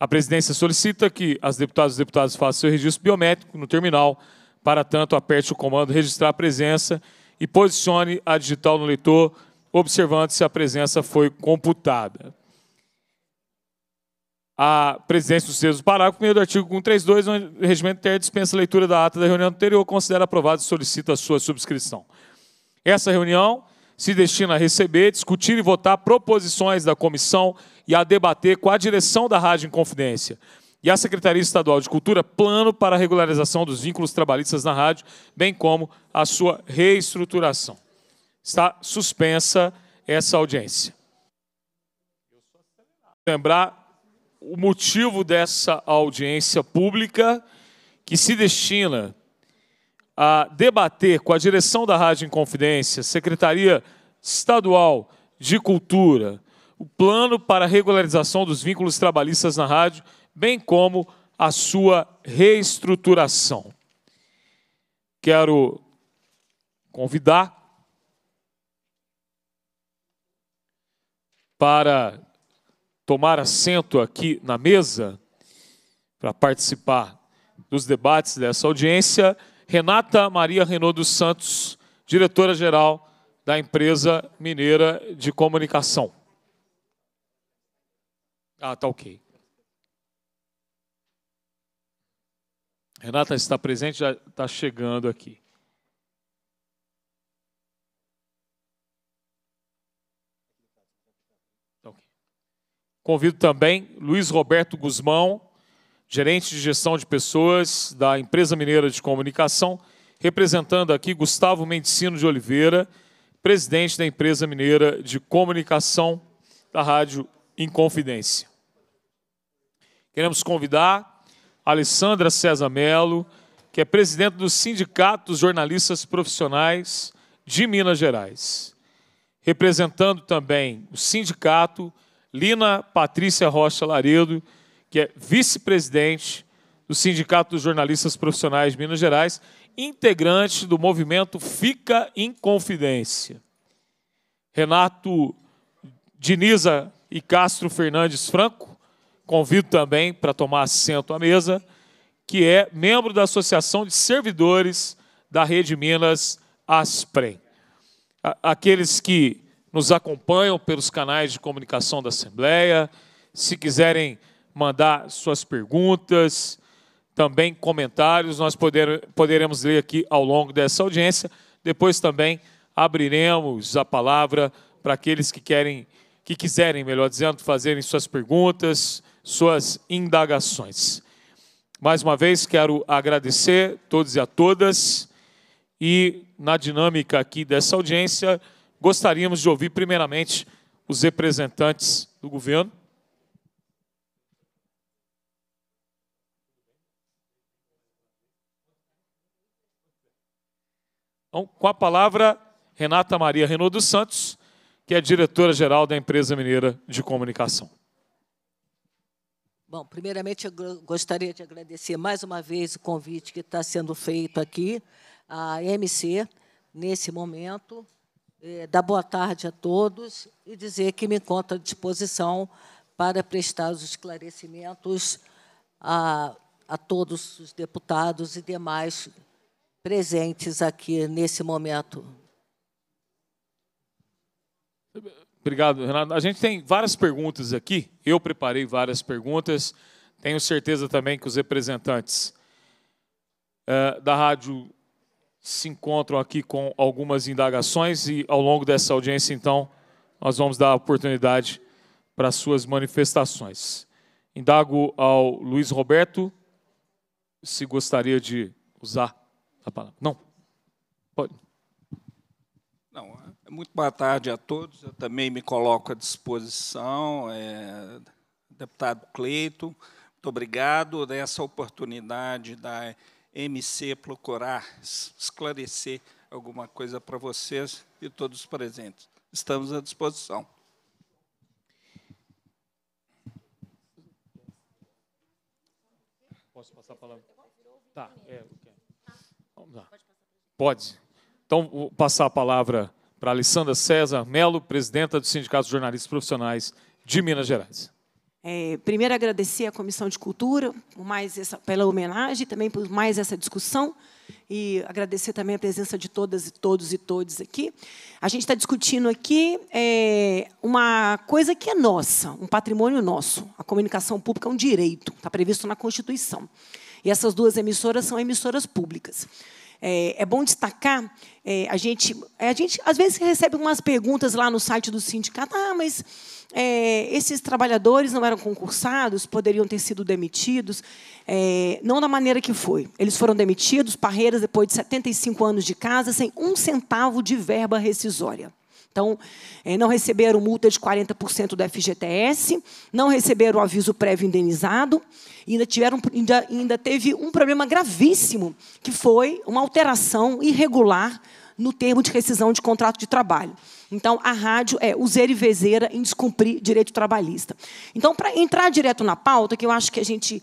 A presidência solicita que as deputadas e deputados façam seu registro biométrico no terminal. Para tanto, aperte o comando registrar a presença e posicione a digital no leitor, observando se a presença foi computada. A presidência do sexto parágrafo, meio do artigo 132, onde o regimento interno dispensa a leitura da ata da reunião anterior, considera aprovada e solicita a sua subscrição. Essa reunião se destina a receber, discutir e votar proposições da comissão e a debater com a direção da Rádio em Confidência e a Secretaria Estadual de Cultura plano para a regularização dos vínculos trabalhistas na rádio, bem como a sua reestruturação. Está suspensa essa audiência. Lembrar o motivo dessa audiência pública que se destina a debater com a direção da Rádio Inconfidência, Secretaria Estadual de Cultura, o plano para a regularização dos vínculos trabalhistas na rádio, bem como a sua reestruturação. Quero convidar para tomar assento aqui na mesa, para participar dos debates dessa audiência, Renata Maria Renault dos Santos, diretora-geral da empresa mineira de comunicação. Ah, tá ok. Renata está presente, já está chegando aqui. Tá Convido também Luiz Roberto Guzmão, gerente de gestão de pessoas da Empresa Mineira de Comunicação, representando aqui Gustavo Mendicino de Oliveira, presidente da Empresa Mineira de Comunicação da Rádio Inconfidência. Queremos convidar a Alessandra César Melo, que é presidente do Sindicato dos Jornalistas Profissionais de Minas Gerais. Representando também o sindicato, Lina Patrícia Rocha Laredo, que é vice-presidente do Sindicato dos Jornalistas Profissionais de Minas Gerais, integrante do movimento Fica em Confidência. Renato Diniza e Castro Fernandes Franco, convido também para tomar assento à mesa, que é membro da Associação de Servidores da Rede Minas Asprem. Aqueles que nos acompanham pelos canais de comunicação da Assembleia, se quiserem mandar suas perguntas, também comentários, nós poder, poderemos ler aqui ao longo dessa audiência. Depois também abriremos a palavra para aqueles que querem, que quiserem, melhor dizendo, fazerem suas perguntas, suas indagações. Mais uma vez quero agradecer a todos e a todas e na dinâmica aqui dessa audiência gostaríamos de ouvir primeiramente os representantes do governo Então, com a palavra, Renata Maria Renaud dos Santos, que é diretora-geral da Empresa Mineira de Comunicação. Bom, primeiramente, eu gostaria de agradecer mais uma vez o convite que está sendo feito aqui à MC, nesse momento. É, dar boa tarde a todos e dizer que me encontro à disposição para prestar os esclarecimentos a, a todos os deputados e demais presentes aqui nesse momento. Obrigado, Renato. A gente tem várias perguntas aqui. Eu preparei várias perguntas. Tenho certeza também que os representantes eh, da rádio se encontram aqui com algumas indagações e ao longo dessa audiência, então, nós vamos dar oportunidade para suas manifestações. Indago ao Luiz Roberto se gostaria de usar a palavra. Não, pode. Não, é muito boa tarde a todos. Eu também me coloco à disposição, é, deputado Cleito. Muito obrigado dessa oportunidade da MC procurar esclarecer alguma coisa para vocês e todos os presentes. Estamos à disposição. Posso passar a palavra? Tá, é, Pode. Então, vou passar a palavra para Alessandra César Melo, presidenta do Sindicato de Jornalistas Profissionais de Minas Gerais. É, primeiro, agradecer à Comissão de Cultura por mais essa, pela homenagem, também por mais essa discussão, e agradecer também a presença de todas e todos e todos aqui. A gente está discutindo aqui é, uma coisa que é nossa, um patrimônio nosso. A comunicação pública é um direito, está previsto na Constituição. E essas duas emissoras são emissoras públicas. É, é bom destacar, é, a, gente, é, a gente às vezes recebe umas perguntas lá no site do sindicato, ah, mas é, esses trabalhadores não eram concursados, poderiam ter sido demitidos, é, não da maneira que foi. Eles foram demitidos, Parreiras, depois de 75 anos de casa, sem um centavo de verba rescisória. Então, é, não receberam multa de 40% do FGTS, não receberam aviso prévio indenizado, ainda, tiveram, ainda, ainda teve um problema gravíssimo, que foi uma alteração irregular no termo de rescisão de contrato de trabalho. Então, a rádio é useira e vezeira em descumprir direito trabalhista. Então, para entrar direto na pauta, que eu acho que a gente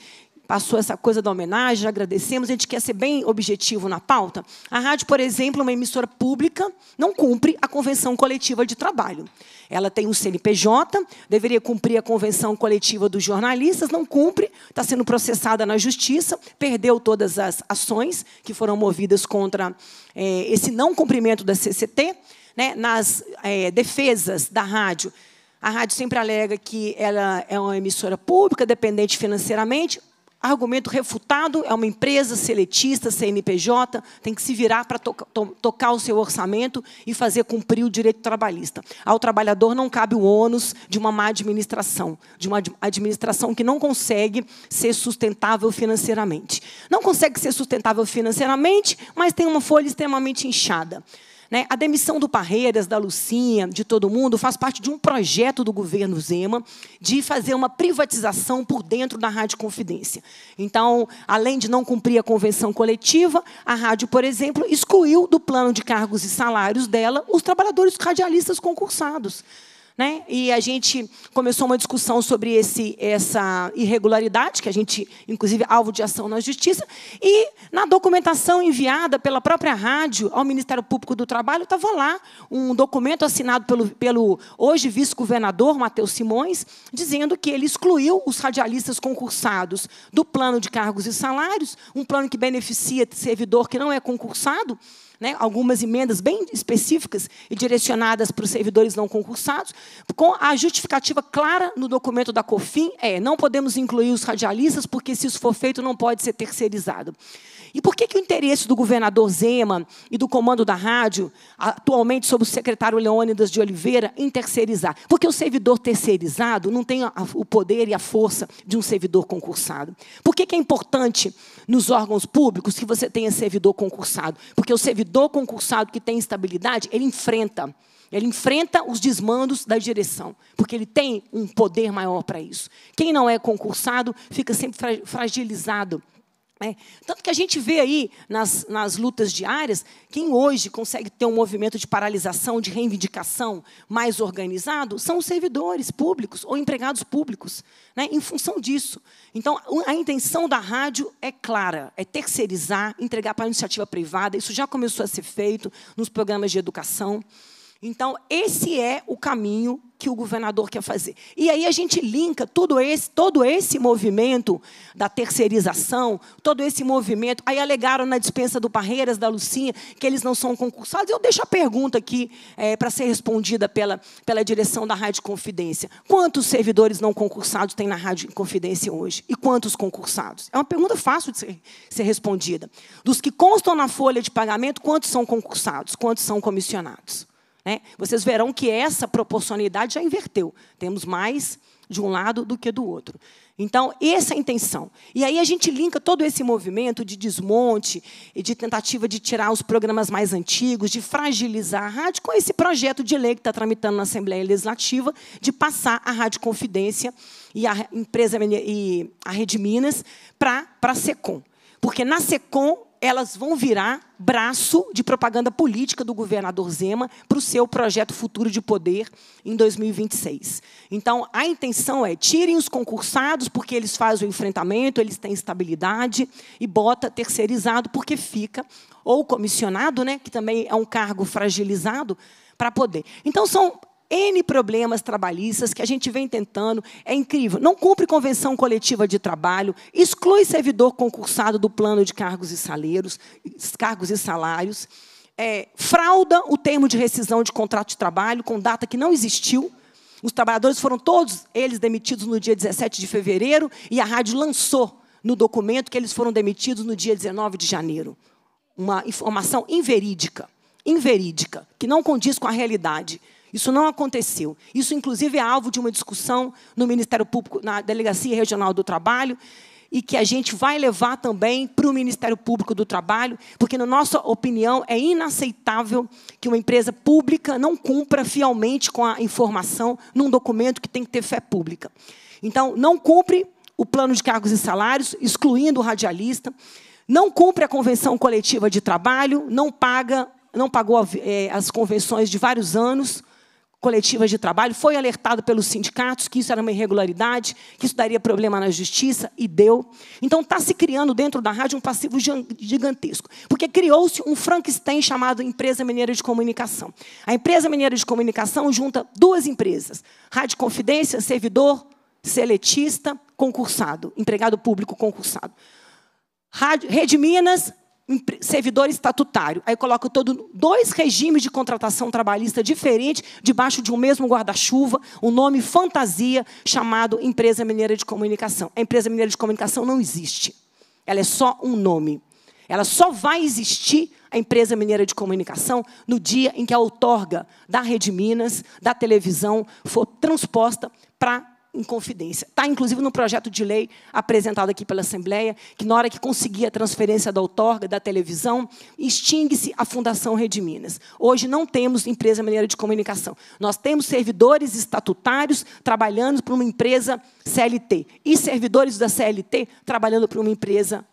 passou essa coisa da homenagem, agradecemos, a gente quer ser bem objetivo na pauta. A rádio, por exemplo, é uma emissora pública, não cumpre a convenção coletiva de trabalho. Ela tem o CNPJ, deveria cumprir a convenção coletiva dos jornalistas, não cumpre, está sendo processada na justiça, perdeu todas as ações que foram movidas contra é, esse não cumprimento da CCT. Né, nas é, defesas da rádio, a rádio sempre alega que ela é uma emissora pública, dependente financeiramente. Argumento refutado é uma empresa seletista, CNPJ, tem que se virar para to to tocar o seu orçamento e fazer cumprir o direito trabalhista. Ao trabalhador não cabe o ônus de uma má administração, de uma ad administração que não consegue ser sustentável financeiramente. Não consegue ser sustentável financeiramente, mas tem uma folha extremamente inchada. Né? A demissão do Parreiras, da Lucinha, de todo mundo, faz parte de um projeto do governo Zema de fazer uma privatização por dentro da Rádio Confidência. Então, além de não cumprir a convenção coletiva, a rádio, por exemplo, excluiu do plano de cargos e salários dela os trabalhadores radialistas concursados. Né? E a gente começou uma discussão sobre esse, essa irregularidade, que a gente, inclusive, é alvo de ação na justiça. E na documentação enviada pela própria rádio ao Ministério Público do Trabalho, estava lá um documento assinado pelo, pelo hoje vice-governador Matheus Simões, dizendo que ele excluiu os radialistas concursados do plano de cargos e salários, um plano que beneficia servidor que não é concursado né, algumas emendas bem específicas e direcionadas para os servidores não concursados, com a justificativa clara no documento da COFIN, é, não podemos incluir os radialistas, porque se isso for feito, não pode ser terceirizado. E por que, que o interesse do governador Zema e do comando da rádio, atualmente sob o secretário Leônidas de Oliveira, em terceirizar? Porque o servidor terceirizado não tem a, o poder e a força de um servidor concursado. Por que, que é importante nos órgãos públicos que você tenha servidor concursado? Porque o servidor concursado que tem estabilidade, ele enfrenta. Ele enfrenta os desmandos da direção, porque ele tem um poder maior para isso. Quem não é concursado fica sempre fragilizado é. Tanto que a gente vê aí nas, nas lutas diárias, quem hoje consegue ter um movimento de paralisação, de reivindicação mais organizado, são os servidores públicos ou empregados públicos, né, em função disso. Então, a intenção da rádio é clara: é terceirizar, entregar para a iniciativa privada. Isso já começou a ser feito nos programas de educação. Então, esse é o caminho que o governador quer fazer. E aí a gente linka tudo esse, todo esse movimento da terceirização, todo esse movimento. Aí alegaram na dispensa do Parreiras, da Lucinha, que eles não são concursados. Eu deixo a pergunta aqui é, para ser respondida pela, pela direção da Rádio Confidência. Quantos servidores não concursados tem na Rádio Confidência hoje? E quantos concursados? É uma pergunta fácil de ser, ser respondida. Dos que constam na folha de pagamento, quantos são concursados? Quantos são comissionados? Né? Vocês verão que essa proporcionalidade já inverteu. Temos mais de um lado do que do outro. Então, essa é a intenção. E aí a gente linka todo esse movimento de desmonte e de tentativa de tirar os programas mais antigos, de fragilizar a rádio, com esse projeto de lei que está tramitando na Assembleia Legislativa, de passar a Rádio Confidência e a empresa e a Rede Minas para a SECOM. Porque na SECOM elas vão virar braço de propaganda política do governador Zema para o seu projeto futuro de poder em 2026. Então, a intenção é tirem os concursados, porque eles fazem o enfrentamento, eles têm estabilidade, e bota terceirizado, porque fica, ou comissionado, né, que também é um cargo fragilizado, para poder. Então, são N problemas trabalhistas que a gente vem tentando, é incrível. Não cumpre convenção coletiva de trabalho, exclui servidor concursado do plano de cargos e salários, cargos e salários é, frauda o termo de rescisão de contrato de trabalho com data que não existiu. Os trabalhadores foram todos eles demitidos no dia 17 de fevereiro e a rádio lançou no documento que eles foram demitidos no dia 19 de janeiro. Uma informação inverídica, inverídica, que não condiz com a realidade. Isso não aconteceu. Isso, inclusive, é alvo de uma discussão no Ministério Público, na Delegacia Regional do Trabalho, e que a gente vai levar também para o Ministério Público do Trabalho, porque, na nossa opinião, é inaceitável que uma empresa pública não cumpra fielmente com a informação num documento que tem que ter fé pública. Então, não cumpre o plano de cargos e salários, excluindo o radialista, não cumpre a convenção coletiva de trabalho, não paga, não pagou eh, as convenções de vários anos, coletivas de trabalho, foi alertado pelos sindicatos que isso era uma irregularidade, que isso daria problema na justiça, e deu. Então está se criando dentro da rádio um passivo gigantesco, porque criou-se um Frankenstein chamado Empresa Mineira de Comunicação. A Empresa Mineira de Comunicação junta duas empresas, Rádio Confidência, servidor, seletista, concursado, empregado público concursado. Rádio, Rede Minas, servidor estatutário. Aí coloca todo dois regimes de contratação trabalhista diferentes debaixo de um mesmo guarda-chuva, um nome fantasia chamado empresa mineira de comunicação. A empresa mineira de comunicação não existe. Ela é só um nome. Ela só vai existir a empresa mineira de comunicação no dia em que a outorga da Rede Minas, da televisão, for transposta para em confidência. Está, inclusive, no projeto de lei apresentado aqui pela Assembleia, que na hora que conseguir a transferência da outorga da televisão, extingue-se a Fundação Rede Minas. Hoje não temos empresa mineira de comunicação. Nós temos servidores estatutários trabalhando para uma empresa CLT e servidores da CLT trabalhando para uma empresa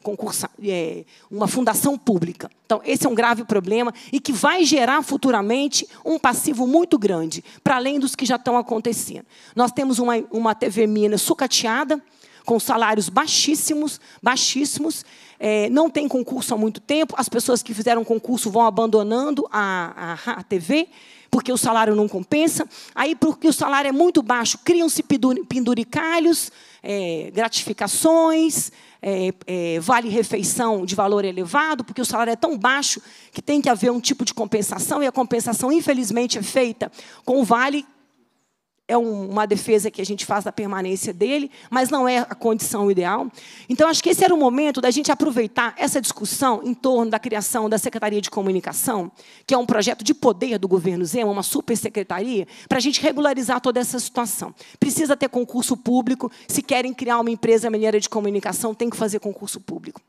é, uma fundação pública. Então, esse é um grave problema e que vai gerar futuramente um passivo muito grande, para além dos que já estão acontecendo. Nós temos uma, uma uma TV Minas sucateada, com salários baixíssimos, baixíssimos, é, não tem concurso há muito tempo, as pessoas que fizeram concurso vão abandonando a, a, a TV, porque o salário não compensa. Aí, porque o salário é muito baixo, criam-se penduricalhos, é, gratificações, é, é vale-refeição de valor elevado, porque o salário é tão baixo que tem que haver um tipo de compensação, e a compensação, infelizmente, é feita com o vale é uma defesa que a gente faz da permanência dele, mas não é a condição ideal. Então, acho que esse era o momento da gente aproveitar essa discussão em torno da criação da Secretaria de Comunicação, que é um projeto de poder do governo Zema, uma supersecretaria, para a gente regularizar toda essa situação. Precisa ter concurso público. Se querem criar uma empresa mineira de comunicação, tem que fazer concurso público.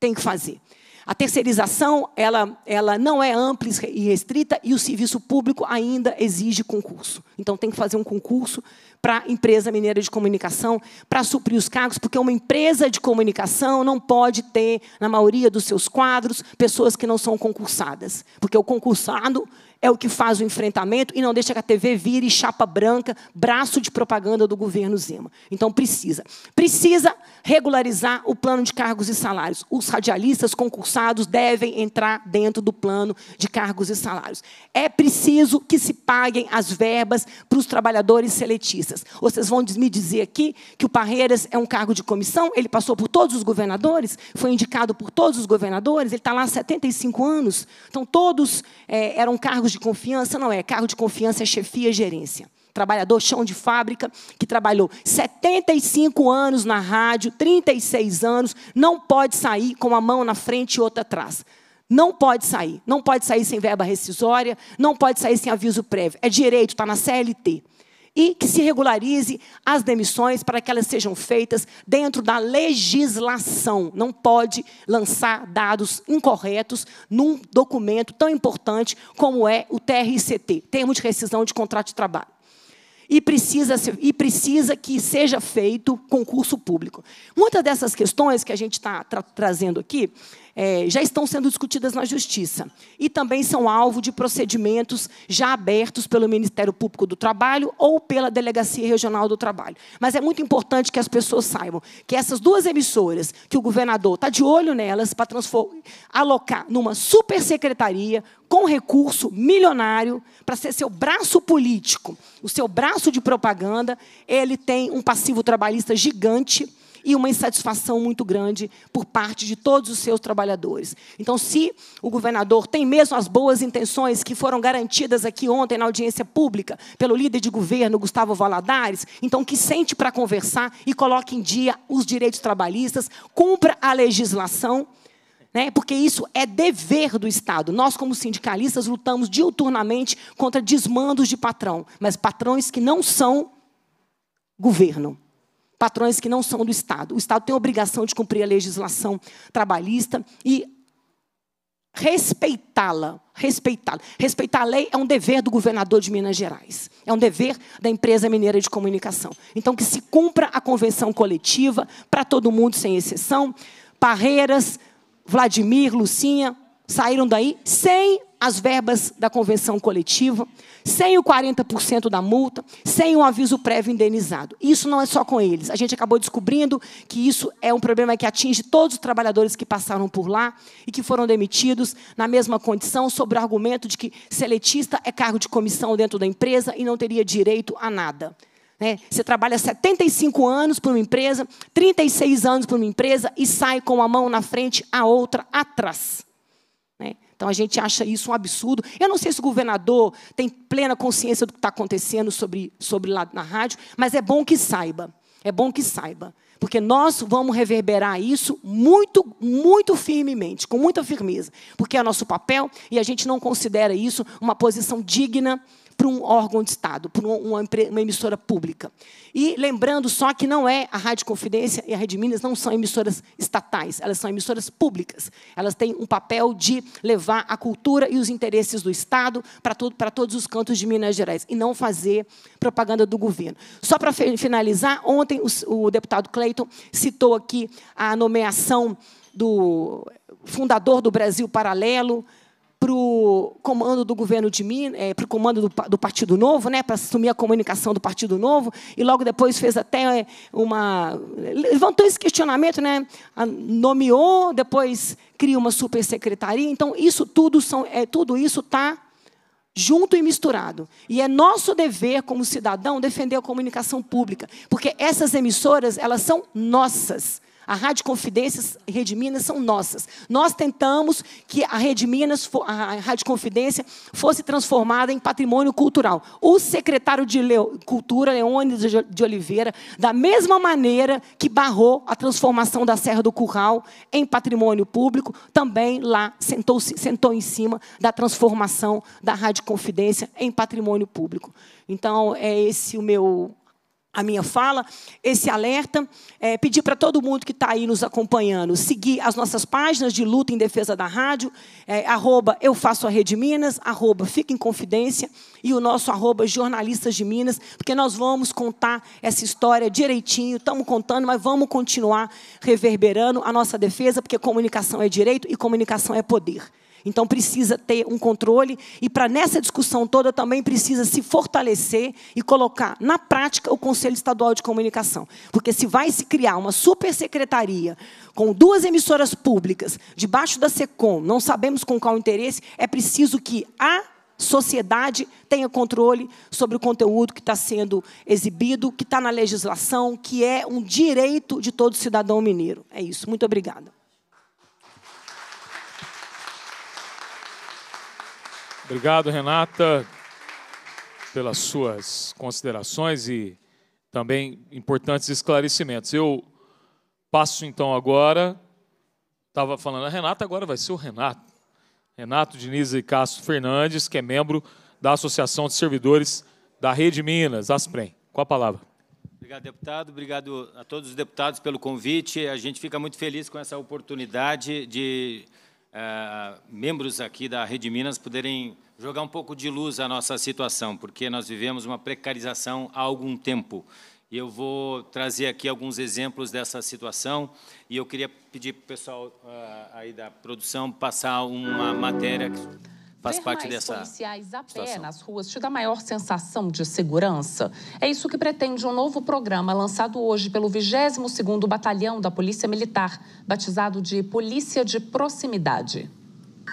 Tem que fazer. A terceirização, ela, ela não é ampla e restrita e o serviço público ainda exige concurso. Então, tem que fazer um concurso para a empresa mineira de comunicação, para suprir os cargos, porque uma empresa de comunicação não pode ter, na maioria dos seus quadros, pessoas que não são concursadas. Porque o concursado é o que faz o enfrentamento e não deixa que a TV vire chapa branca, braço de propaganda do governo Zema. Então, precisa. Precisa regularizar o plano de cargos e salários. Os radialistas concursados devem entrar dentro do plano de cargos e salários. É preciso que se paguem as verbas para os trabalhadores seletistas. Vocês vão me dizer aqui que o Parreiras é um cargo de comissão, ele passou por todos os governadores, foi indicado por todos os governadores, ele está lá há 75 anos. Então, todos é, eram cargos de confiança? Não é. Cargo de confiança é chefia e gerência trabalhador chão de fábrica, que trabalhou 75 anos na rádio, 36 anos, não pode sair com uma mão na frente e outra atrás. Não pode sair. Não pode sair sem verba rescisória, não pode sair sem aviso prévio. É direito, está na CLT. E que se regularize as demissões para que elas sejam feitas dentro da legislação. Não pode lançar dados incorretos num documento tão importante como é o TRCT termo de rescisão de contrato de trabalho e precisa, e precisa que seja feito concurso público. Muitas dessas questões que a gente está tra trazendo aqui é, já estão sendo discutidas na Justiça. E também são alvo de procedimentos já abertos pelo Ministério Público do Trabalho ou pela Delegacia Regional do Trabalho. Mas é muito importante que as pessoas saibam que essas duas emissoras, que o governador está de olho nelas para alocar numa supersecretaria com recurso milionário para ser seu braço político, o seu braço de propaganda, ele tem um passivo trabalhista gigante e uma insatisfação muito grande por parte de todos os seus trabalhadores. Então, se o governador tem mesmo as boas intenções que foram garantidas aqui ontem na audiência pública pelo líder de governo, Gustavo Valadares, então que sente para conversar e coloque em dia os direitos trabalhistas, cumpra a legislação. Né? Porque isso é dever do Estado. Nós, como sindicalistas, lutamos diuturnamente contra desmandos de patrão, mas patrões que não são governo patrões que não são do Estado. O Estado tem a obrigação de cumprir a legislação trabalhista e respeitá-la, respeitá-la. Respeitar a lei é um dever do governador de Minas Gerais, é um dever da empresa mineira de comunicação. Então, que se cumpra a convenção coletiva para todo mundo, sem exceção. Parreiras, Vladimir, Lucinha, saíram daí sem as verbas da convenção coletiva, sem o 40% da multa, sem um aviso prévio indenizado. Isso não é só com eles. A gente acabou descobrindo que isso é um problema que atinge todos os trabalhadores que passaram por lá e que foram demitidos na mesma condição, sob o argumento de que seletista é cargo de comissão dentro da empresa e não teria direito a nada. Né? você trabalha 75 anos para uma empresa, 36 anos para uma empresa e sai com a mão na frente, a outra atrás. Então a gente acha isso um absurdo. Eu não sei se o governador tem plena consciência do que está acontecendo sobre, sobre lá na rádio, mas é bom que saiba. É bom que saiba. Porque nós vamos reverberar isso muito, muito firmemente, com muita firmeza. Porque é nosso papel e a gente não considera isso uma posição digna para um órgão de Estado, para uma, uma, emissora pública. E lembrando só que não é a Rádio Confidência e a Rede Minas não são emissoras estatais, elas são emissoras públicas. Elas têm um papel de levar a cultura e os interesses do Estado para, todo, para todos os cantos de Minas Gerais e não fazer propaganda do governo. Só para finalizar, ontem o, o deputado Cleiton citou aqui a nomeação do fundador do Brasil Paralelo, para o comando do governo de Minas, é, para o comando do, do, Partido Novo, né, para assumir a comunicação do Partido Novo, e logo depois fez até é, uma. levantou esse questionamento, né, nomeou, depois cria uma supersecretaria. Então, isso tudo são, é, tudo isso está junto e misturado. E é nosso dever, como cidadão, defender a comunicação pública, porque essas emissoras, elas são nossas. A Rádio Confidências e Rede Minas são nossas. Nós tentamos que a Rede Minas, a Rádio Confidência, fosse transformada em patrimônio cultural. O secretário de Cultura, Leônidas de Oliveira, da mesma maneira que barrou a transformação da Serra do Curral em patrimônio público, também lá sentou, sentou em cima da transformação da Rádio Confidência em patrimônio público. Então, é esse o meu a minha fala, esse alerta, é, pedir para todo mundo que está aí nos acompanhando, seguir as nossas páginas de luta em defesa da rádio, é, arroba Eu Faço a Rede Minas, arroba Fica em Confidência, e o nosso arroba Jornalistas de Minas, porque nós vamos contar essa história direitinho, estamos contando, mas vamos continuar reverberando a nossa defesa, porque comunicação é direito e comunicação é poder. Então precisa ter um controle e para nessa discussão toda também precisa se fortalecer e colocar na prática o Conselho Estadual de Comunicação. Porque se vai se criar uma supersecretaria com duas emissoras públicas debaixo da SECOM, não sabemos com qual interesse, é preciso que a sociedade tenha controle sobre o conteúdo que está sendo exibido, que está na legislação, que é um direito de todo cidadão mineiro. É isso. Muito obrigada. Obrigado, Renata, pelas suas considerações e também importantes esclarecimentos. Eu passo então agora. Estava falando, a Renata agora vai ser o Renato. Renato Diniz e Castro Fernandes, que é membro da Associação de Servidores da Rede Minas, Asprem. Com a palavra. Obrigado, deputado. Obrigado a todos os deputados pelo convite. A gente fica muito feliz com essa oportunidade de Uh, membros aqui da Rede Minas poderem jogar um pouco de luz à nossa situação, porque nós vivemos uma precarização há algum tempo. E eu vou trazer aqui alguns exemplos dessa situação. E eu queria pedir para o pessoal uh, aí da produção passar uma matéria que faz Ver parte mais dessa policiais a pé situação. nas ruas te dá maior sensação de segurança? É isso que pretende um novo programa lançado hoje pelo 22º Batalhão da Polícia Militar, batizado de Polícia de Proximidade.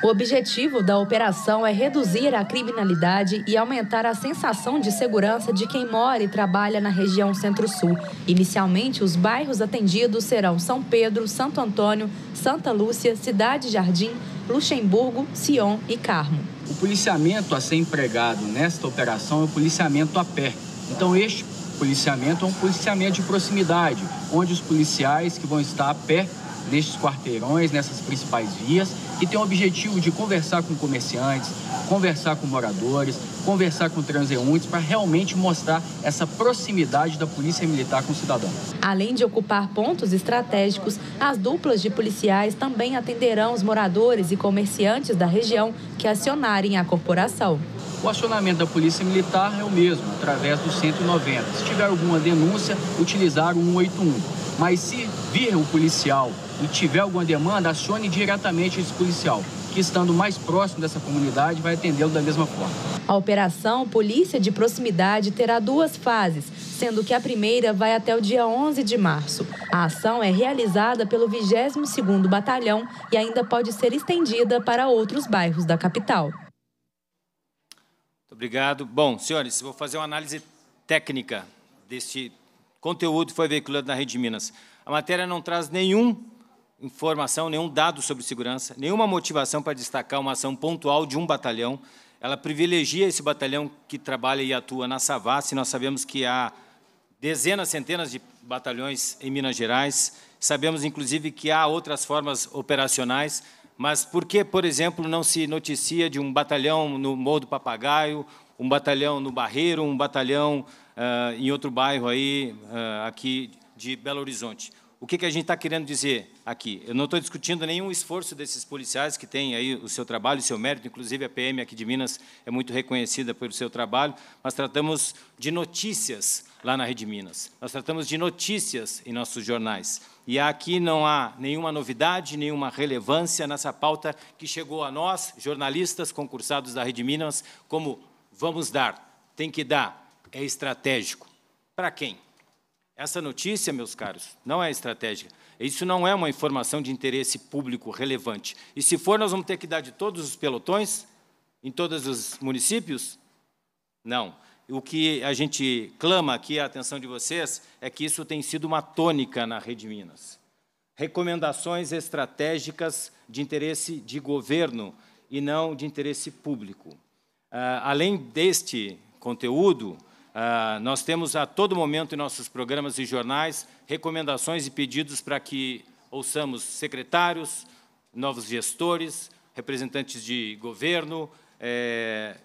O objetivo da operação é reduzir a criminalidade e aumentar a sensação de segurança de quem mora e trabalha na região Centro-Sul. Inicialmente, os bairros atendidos serão São Pedro, Santo Antônio, Santa Lúcia, Cidade Jardim, Luxemburgo, Sion e Carmo. O policiamento a ser empregado nesta operação é o policiamento a pé. Então, este policiamento é um policiamento de proximidade, onde os policiais que vão estar a pé nestes quarteirões, nessas principais vias, que tem o objetivo de conversar com comerciantes, conversar com moradores, conversar com transeuntes para realmente mostrar essa proximidade da polícia militar com o cidadão. Além de ocupar pontos estratégicos, as duplas de policiais também atenderão os moradores e comerciantes da região que acionarem a corporação. O acionamento da Polícia Militar é o mesmo, através do 190. Se tiver alguma denúncia, utilizar o 181. Mas se vir o policial e tiver alguma demanda, acione diretamente esse policial, que estando mais próximo dessa comunidade vai atendê-lo da mesma forma. A operação Polícia de Proximidade terá duas fases, sendo que a primeira vai até o dia 11 de março. A ação é realizada pelo 22º Batalhão e ainda pode ser estendida para outros bairros da capital. Muito obrigado. Bom, senhores, vou fazer uma análise técnica deste conteúdo que foi veiculado na Rede Minas. A matéria não traz nenhum informação, nenhum dado sobre segurança, nenhuma motivação para destacar uma ação pontual de um batalhão. Ela privilegia esse batalhão que trabalha e atua na Savassi. Nós sabemos que há dezenas, centenas de batalhões em Minas Gerais. Sabemos, inclusive, que há outras formas operacionais. Mas por que, por exemplo, não se noticia de um batalhão no Morro do Papagaio, um batalhão no Barreiro, um batalhão uh, em outro bairro aí, uh, aqui de Belo Horizonte? O que, que a gente está querendo dizer aqui? Eu não estou discutindo nenhum esforço desses policiais que têm aí o seu trabalho, o seu mérito, inclusive a PM aqui de Minas é muito reconhecida pelo seu trabalho, mas tratamos de notícias lá na Rede Minas, nós tratamos de notícias em nossos jornais. E aqui não há nenhuma novidade, nenhuma relevância nessa pauta que chegou a nós, jornalistas concursados da Rede Minas, como vamos dar, tem que dar, é estratégico. Para quem? Essa notícia, meus caros, não é estratégica. Isso não é uma informação de interesse público relevante. E se for, nós vamos ter que dar de todos os pelotões, em todos os municípios? Não. O que a gente clama aqui, a atenção de vocês, é que isso tem sido uma tônica na Rede Minas. Recomendações estratégicas de interesse de governo e não de interesse público. Uh, além deste conteúdo, ah, nós temos a todo momento em nossos programas e jornais recomendações e pedidos para que ouçamos secretários, novos gestores, representantes de governo, é,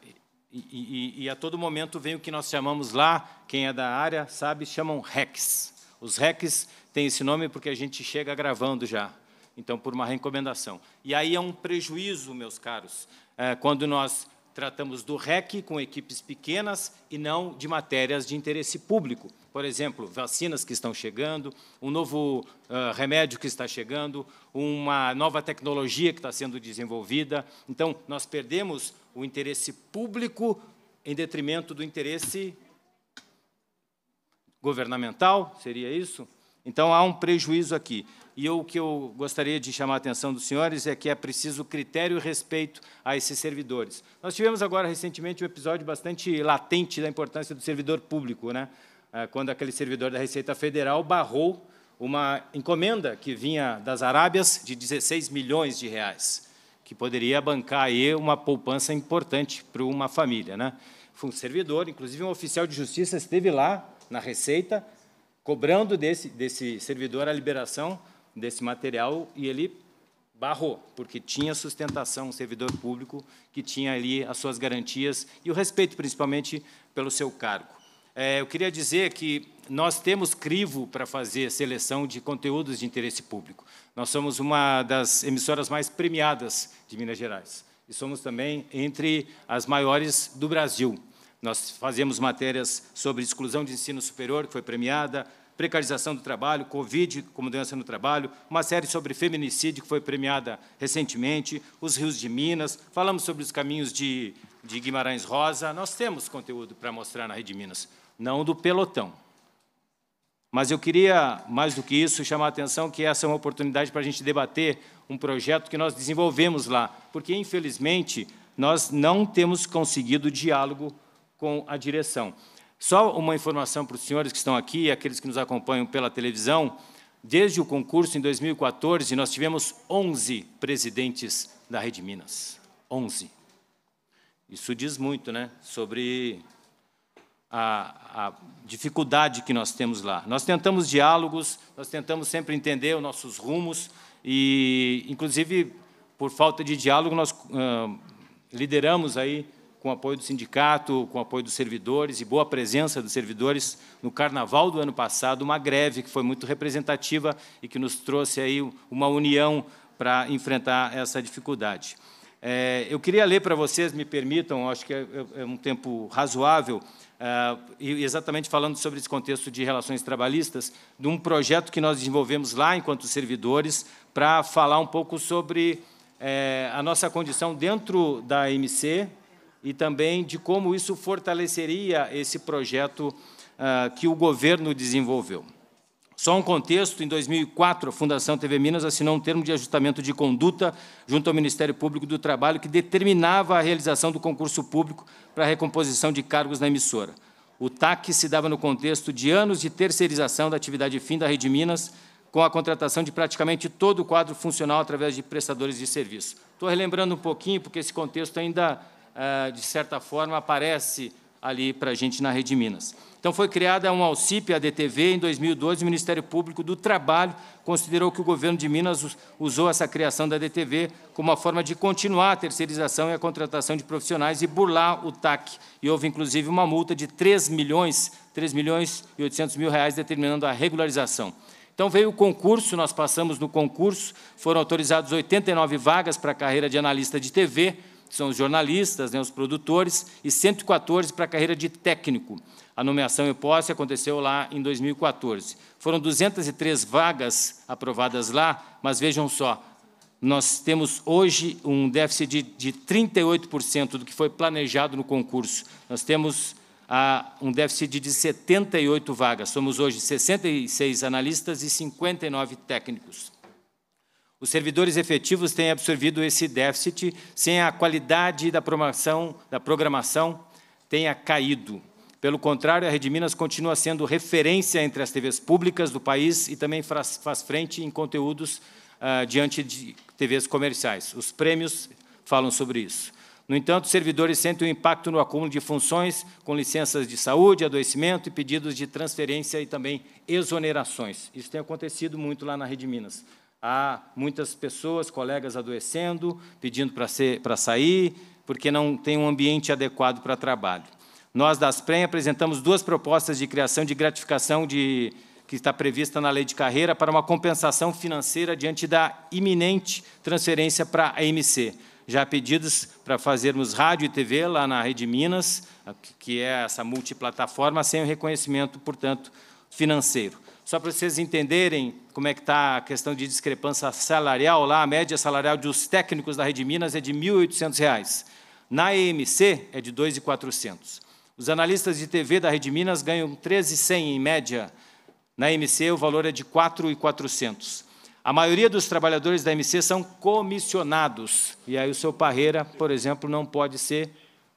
e, e, e, a todo momento vem o que nós chamamos lá, quem é da área sabe, chamam RECs. Os RECs têm esse nome porque a gente chega gravando já, então, por uma recomendação. E aí é um prejuízo, meus caros, é, quando nós tratamos do REC com equipes pequenas e não de matérias de interesse público. Por exemplo, vacinas que estão chegando, um novo uh, remédio que está chegando, uma nova tecnologia que está sendo desenvolvida. Então, nós perdemos o interesse público em detrimento do interesse governamental, seria isso? Então, há um prejuízo aqui. E o que eu gostaria de chamar a atenção dos senhores é que é preciso critério e respeito a esses servidores. Nós tivemos agora, recentemente, um episódio bastante latente da importância do servidor público, né? É, quando aquele servidor da Receita Federal barrou uma encomenda que vinha das Arábias de 16 milhões de reais, que poderia bancar aí uma poupança importante para uma família. Né? Foi um servidor, inclusive um oficial de justiça esteve lá na Receita, cobrando desse, desse servidor a liberação desse material e ele barrou, porque tinha sustentação, um servidor público que tinha ali as suas garantias e o respeito, principalmente, pelo seu cargo. É, eu queria dizer que nós temos crivo para fazer seleção de conteúdos de interesse público. Nós somos uma das emissoras mais premiadas de Minas Gerais e somos também entre as maiores do Brasil. Nós fazemos matérias sobre exclusão de ensino superior, que foi premiada, precarização do trabalho, Covid como doença no trabalho, uma série sobre feminicídio que foi premiada recentemente, os rios de Minas, falamos sobre os caminhos de, de Guimarães Rosa. Nós temos conteúdo para mostrar na Rede Minas, não do pelotão. Mas eu queria, mais do que isso, chamar a atenção que essa é uma oportunidade para a gente debater um projeto que nós desenvolvemos lá, porque, infelizmente, nós não temos conseguido diálogo com a direção. Só uma informação para os senhores que estão aqui e aqueles que nos acompanham pela televisão: desde o concurso em 2014, nós tivemos 11 presidentes da Rede Minas. 11. Isso diz muito né, sobre a, a, dificuldade que nós temos lá. Nós tentamos diálogos, nós tentamos sempre entender os nossos rumos, e, inclusive, por falta de diálogo, nós uh, lideramos aí com apoio do sindicato, com apoio dos servidores e boa presença dos servidores no carnaval do ano passado, uma greve que foi muito representativa e que nos trouxe aí uma união para enfrentar essa dificuldade. É, eu queria ler para vocês, me permitam, acho que é, é, é um tempo razoável, é, exatamente falando sobre esse contexto de relações trabalhistas, de um projeto que nós desenvolvemos lá enquanto servidores, para falar um pouco sobre é, a nossa condição dentro da MC, e também de como isso fortaleceria esse projeto ah, que o governo desenvolveu. Só um contexto, em 2004, a Fundação TV Minas assinou um termo de ajustamento de conduta junto ao Ministério Público do Trabalho que determinava a realização do concurso público para a recomposição de cargos na emissora. O TAC se dava no contexto de anos de terceirização da atividade fim da Rede Minas, com a contratação de praticamente todo o quadro funcional através de prestadores de serviço. Estou relembrando um pouquinho, porque esse contexto ainda ah, de certa forma, aparece ali para a gente na Rede Minas. Então, foi criada um auxílio a DTV em 2012. O Ministério Público do Trabalho considerou que o governo de Minas usou essa criação da DTV como uma forma de continuar a terceirização e a contratação de profissionais e burlar o TAC. E houve, inclusive, uma multa de 3 milhões, 3 milhões e 800 mil reais, determinando a regularização. Então, veio o concurso, nós passamos no concurso, foram autorizadas 89 vagas para a carreira de analista de TV, são os jornalistas, né, os produtores, e 114 para a carreira de técnico. A nomeação e posse aconteceu lá em 2014. Foram 203 vagas aprovadas lá, mas vejam só, nós temos hoje um déficit de, de 38% do que foi planejado no concurso. Nós temos ah, um déficit de 78 vagas. Somos hoje 66 analistas e 59 técnicos. Os servidores efetivos têm absorvido esse déficit sem a qualidade da programação, da programação tenha caído. Pelo contrário, a Rede Minas continua sendo referência entre as TVs públicas do país e também faz, faz frente em conteúdos ah, diante de TVs comerciais. Os prêmios falam sobre isso. No entanto, os servidores sentem o um impacto no acúmulo de funções, com licenças de saúde, adoecimento e pedidos de transferência e também exonerações. Isso tem acontecido muito lá na Rede Minas. Há muitas pessoas, colegas adoecendo, pedindo para sair, porque não tem um ambiente adequado para trabalho. Nós, da Asprem, apresentamos duas propostas de criação de gratificação de, que está prevista na lei de carreira para uma compensação financeira diante da iminente transferência para a MC. Já pedidos para fazermos rádio e TV lá na Rede Minas, que é essa multiplataforma, sem o reconhecimento, portanto, financeiro só para vocês entenderem como é que está a questão de discrepância salarial lá, a média salarial dos técnicos da Rede Minas é de R$ 1.800. Na EMC é de R$ 2.400. Os analistas de TV da Rede Minas ganham R$ 13.100 em média. Na EMC o valor é de R$ 4.400. A maioria dos trabalhadores da MC são comissionados. E aí o seu Parreira, por exemplo, não pode ser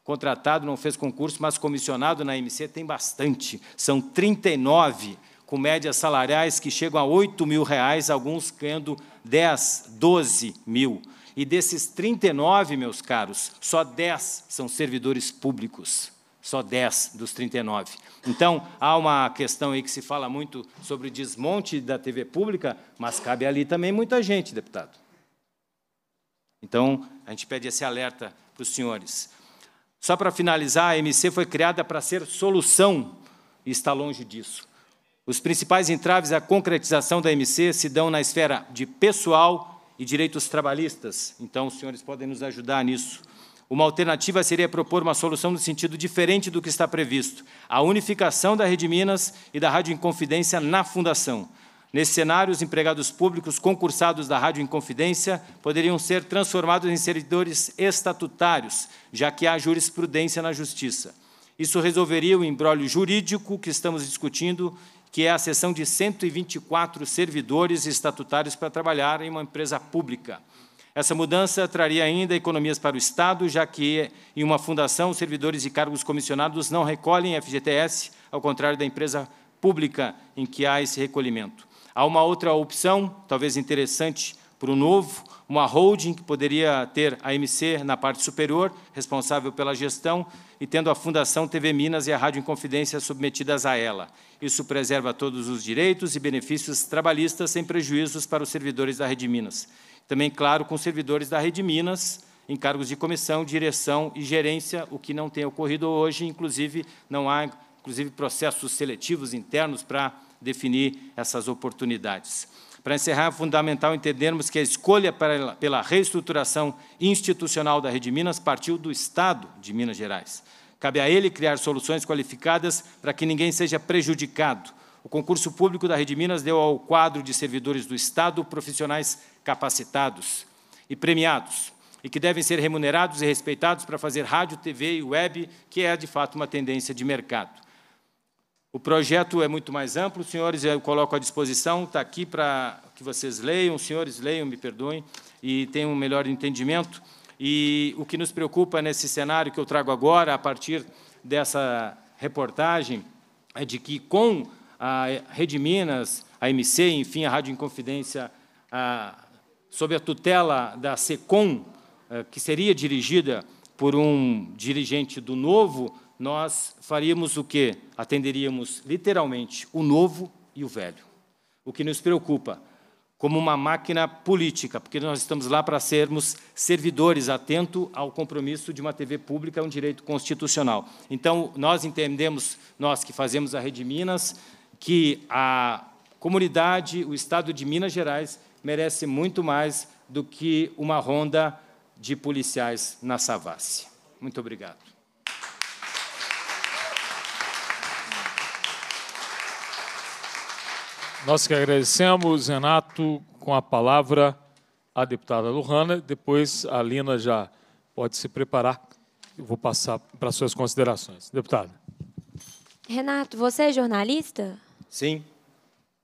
contratado, não fez concurso, mas comissionado na MC tem bastante. São 39 com médias salariais que chegam a 8 mil reais, alguns ganhando 10, 12 mil. E desses 39, meus caros, só 10 são servidores públicos. Só 10 dos 39. Então, há uma questão aí que se fala muito sobre o desmonte da TV pública, mas cabe ali também muita gente, deputado. Então, a gente pede esse alerta para os senhores. Só para finalizar, a MC foi criada para ser solução e está longe disso. Os principais entraves à concretização da MC se dão na esfera de pessoal e direitos trabalhistas. Então, os senhores podem nos ajudar nisso. Uma alternativa seria propor uma solução no sentido diferente do que está previsto, a unificação da Rede Minas e da Rádio Inconfidência na Fundação. Nesse cenário, os empregados públicos concursados da Rádio Inconfidência poderiam ser transformados em servidores estatutários, já que há jurisprudência na Justiça. Isso resolveria o embrólio jurídico que estamos discutindo que é a cessão de 124 servidores estatutários para trabalhar em uma empresa pública. Essa mudança traria ainda economias para o Estado, já que em uma fundação, servidores e cargos comissionados não recolhem FGTS, ao contrário da empresa pública em que há esse recolhimento. Há uma outra opção, talvez interessante para o novo, uma holding que poderia ter a MC na parte superior, responsável pela gestão, e tendo a Fundação TV Minas e a Rádio Inconfidência submetidas a ela. Isso preserva todos os direitos e benefícios trabalhistas sem prejuízos para os servidores da Rede Minas. Também, claro, com os servidores da Rede Minas, em cargos de comissão, direção e gerência, o que não tem ocorrido hoje, inclusive não há inclusive processos seletivos internos para definir essas oportunidades. Para encerrar, é fundamental entendermos que a escolha pela reestruturação institucional da Rede Minas partiu do Estado de Minas Gerais. Cabe a ele criar soluções qualificadas para que ninguém seja prejudicado. O concurso público da Rede Minas deu ao quadro de servidores do Estado profissionais capacitados e premiados, e que devem ser remunerados e respeitados para fazer rádio, TV e web, que é, de fato, uma tendência de mercado. O projeto é muito mais amplo, senhores, eu coloco à disposição, está aqui para que vocês leiam, os senhores leiam, me perdoem, e tenham um melhor entendimento. E o que nos preocupa nesse cenário que eu trago agora, a partir dessa reportagem, é de que com a Rede Minas, a MC, enfim, a Rádio Inconfidência, a, sob a tutela da SECOM, eh, que seria dirigida por um dirigente do novo, nós faríamos o quê? Atenderíamos literalmente o novo e o velho. O que nos preocupa, como uma máquina política, porque nós estamos lá para sermos servidores atento ao compromisso de uma TV pública, um direito constitucional. Então, nós entendemos, nós que fazemos a Rede Minas, que a comunidade, o Estado de Minas Gerais merece muito mais do que uma ronda de policiais na Savassi. Muito obrigado. Nós que agradecemos, Renato, com a palavra a deputada Lohana, depois a Lina já pode se preparar. Eu vou passar para suas considerações. Deputada. Renato, você é jornalista? Sim.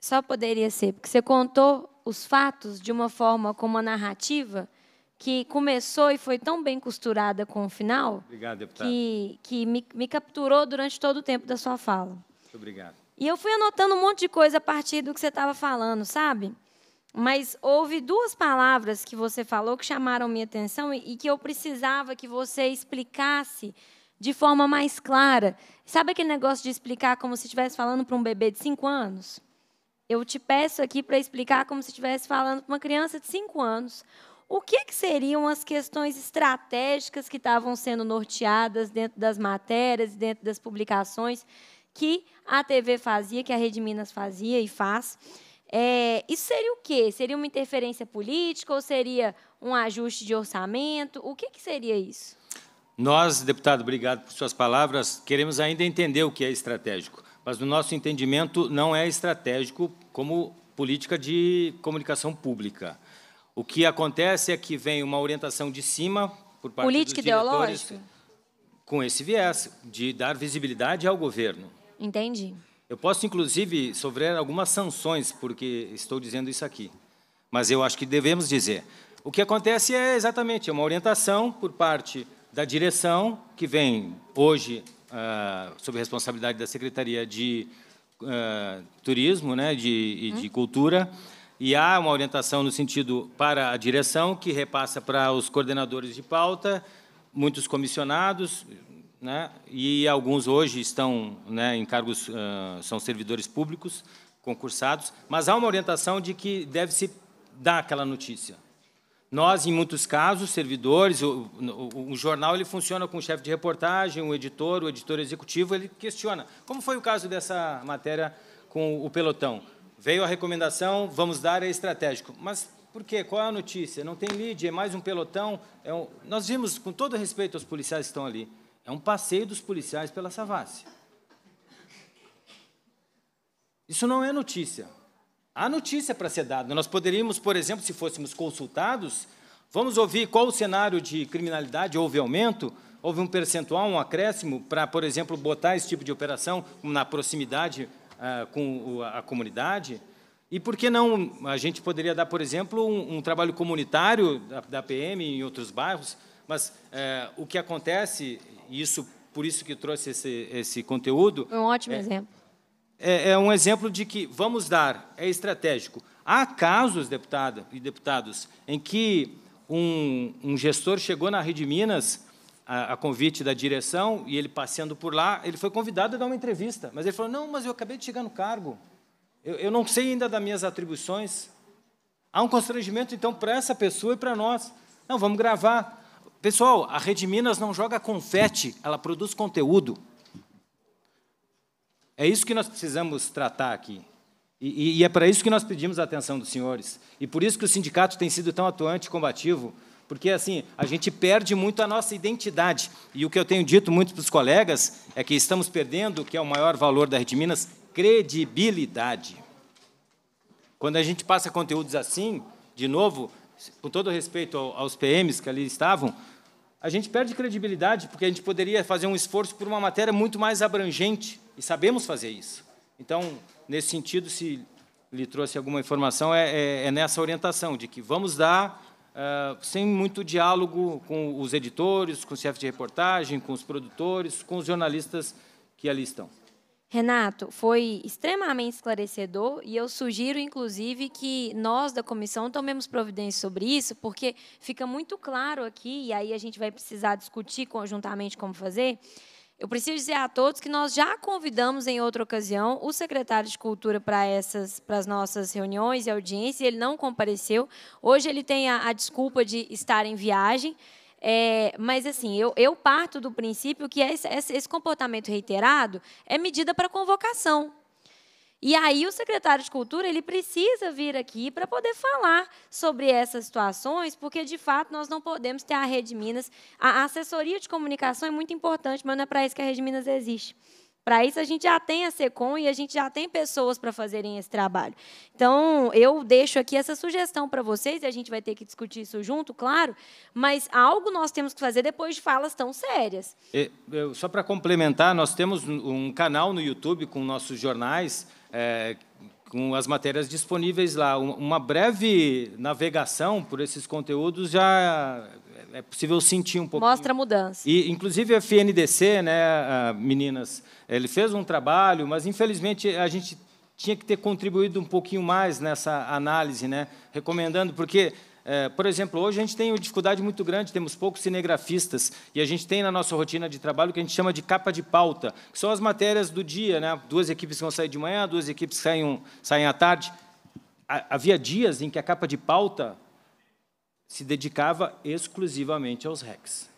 Só poderia ser, porque você contou os fatos de uma forma como a narrativa que começou e foi tão bem costurada com o final obrigado, deputado. que, que me, me capturou durante todo o tempo da sua fala. Muito obrigado. E eu fui anotando um monte de coisa a partir do que você estava falando, sabe? Mas houve duas palavras que você falou que chamaram minha atenção e, e que eu precisava que você explicasse de forma mais clara. Sabe aquele negócio de explicar como se estivesse falando para um bebê de cinco anos? Eu te peço aqui para explicar como se estivesse falando para uma criança de cinco anos o que, que, seriam as questões estratégicas que estavam sendo norteadas dentro das matérias, dentro das publicações que a TV fazia, que a Rede Minas fazia e faz. É, isso seria o quê? Seria uma interferência política ou seria um ajuste de orçamento? O que, que seria isso? Nós, deputado, obrigado por suas palavras. Queremos ainda entender o que é estratégico, mas no nosso entendimento não é estratégico como política de comunicação pública. O que acontece é que vem uma orientação de cima por parte Política dos ideológica? com esse viés de dar visibilidade ao governo. Entendi. Eu posso, inclusive, sofrer algumas sanções porque estou dizendo isso aqui. Mas eu acho que devemos dizer. O que acontece é exatamente é uma orientação por parte da direção, que vem hoje ah, sob responsabilidade da Secretaria de ah, Turismo né, de, e hum? de uhum. Cultura, e há uma orientação no sentido para a direção, que repassa para os coordenadores de pauta, muitos comissionados, né, e alguns hoje estão né, em cargos, uh, são servidores públicos, concursados, mas há uma orientação de que deve-se dar aquela notícia. Nós, em muitos casos, servidores, o, o, o jornal ele funciona com o chefe de reportagem, o editor, o editor executivo, ele questiona. Como foi o caso dessa matéria com o pelotão? Veio a recomendação, vamos dar, é estratégico. Mas por quê? Qual é a notícia? Não tem lead, é mais um pelotão. É um... Nós vimos, com todo respeito aos policiais que estão ali, é um passeio dos policiais pela Savassi. Isso não é notícia. Há notícia para ser dada. Nós poderíamos, por exemplo, se fôssemos consultados, vamos ouvir qual o cenário de criminalidade, houve aumento, houve um percentual, um acréscimo, para, por exemplo, botar esse tipo de operação na proximidade ah, com a comunidade. E por que não? A gente poderia dar, por exemplo, um, um trabalho comunitário da, da, PM em outros bairros, mas eh, o que acontece, e isso, por isso que trouxe esse, esse conteúdo. Um ótimo é, exemplo. É, é, um exemplo de que vamos dar, é estratégico. Há casos, deputada e deputados, em que um, um gestor chegou na Rede Minas a, a, convite da direção e ele passeando por lá, ele foi convidado a dar uma entrevista, mas ele falou: Não, mas eu acabei de chegar no cargo, eu, eu não sei ainda das minhas atribuições. Há um constrangimento, então, para essa pessoa e para nós. Não, vamos gravar. Pessoal, a Rede Minas não joga confete, ela produz conteúdo. É isso que nós precisamos tratar aqui. E, e, é para isso que nós pedimos a atenção dos senhores. E por isso que o sindicato tem sido tão atuante e combativo, porque, assim, a gente perde muito a nossa identidade. E o que eu tenho dito muito para os colegas é que estamos perdendo, que é o maior valor da Rede Minas, credibilidade. Quando a gente passa conteúdos assim, de novo, com todo respeito aos PMs que ali estavam, a gente perde credibilidade, porque a gente poderia fazer um esforço por uma matéria muito mais abrangente, e sabemos fazer isso. Então, nesse sentido, se lhe trouxe alguma informação, é, é, é nessa orientação, de que vamos dar ah, sem muito diálogo com os editores, com o chefe de reportagem, com os produtores, com os jornalistas que ali estão. Renato, foi extremamente esclarecedor e eu sugiro, inclusive, que nós da comissão tomemos providência sobre isso, porque fica muito claro aqui, e aí a gente vai precisar discutir conjuntamente como fazer, eu preciso dizer a todos que nós já convidamos em outra ocasião o secretário de Cultura para essas, para as nossas reuniões e audiências. e Ele não compareceu. Hoje ele tem a, a desculpa de estar em viagem. É, mas assim, eu, eu, parto do princípio que esse, esse comportamento reiterado é medida para convocação. E aí o secretário de Cultura ele precisa vir aqui para poder falar sobre essas situações, porque de fato nós não podemos ter a Rede Minas. A assessoria de comunicação é muito importante, mas não é para isso que a Rede Minas existe. Para isso, a gente já tem a SECOM e a gente já tem pessoas para fazerem esse trabalho. Então, eu deixo aqui essa sugestão para vocês, e a gente vai ter que discutir isso junto, claro, mas algo nós temos que fazer depois de falas tão sérias. E, eu, só para complementar, nós temos um canal no YouTube com nossos jornais. É, com as matérias disponíveis lá. Uma breve navegação por esses conteúdos já é possível sentir um pouco. Mostra a mudança. E, inclusive, a FNDC, né, meninas, ele fez um trabalho, mas, infelizmente, a gente tinha que ter contribuído um pouquinho mais nessa análise, né, recomendando, porque é, por exemplo, hoje a gente tem uma dificuldade muito grande, temos poucos cinegrafistas, e a gente tem na nossa rotina de trabalho o que a gente chama de capa de pauta, que são as matérias do dia, né? duas equipes vão sair de manhã, duas equipes saem, saem à tarde. Havia dias em que a capa de pauta se dedicava exclusivamente aos RECs.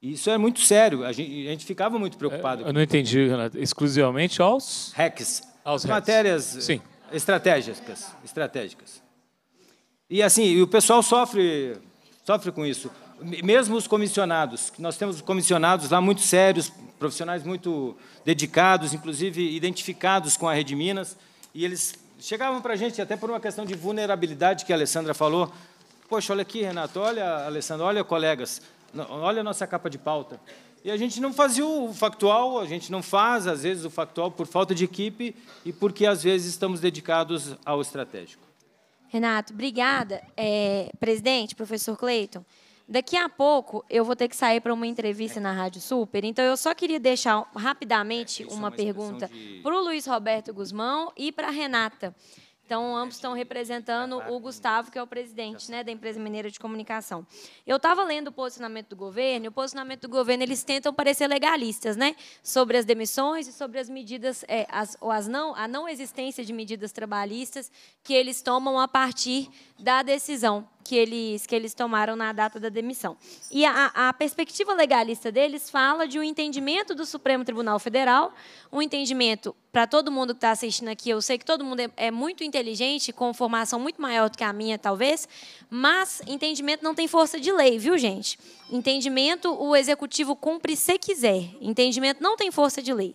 Isso é muito sério, a gente, a gente ficava muito é, preocupado. Eu, eu não entendi, Renato. Exclusivamente aos? RECs. Aos RECs. Matérias eh, Sim. estratégicas. estratégicas. E assim, o pessoal sofre, sofre com isso. Mesmo os comissionados, nós temos comissionados lá muito sérios, profissionais muito dedicados, inclusive identificados com a Rede Minas, e eles chegavam para a gente, até por uma questão de vulnerabilidade que a Alessandra falou, poxa, olha aqui, Renato, olha, Alessandro, olha, colegas, olha a nossa capa de pauta. E a gente não fazia o factual, a gente não faz, às vezes, o factual por falta de equipe e porque, às vezes, estamos dedicados ao estratégico. Renato, obrigada. É, presidente, professor Cleiton, daqui a pouco eu vou ter que sair para uma entrevista é. na Rádio Super, então eu só queria deixar rapidamente é, uma, uma pergunta de... para o Luiz Roberto Guzmão e para a Renata. Renata. Então, ambos estão representando o Gustavo, que é o presidente né, da empresa mineira de comunicação. Eu estava lendo o posicionamento do governo, e o posicionamento do governo, eles tentam parecer legalistas né, sobre as demissões e sobre as medidas, é, as, ou as não, a não existência de medidas trabalhistas que eles tomam a partir da decisão que eles, que eles tomaram na data da demissão. E a, a perspectiva legalista deles fala de um entendimento do Supremo Tribunal Federal, um entendimento para todo mundo que está assistindo aqui, eu sei que todo mundo é, é, muito inteligente, com formação muito maior do que a minha, talvez, mas entendimento não tem força de lei, viu, gente? Entendimento, o executivo cumpre se quiser. Entendimento não tem força de lei.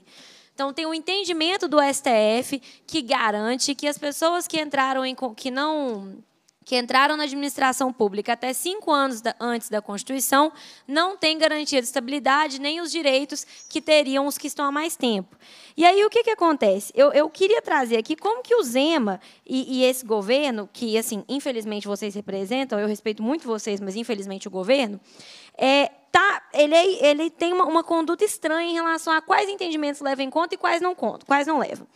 Então, tem um entendimento do STF que garante que as pessoas que entraram em. que não que entraram na administração pública até cinco anos da, antes da Constituição não têm garantia de estabilidade nem os direitos que teriam os que estão há mais tempo. E aí o que, que acontece? Eu, eu queria trazer aqui como que o Zema e, e esse governo, que assim infelizmente vocês representam, eu respeito muito vocês, mas infelizmente o governo, é, tá, ele, ele tem uma, uma conduta estranha em relação a quais entendimentos levam em conta e quais não contam, quais não levam.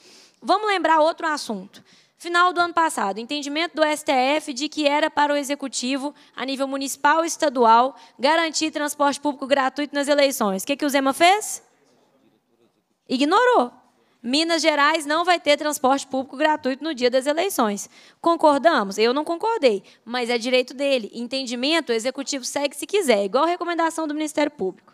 Vamos lembrar outro assunto Final do ano passado, entendimento do STF de que era para o Executivo, a nível municipal e estadual, garantir transporte público gratuito nas eleições. O que, que o Zema fez? Ignorou. Minas Gerais não vai ter transporte público gratuito no dia das eleições. Concordamos? Eu não concordei, mas é direito dele. Entendimento, o executivo segue se quiser, igual a recomendação do Ministério Público.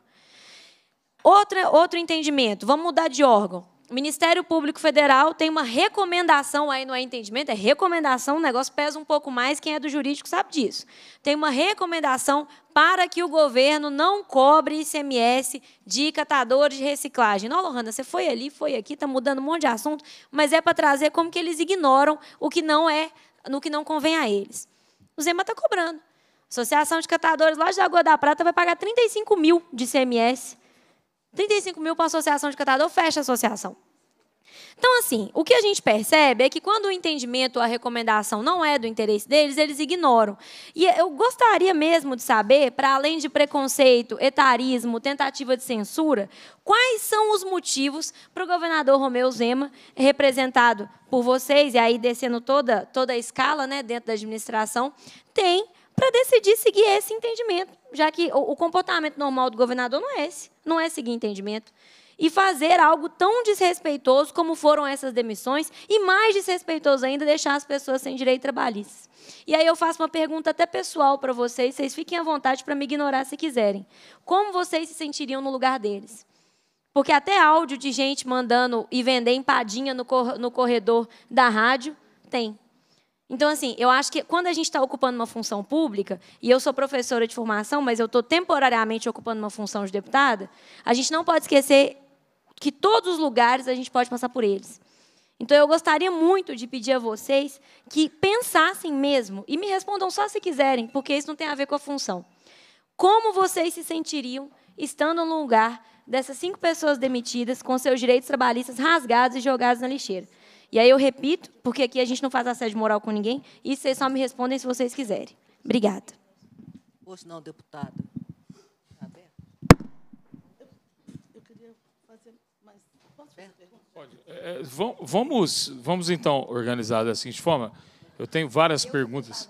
Outra, outro entendimento, vamos mudar de órgão. O Ministério Público Federal tem uma recomendação aí, não é entendimento, é recomendação, o negócio pesa um pouco mais, quem é do jurídico sabe disso. Tem uma recomendação para que o governo não cobre ICMS de catadores de reciclagem. Não, Lohana, você foi ali, foi aqui, está mudando um monte de assunto, mas é para trazer como que eles ignoram o que não é, no que não convém a eles. O Zema está cobrando. A Associação de Catadores lá de Lagoa da Prata vai pagar 35 mil de ICMS 35 mil para a associação de catador, fecha a associação. Então, assim, o que a gente percebe é que quando o entendimento, a recomendação não é do interesse deles, eles ignoram. E eu gostaria mesmo de saber, para além de preconceito, etarismo, tentativa de censura, quais são os motivos para o governador Romeu Zema, representado por vocês, e aí descendo toda, toda a escala né, dentro da administração, tem para decidir seguir esse entendimento, já que o, o comportamento normal do governador não é esse não é seguir entendimento. E fazer algo tão desrespeitoso como foram essas demissões, e mais desrespeitoso ainda, deixar as pessoas sem direito trabalhista. E aí eu faço uma pergunta até pessoal para vocês, vocês fiquem à vontade para me ignorar se quiserem. Como vocês se sentiriam no lugar deles? Porque até áudio de gente mandando e vender empadinha no corredor da rádio tem. Então, assim, eu acho que quando a gente está ocupando uma função pública, e eu sou professora de formação, mas eu estou temporariamente ocupando uma função de deputada, a gente não pode esquecer que todos os lugares a gente pode passar por eles. Então, eu gostaria muito de pedir a vocês que pensassem mesmo, e me respondam só se quiserem, porque isso não tem a ver com a função. Como vocês se sentiriam estando no lugar dessas cinco pessoas demitidas com seus direitos trabalhistas rasgados e jogados na lixeira? E aí eu repito, porque aqui a gente não faz assédio moral com ninguém, e vocês só me respondem se vocês quiserem. Obrigada. Pois não, deputado. Tá eu queria fazer mais. É, é vamos, vamos, então, organizar da seguinte forma. Eu tenho várias perguntas.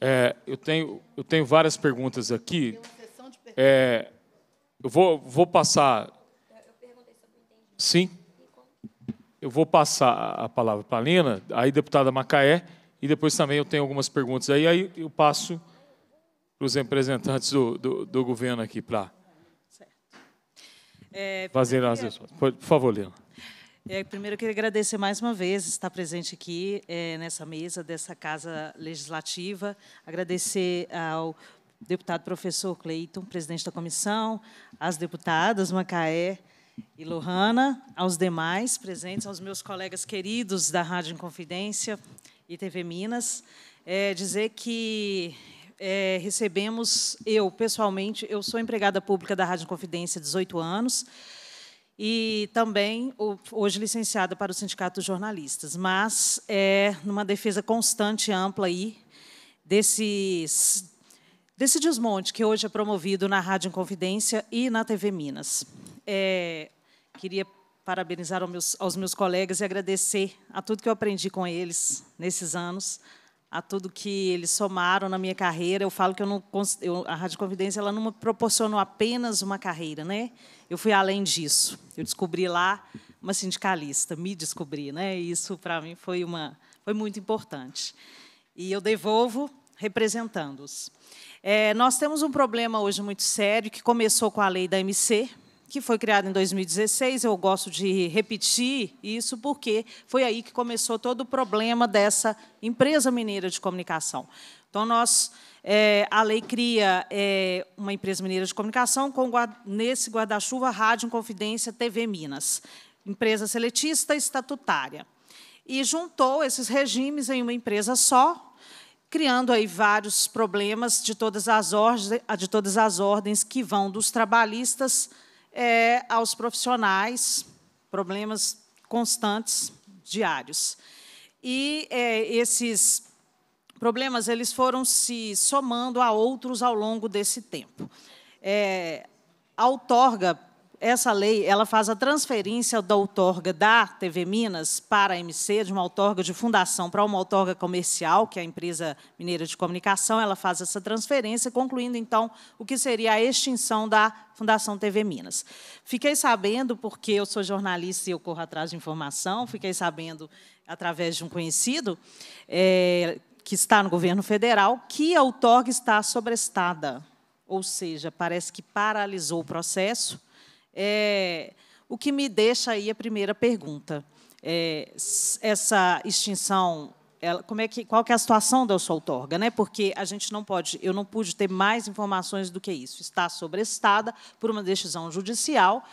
É, eu, tenho, eu tenho várias perguntas aqui. É, eu vou, vou passar. Eu perguntei Sim. Eu vou passar a palavra para a Lena, aí deputada Macaé, e depois também eu tenho algumas perguntas aí, aí eu passo para os representantes do, do, do governo aqui para é, fazer as respostas. Por favor, Lena. É, primeiro, eu queria agradecer mais uma vez estar presente aqui é, nessa mesa dessa Casa Legislativa, agradecer ao deputado professor Cleiton, presidente da comissão, às deputadas Macaé, e Lohana, aos demais presentes, aos meus colegas queridos da Rádio Inconfidência e TV Minas, é, dizer que é, recebemos, eu pessoalmente, eu sou empregada pública da Rádio Inconfidência há 18 anos, e também hoje licenciada para o Sindicato dos Jornalistas, mas é numa defesa constante e ampla aí desses desse desmonte que hoje é promovido na Rádio Inconfidência e na TV Minas. É, queria parabenizar aos meus, aos meus colegas e agradecer a tudo que eu aprendi com eles nesses anos, a tudo que eles somaram na minha carreira. Eu falo que eu não, eu, a Rádio Confidência ela não me proporcionou apenas uma carreira, né? Eu fui além disso. Eu descobri lá uma sindicalista, me descobri, né? E isso para mim foi uma foi muito importante. E eu devolvo representando-os. É, nós temos um problema hoje muito sério que começou com a lei da MC, que foi criada em 2016. Eu gosto de repetir isso porque foi aí que começou todo o problema dessa empresa mineira de comunicação. Então, nós, é, a lei cria é, uma empresa mineira de comunicação com nesse guarda-chuva Rádio Confidência TV Minas, empresa seletista estatutária. E juntou esses regimes em uma empresa só, criando aí vários problemas de todas as ordens, ah, de todas as ordens que vão dos trabalhistas é, aos profissionais, problemas constantes, diários. E é, esses problemas eles foram se somando a outros ao longo desse tempo. É, a outorga essa lei ela faz a transferência da outorga da TV Minas para a MC, de uma outorga de fundação para uma outorga comercial, que é a empresa mineira de comunicação, ela faz essa transferência, concluindo, então, o que seria a extinção da Fundação TV Minas. Fiquei sabendo, porque eu sou jornalista e eu corro atrás de informação, fiquei sabendo através de um conhecido, é, que está no governo federal, que a outorga está sobrestada, ou seja, parece que paralisou o processo, é, o que me deixa aí a primeira pergunta. É, essa extinção, ela, como é que, qual que é a situação da sua outorga? Né? Porque a gente não pode, eu não pude ter mais informações do que isso. Está sobrestada por uma decisão judicial,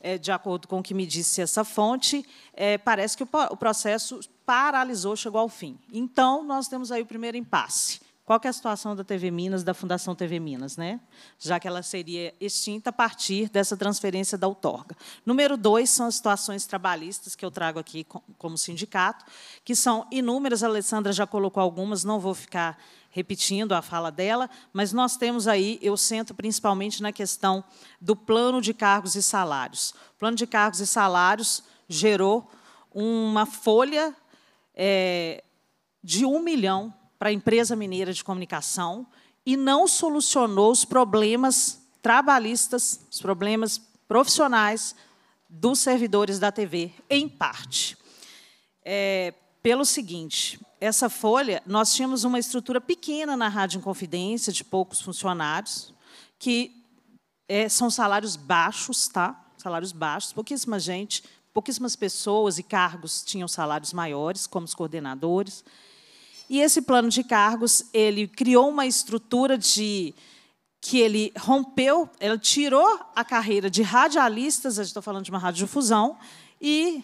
é, de acordo com o que me disse essa fonte, é, parece que o, o processo paralisou, chegou ao fim. Então, nós temos aí o primeiro impasse. Qual é a situação da TV Minas, da Fundação TV Minas, né? já que ela seria extinta a partir dessa transferência da outorga. Número dois são as situações trabalhistas que eu trago aqui como sindicato, que são inúmeras, a Alessandra já colocou algumas, não vou ficar repetindo a fala dela, mas nós temos aí, eu centro principalmente na questão do plano de cargos e salários. O plano de cargos e salários gerou uma folha é, de um milhão para a empresa mineira de comunicação e não solucionou os problemas trabalhistas, os problemas profissionais dos servidores da TV, em parte. É, pelo seguinte, essa folha, nós tínhamos uma estrutura pequena na Rádio Inconfidência, de poucos funcionários, que é, são salários baixos, tá? Salários baixos, pouquíssima gente, pouquíssimas pessoas e cargos tinham salários maiores, como os coordenadores. E esse plano de cargos, ele criou uma estrutura de que ele rompeu, ele tirou a carreira de radialistas, a gente está falando de uma radiodifusão, e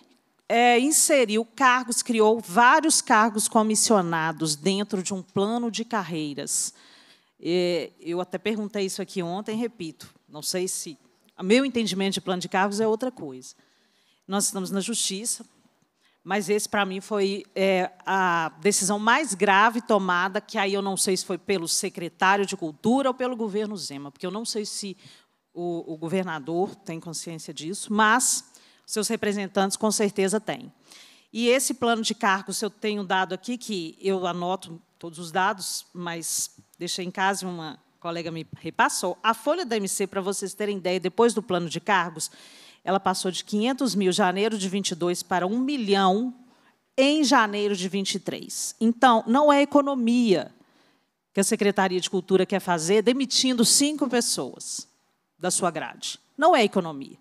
é, inseriu cargos, criou vários cargos comissionados dentro de um plano de carreiras. E, eu até perguntei isso aqui ontem, repito, não sei se. O meu entendimento de plano de cargos é outra coisa. Nós estamos na justiça, mas esse, para mim, foi é, a decisão mais grave tomada, que aí eu não sei se foi pelo secretário de Cultura ou pelo governo Zema, porque eu não sei se o, o governador tem consciência disso, mas seus representantes com certeza têm. E esse plano de cargos, eu tenho dado aqui, que eu anoto todos os dados, mas deixei em casa uma colega me repassou. A folha da MC, para vocês terem ideia, depois do plano de cargos, ela passou de 500 mil em janeiro de 22 para 1 milhão em janeiro de 23. Então, não é economia que a Secretaria de Cultura quer fazer demitindo cinco pessoas da sua grade. Não é economia.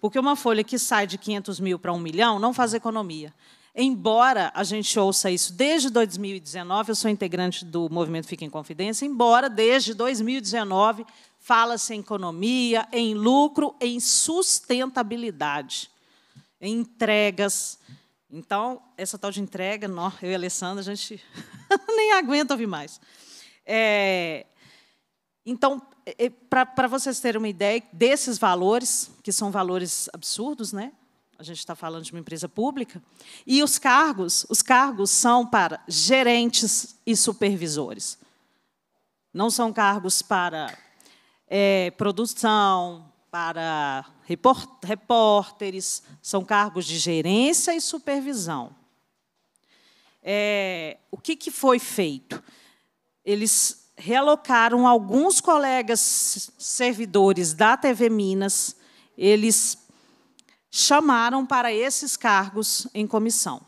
Porque uma folha que sai de 500 mil para 1 milhão não faz economia. Embora a gente ouça isso desde 2019, eu sou integrante do movimento Fica em Confidência, embora desde 2019 fala-se em economia, em lucro, em sustentabilidade, em entregas. Então, essa tal de entrega, nós, eu e a Alessandra, a gente nem aguenta ouvir mais. É, então, é, é para vocês terem uma ideia desses valores, que são valores absurdos, né? A gente está falando de uma empresa pública. E os cargos, os cargos são para gerentes e supervisores. Não são cargos para é, produção, para repórteres, são cargos de gerência e supervisão. É, o que, que foi feito? Eles realocaram alguns colegas servidores da TV Minas, eles chamaram para esses cargos em comissão.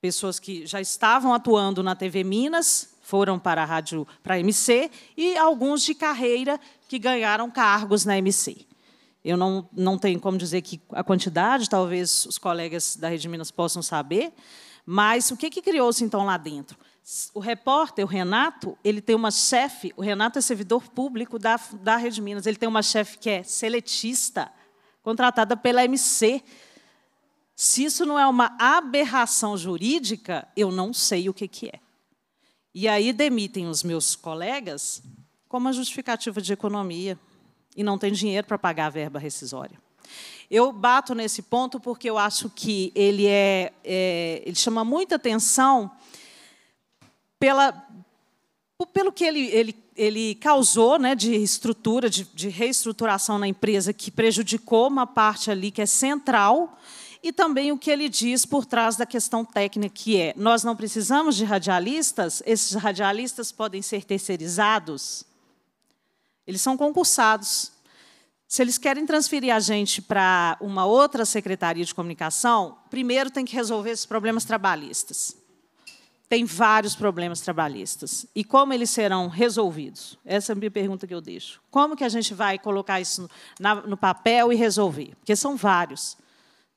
Pessoas que já estavam atuando na TV Minas foram para a rádio, para a MC, e alguns de carreira que ganharam cargos na MC. Eu não, não tenho como dizer que a quantidade, talvez os colegas da Rede Minas possam saber, mas o que, que criou-se então lá dentro? O repórter, o Renato, ele tem uma chefe, o Renato é servidor público da, da Rede Minas, ele tem uma chefe que é seletista, contratada pela MC. Se isso não é uma aberração jurídica, eu não sei o que, que é. E aí demitem os meus colegas como a justificativa de economia e não tem dinheiro para pagar a verba rescisória. Eu bato nesse ponto porque eu acho que ele é, é ele chama muita atenção pela pelo que ele, ele, ele causou né, de estrutura, de, de reestruturação na empresa, que prejudicou uma parte ali que é central e também o que ele diz por trás da questão técnica, que é: nós não precisamos de radialistas, esses radialistas podem ser terceirizados, eles são concursados. Se eles querem transferir a gente para uma outra secretaria de comunicação, primeiro tem que resolver esses problemas trabalhistas. Tem vários problemas trabalhistas. E como eles serão resolvidos? Essa é a minha pergunta que eu deixo. Como que a gente vai colocar isso no, no papel e resolver? Porque são vários.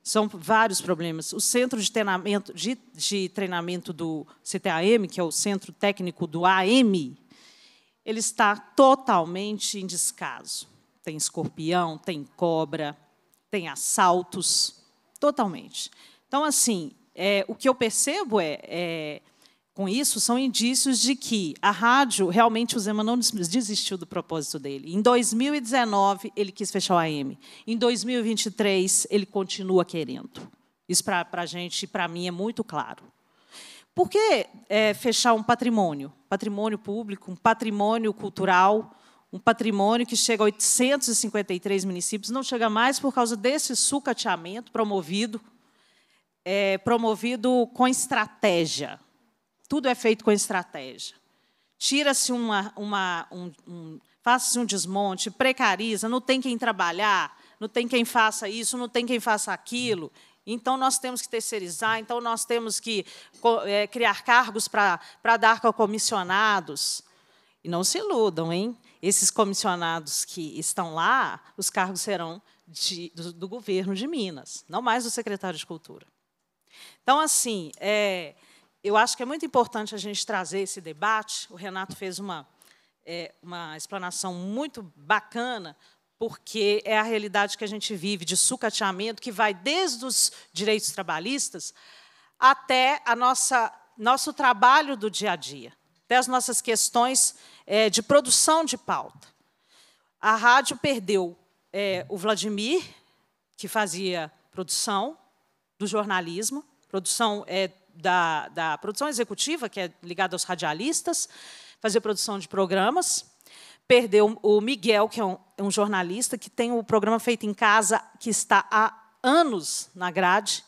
São vários problemas. O centro de treinamento, de, de treinamento do CTAM, que é o centro técnico do AM, ele está totalmente em descaso. Tem escorpião, tem cobra, tem assaltos, totalmente. Então, assim, é, o que eu percebo é, é com isso são indícios de que a rádio, realmente o Zema não desistiu do propósito dele. Em 2019, ele quis fechar o AM. Em 2023, ele continua querendo. Isso, para a gente, para mim, é muito claro. Por que é, fechar um patrimônio? Patrimônio público, um patrimônio cultural, um patrimônio que chega a 853 municípios, não chega mais por causa desse sucateamento promovido, é, promovido com estratégia tudo é feito com estratégia. Tira-se uma, uma um, um se um desmonte, precariza, não tem quem trabalhar, não tem quem faça isso, não tem quem faça aquilo. Então, nós temos que terceirizar, então, nós temos que é, criar cargos para dar com comissionados. E não se iludam, hein? Esses comissionados que estão lá, os cargos serão de, do, do, governo de Minas, não mais do secretário de Cultura. Então, assim, é, eu acho que é muito importante a gente trazer esse debate. O Renato fez uma, é, uma explanação muito bacana, porque é a realidade que a gente vive de sucateamento, que vai desde os direitos trabalhistas até a nossa nosso trabalho do dia a dia, até as nossas questões é, de produção de pauta. A rádio perdeu é, o Vladimir, que fazia produção do jornalismo, produção é, da, da produção executiva, que é ligada aos radialistas, fazer produção de programas. Perdeu o Miguel, que é um, é um jornalista que tem o programa feito em casa, que está há anos na grade.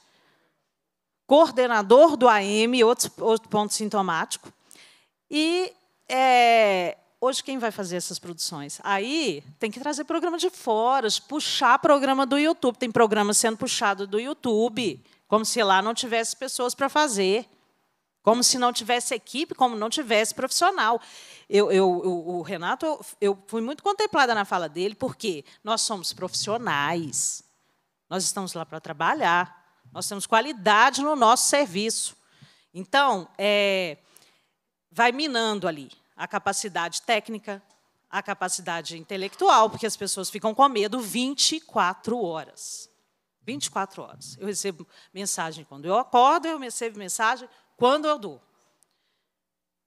Coordenador do AM, outro, outro ponto sintomático. E é, hoje quem vai fazer essas produções? Aí tem que trazer programa de fora, puxar programa do YouTube. Tem programa sendo puxado do YouTube como se lá não tivesse pessoas para fazer, como se não tivesse equipe, como não tivesse profissional. Eu, eu, eu, o Renato, eu fui muito contemplada na fala dele, porque nós somos profissionais, nós estamos lá para trabalhar, nós temos qualidade no nosso serviço. Então, é, vai minando ali a capacidade técnica, a capacidade intelectual, porque as pessoas ficam com medo 24 horas. 24 horas. Eu recebo mensagem quando eu acordo, eu recebo mensagem quando eu durmo.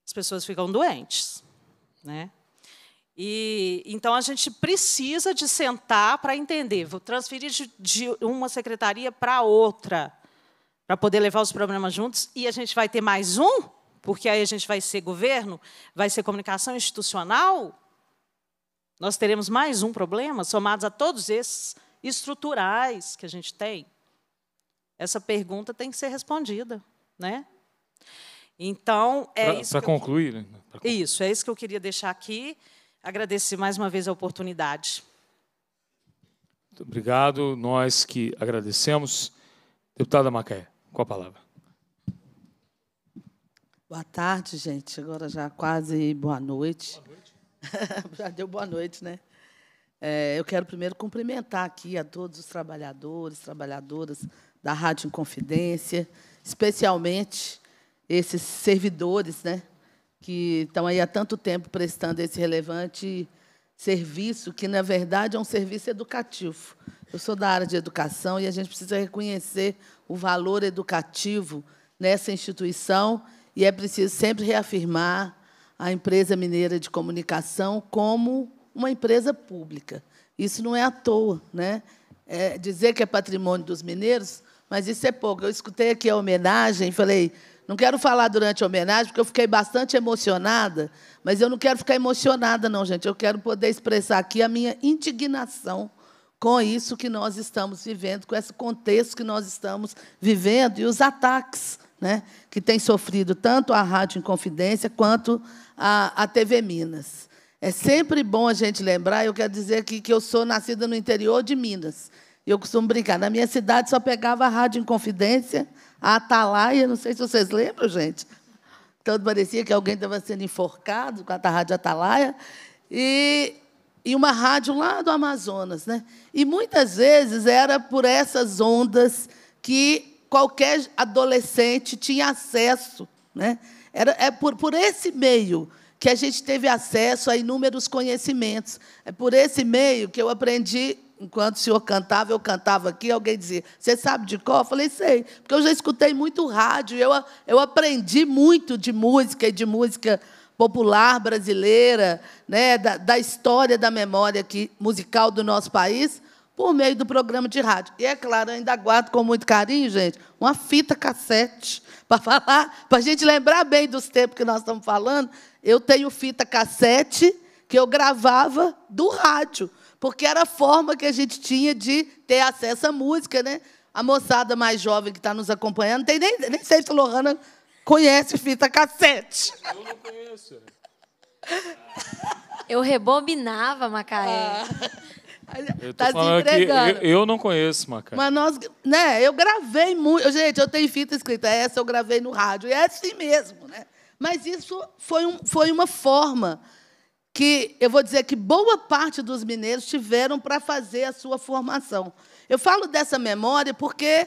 As pessoas ficam doentes, né? E então a gente precisa de sentar para entender, vou transferir de, de uma secretaria para outra, para poder levar os problemas juntos e a gente vai ter mais um, porque aí a gente vai ser governo, vai ser comunicação institucional. Nós teremos mais um problema somados a todos esses estruturais que a gente tem? Essa pergunta tem que ser respondida, né? Então, é pra, isso. Para concluir, eu... Né? concluir. Isso, é isso que eu queria deixar aqui. Agradecer mais uma vez a oportunidade. Muito obrigado. Nós que agradecemos. Deputada Macaé, com a palavra. Boa tarde, gente. Agora já quase boa noite. Boa noite. já deu boa noite, né? É, eu quero primeiro cumprimentar aqui a todos os trabalhadores, trabalhadoras da Rádio Inconfidência, especialmente esses servidores né, que estão aí há tanto tempo prestando esse relevante serviço, que, na verdade, é um serviço educativo. Eu sou da área de educação e a gente precisa reconhecer o valor educativo nessa instituição e é preciso sempre reafirmar a empresa mineira de comunicação como uma empresa pública. Isso não é à toa. Né? É dizer que é patrimônio dos mineiros, mas isso é pouco. Eu escutei aqui a homenagem, falei, não quero falar durante a homenagem, porque eu fiquei bastante emocionada, mas eu não quero ficar emocionada, não, gente. Eu quero poder expressar aqui a minha indignação com isso que nós estamos vivendo, com esse contexto que nós estamos vivendo e os ataques né, que tem sofrido tanto a Rádio Inconfidência quanto a, a TV Minas. É sempre bom a gente lembrar, eu quero dizer aqui que eu sou nascida no interior de Minas. Eu costumo brincar, na minha cidade só pegava a Rádio Inconfidência, a Atalaia, não sei se vocês lembram, gente. Tanto parecia que alguém estava sendo enforcado com a Rádio Atalaia. E, e uma rádio lá do Amazonas. Né? E muitas vezes era por essas ondas que qualquer adolescente tinha acesso. Né? Era, é por, por esse meio que a gente teve acesso a inúmeros conhecimentos. É por esse meio que eu aprendi, enquanto o senhor cantava, eu cantava aqui, alguém dizia, você sabe de qual Eu falei, sei, porque eu já escutei muito rádio, eu, eu aprendi muito de música e de música popular brasileira, né, da, da história da memória aqui, musical do nosso país, por meio do programa de rádio. E, é claro, ainda guardo com muito carinho, gente, uma fita cassete para falar, para a gente lembrar bem dos tempos que nós estamos falando, eu tenho fita cassete que eu gravava do rádio, porque era a forma que a gente tinha de ter acesso à música, né? A moçada mais jovem que está nos acompanhando, tem nem, nem sei se a Lohana conhece fita cassete. Eu não conheço. É. Eu rebobinava, Macaé. Ah. Eu tá desempregando. Eu, eu, não conheço, Maca. Mas nós, né? Eu gravei muito. Gente, eu tenho fita escrita. É essa eu gravei no rádio. E é assim mesmo, né? Mas isso foi, um, foi uma forma que eu vou dizer que boa parte dos mineiros tiveram para fazer a sua formação. Eu falo dessa memória porque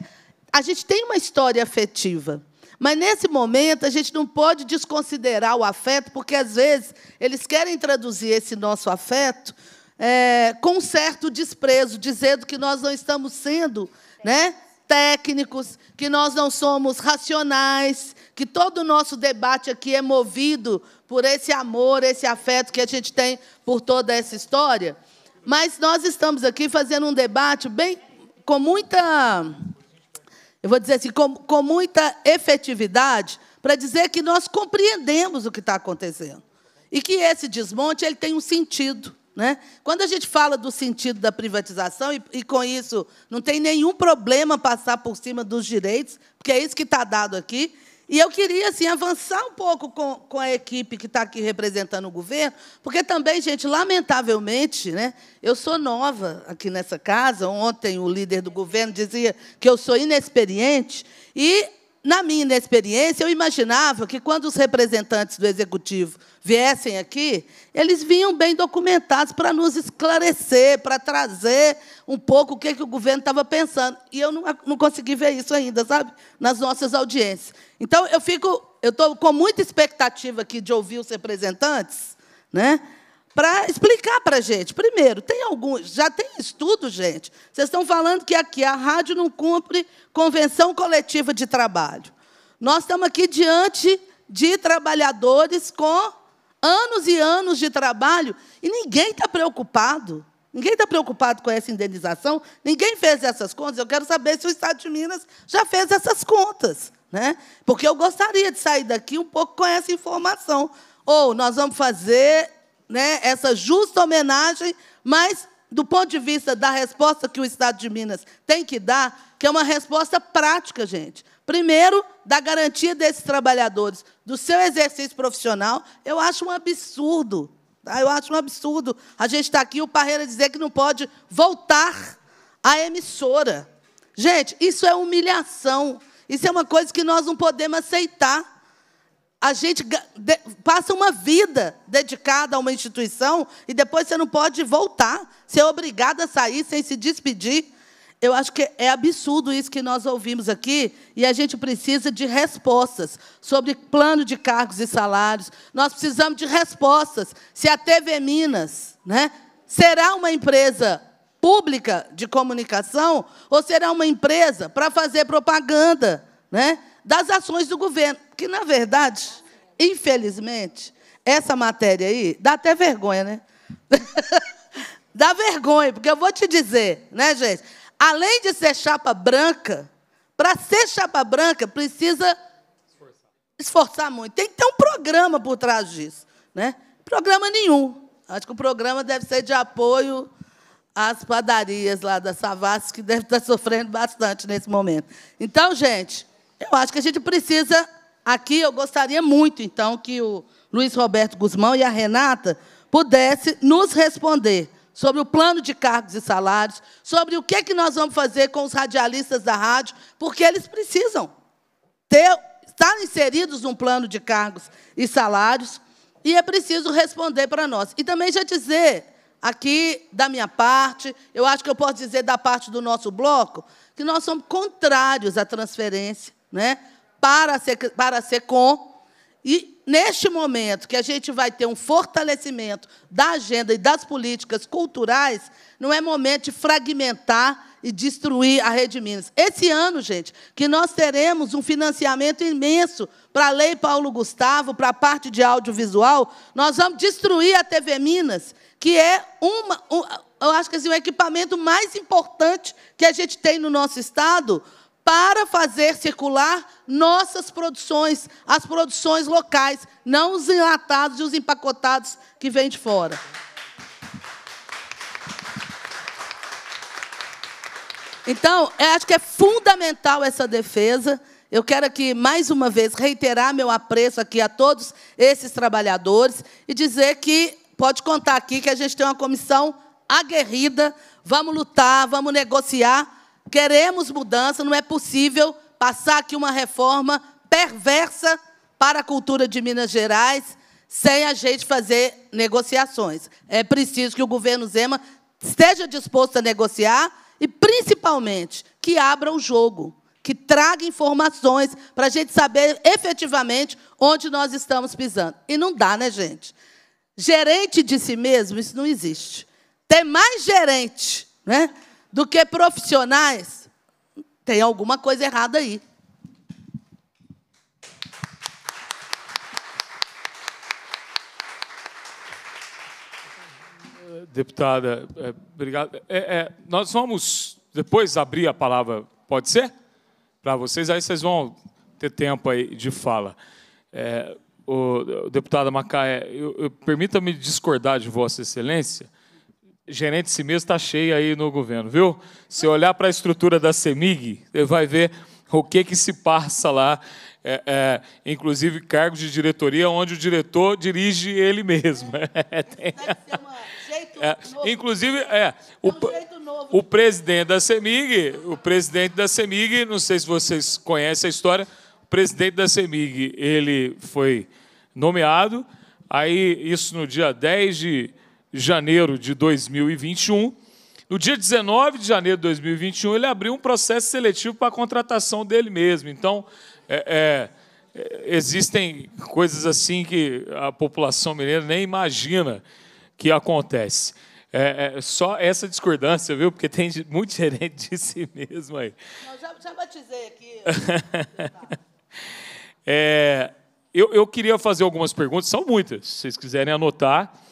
a gente tem uma história afetiva. Mas nesse momento a gente não pode desconsiderar o afeto, porque às vezes eles querem traduzir esse nosso afeto é, com certo desprezo, dizendo que nós não estamos sendo né, técnicos, que nós não somos racionais, que todo o nosso debate aqui é movido por esse amor, esse afeto que a gente tem por toda essa história. Mas nós estamos aqui fazendo um debate bem com muita, eu vou dizer assim, com, com muita efetividade para dizer que nós compreendemos o que está acontecendo e que esse desmonte ele tem um sentido. Né? Quando a gente fala do sentido da privatização, e, e, com isso não tem nenhum problema passar por cima dos direitos, porque é isso que está dado aqui. E eu queria assim, avançar um pouco com, com a equipe que está aqui representando o governo, porque também, gente, lamentavelmente, né, eu sou nova aqui nessa casa. Ontem o líder do governo dizia que eu sou inexperiente, e na minha inexperiência, eu imaginava que quando os representantes do executivo viessem aqui, eles vinham bem documentados para nos esclarecer, para trazer um pouco o que, que o governo estava pensando. E eu não, não consegui ver isso ainda, sabe? Nas nossas audiências. Então, eu fico, eu estou com muita expectativa aqui de ouvir os representantes, né? para explicar para a gente. Primeiro, tem algum, já tem estudo, gente? Vocês estão falando que aqui a rádio não cumpre convenção coletiva de trabalho. Nós estamos aqui diante de trabalhadores com anos e anos de trabalho e ninguém está preocupado. Ninguém está preocupado com essa indenização, ninguém fez essas contas. Eu quero saber se o Estado de Minas já fez essas contas. Né? Porque eu gostaria de sair daqui um pouco com essa informação. Ou nós vamos fazer né, essa justa homenagem, mas do ponto de vista da resposta que o Estado de Minas tem que dar, que é uma resposta prática, gente. Primeiro, da garantia desses trabalhadores do seu exercício profissional, eu acho um absurdo. Tá? Eu acho um absurdo a gente estar tá aqui o Parreira dizer que não pode voltar à emissora. Gente, isso é humilhação. Isso é uma coisa que nós não podemos aceitar a gente passa uma vida dedicada a uma instituição e depois você não pode voltar, ser obrigado a sair sem se despedir. Eu acho que é absurdo isso que nós ouvimos aqui e a gente precisa de respostas sobre plano de cargos e salários. Nós precisamos de respostas. Se a TV Minas né, será uma empresa pública de comunicação ou será uma empresa para fazer propaganda, né? das ações do governo, que na verdade, infelizmente, essa matéria aí dá até vergonha, né? dá vergonha, porque eu vou te dizer, né, gente? Além de ser chapa branca, para ser chapa branca precisa esforçar. esforçar muito. Tem que ter um programa por trás disso, né? Programa nenhum. Acho que o programa deve ser de apoio às padarias lá da Savassi, que deve estar sofrendo bastante nesse momento. Então, gente, eu acho que a gente precisa, aqui eu gostaria muito, então, que o Luiz Roberto Guzmão e a Renata pudessem nos responder sobre o plano de cargos e salários, sobre o que, é que nós vamos fazer com os radialistas da rádio, porque eles precisam ter, estar inseridos num plano de cargos e salários, e é preciso responder para nós. E também já dizer aqui da minha parte, eu acho que eu posso dizer da parte do nosso bloco, que nós somos contrários à transferência né, para, a para a SECOM. E neste momento que a gente vai ter um fortalecimento da agenda e das políticas culturais, não é momento de fragmentar e destruir a Rede Minas. Esse ano, gente, que nós teremos um financiamento imenso para a Lei Paulo Gustavo, para a parte de audiovisual, nós vamos destruir a TV Minas, que é uma, um, eu acho que assim, o equipamento mais importante que a gente tem no nosso estado para fazer circular nossas produções, as produções locais, não os enlatados e os empacotados que vêm de fora. Então, acho que é fundamental essa defesa. Eu quero aqui, mais uma vez, reiterar meu apreço aqui a todos esses trabalhadores e dizer que pode contar aqui que a gente tem uma comissão aguerrida. Vamos lutar, vamos negociar Queremos mudança, não é possível passar aqui uma reforma perversa para a cultura de Minas Gerais sem a gente fazer negociações. É preciso que o governo Zema esteja disposto a negociar e, principalmente, que abra o jogo, que traga informações para a gente saber efetivamente onde nós estamos pisando. E não dá, né, gente? Gerente de si mesmo, isso não existe. Tem mais gerente, né? do que profissionais, tem alguma coisa errada aí. Deputada, é, obrigado. É, é, nós vamos depois abrir a palavra, pode ser? Para vocês, aí vocês vão ter tempo aí de fala. É, o, o deputada Macaé, permita-me discordar de Vossa Excelência gerente de si mesmo está cheio aí no governo, viu? Se olhar para a estrutura da CEMIG, você vai ver o que, que se passa lá, é, é, inclusive cargos de diretoria, onde o diretor dirige ele mesmo. É, tem... É, inclusive, é, é o, o presidente da CEMIG, o presidente da CEMIG, não sei se vocês conhecem a história, o presidente da CEMIG, ele foi nomeado, aí isso no dia 10 de janeiro de 2021. No dia 19 de janeiro de 2021, ele abriu um processo seletivo para a contratação dele mesmo. Então, é, é, é, existem coisas assim que a população mineira nem imagina que acontece. É, é, só essa discordância, viu? Porque tem muito gerente de si mesmo aí. Não, já, já batizei aqui. é, eu, eu queria fazer algumas perguntas, são muitas, se vocês quiserem anotar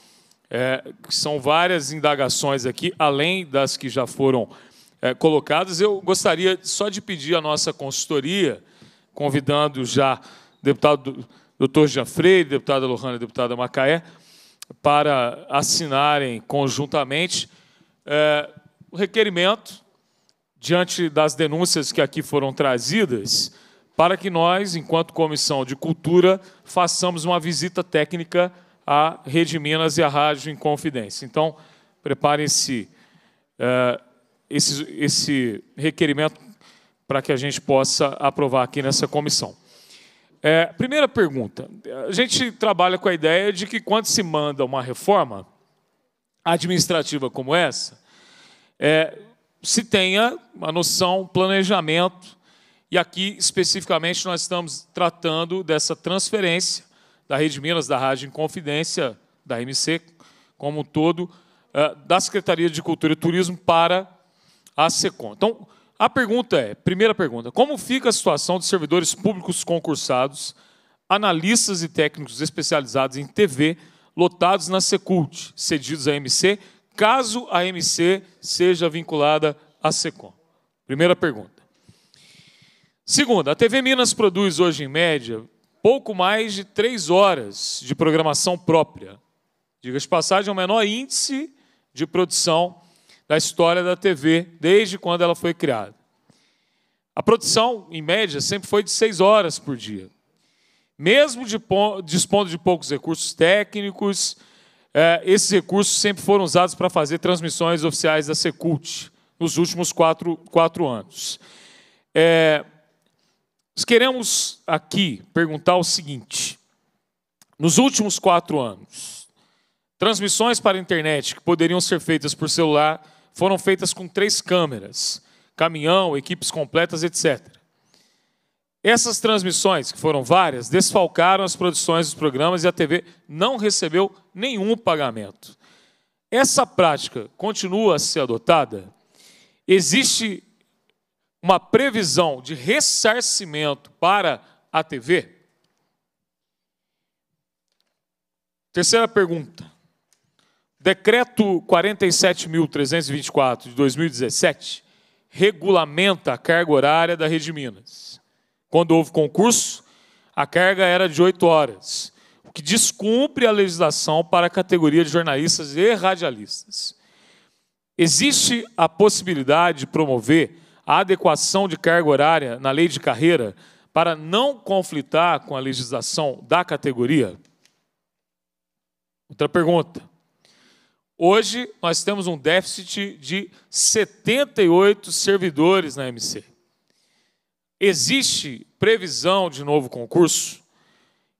é, são várias indagações aqui, além das que já foram é, colocadas. Eu gostaria só de pedir à nossa consultoria, convidando já o deputado doutor Jean Freire, deputada Lohana e deputada Macaé, para assinarem conjuntamente é, o requerimento diante das denúncias que aqui foram trazidas, para que nós, enquanto Comissão de Cultura, façamos uma visita técnica a Rede Minas e a Rádio Inconfidência. Então, preparem-se. Eh, esse, esse requerimento para que a gente possa aprovar aqui nessa comissão. É, primeira pergunta: a gente trabalha com a ideia de que quando se manda uma reforma administrativa como essa, é, se tenha uma noção, planejamento, e aqui especificamente nós estamos tratando dessa transferência da Rede Minas, da Rádio Inconfidência, da MC como um todo, eh, da Secretaria de Cultura e Turismo para a SECOM. Então, a pergunta é, primeira pergunta, como fica a situação dos servidores públicos concursados, analistas e técnicos especializados em TV, lotados na Secult, cedidos à MC, caso a MC seja vinculada à SECOM? Primeira pergunta. Segunda, a TV Minas produz hoje, em média, pouco mais de três horas de programação própria. Diga-se passagem, é o menor índice de produção da história da TV, desde quando ela foi criada. A produção, em média, sempre foi de seis horas por dia. Mesmo de, dispondo de poucos recursos técnicos, é, esses recursos sempre foram usados para fazer transmissões oficiais da Secult nos últimos quatro, quatro anos. É, nós queremos aqui perguntar o seguinte: nos últimos quatro anos, transmissões para a internet que poderiam ser feitas por celular foram feitas com três câmeras, caminhão, equipes completas, etc. Essas transmissões, que foram várias, desfalcaram as produções dos programas e a TV não recebeu nenhum pagamento. Essa prática continua a ser adotada? Existe uma previsão de ressarcimento para a TV? Terceira pergunta. Decreto 47.324 de 2017 regulamenta a carga horária da Rede Minas. Quando houve concurso, a carga era de 8 horas, o que descumpre a legislação para a categoria de jornalistas e radialistas. Existe a possibilidade de promover a adequação de carga horária na lei de carreira para não conflitar com a legislação da categoria? Outra pergunta. Hoje nós temos um déficit de 78 servidores na MC. Existe previsão de novo concurso?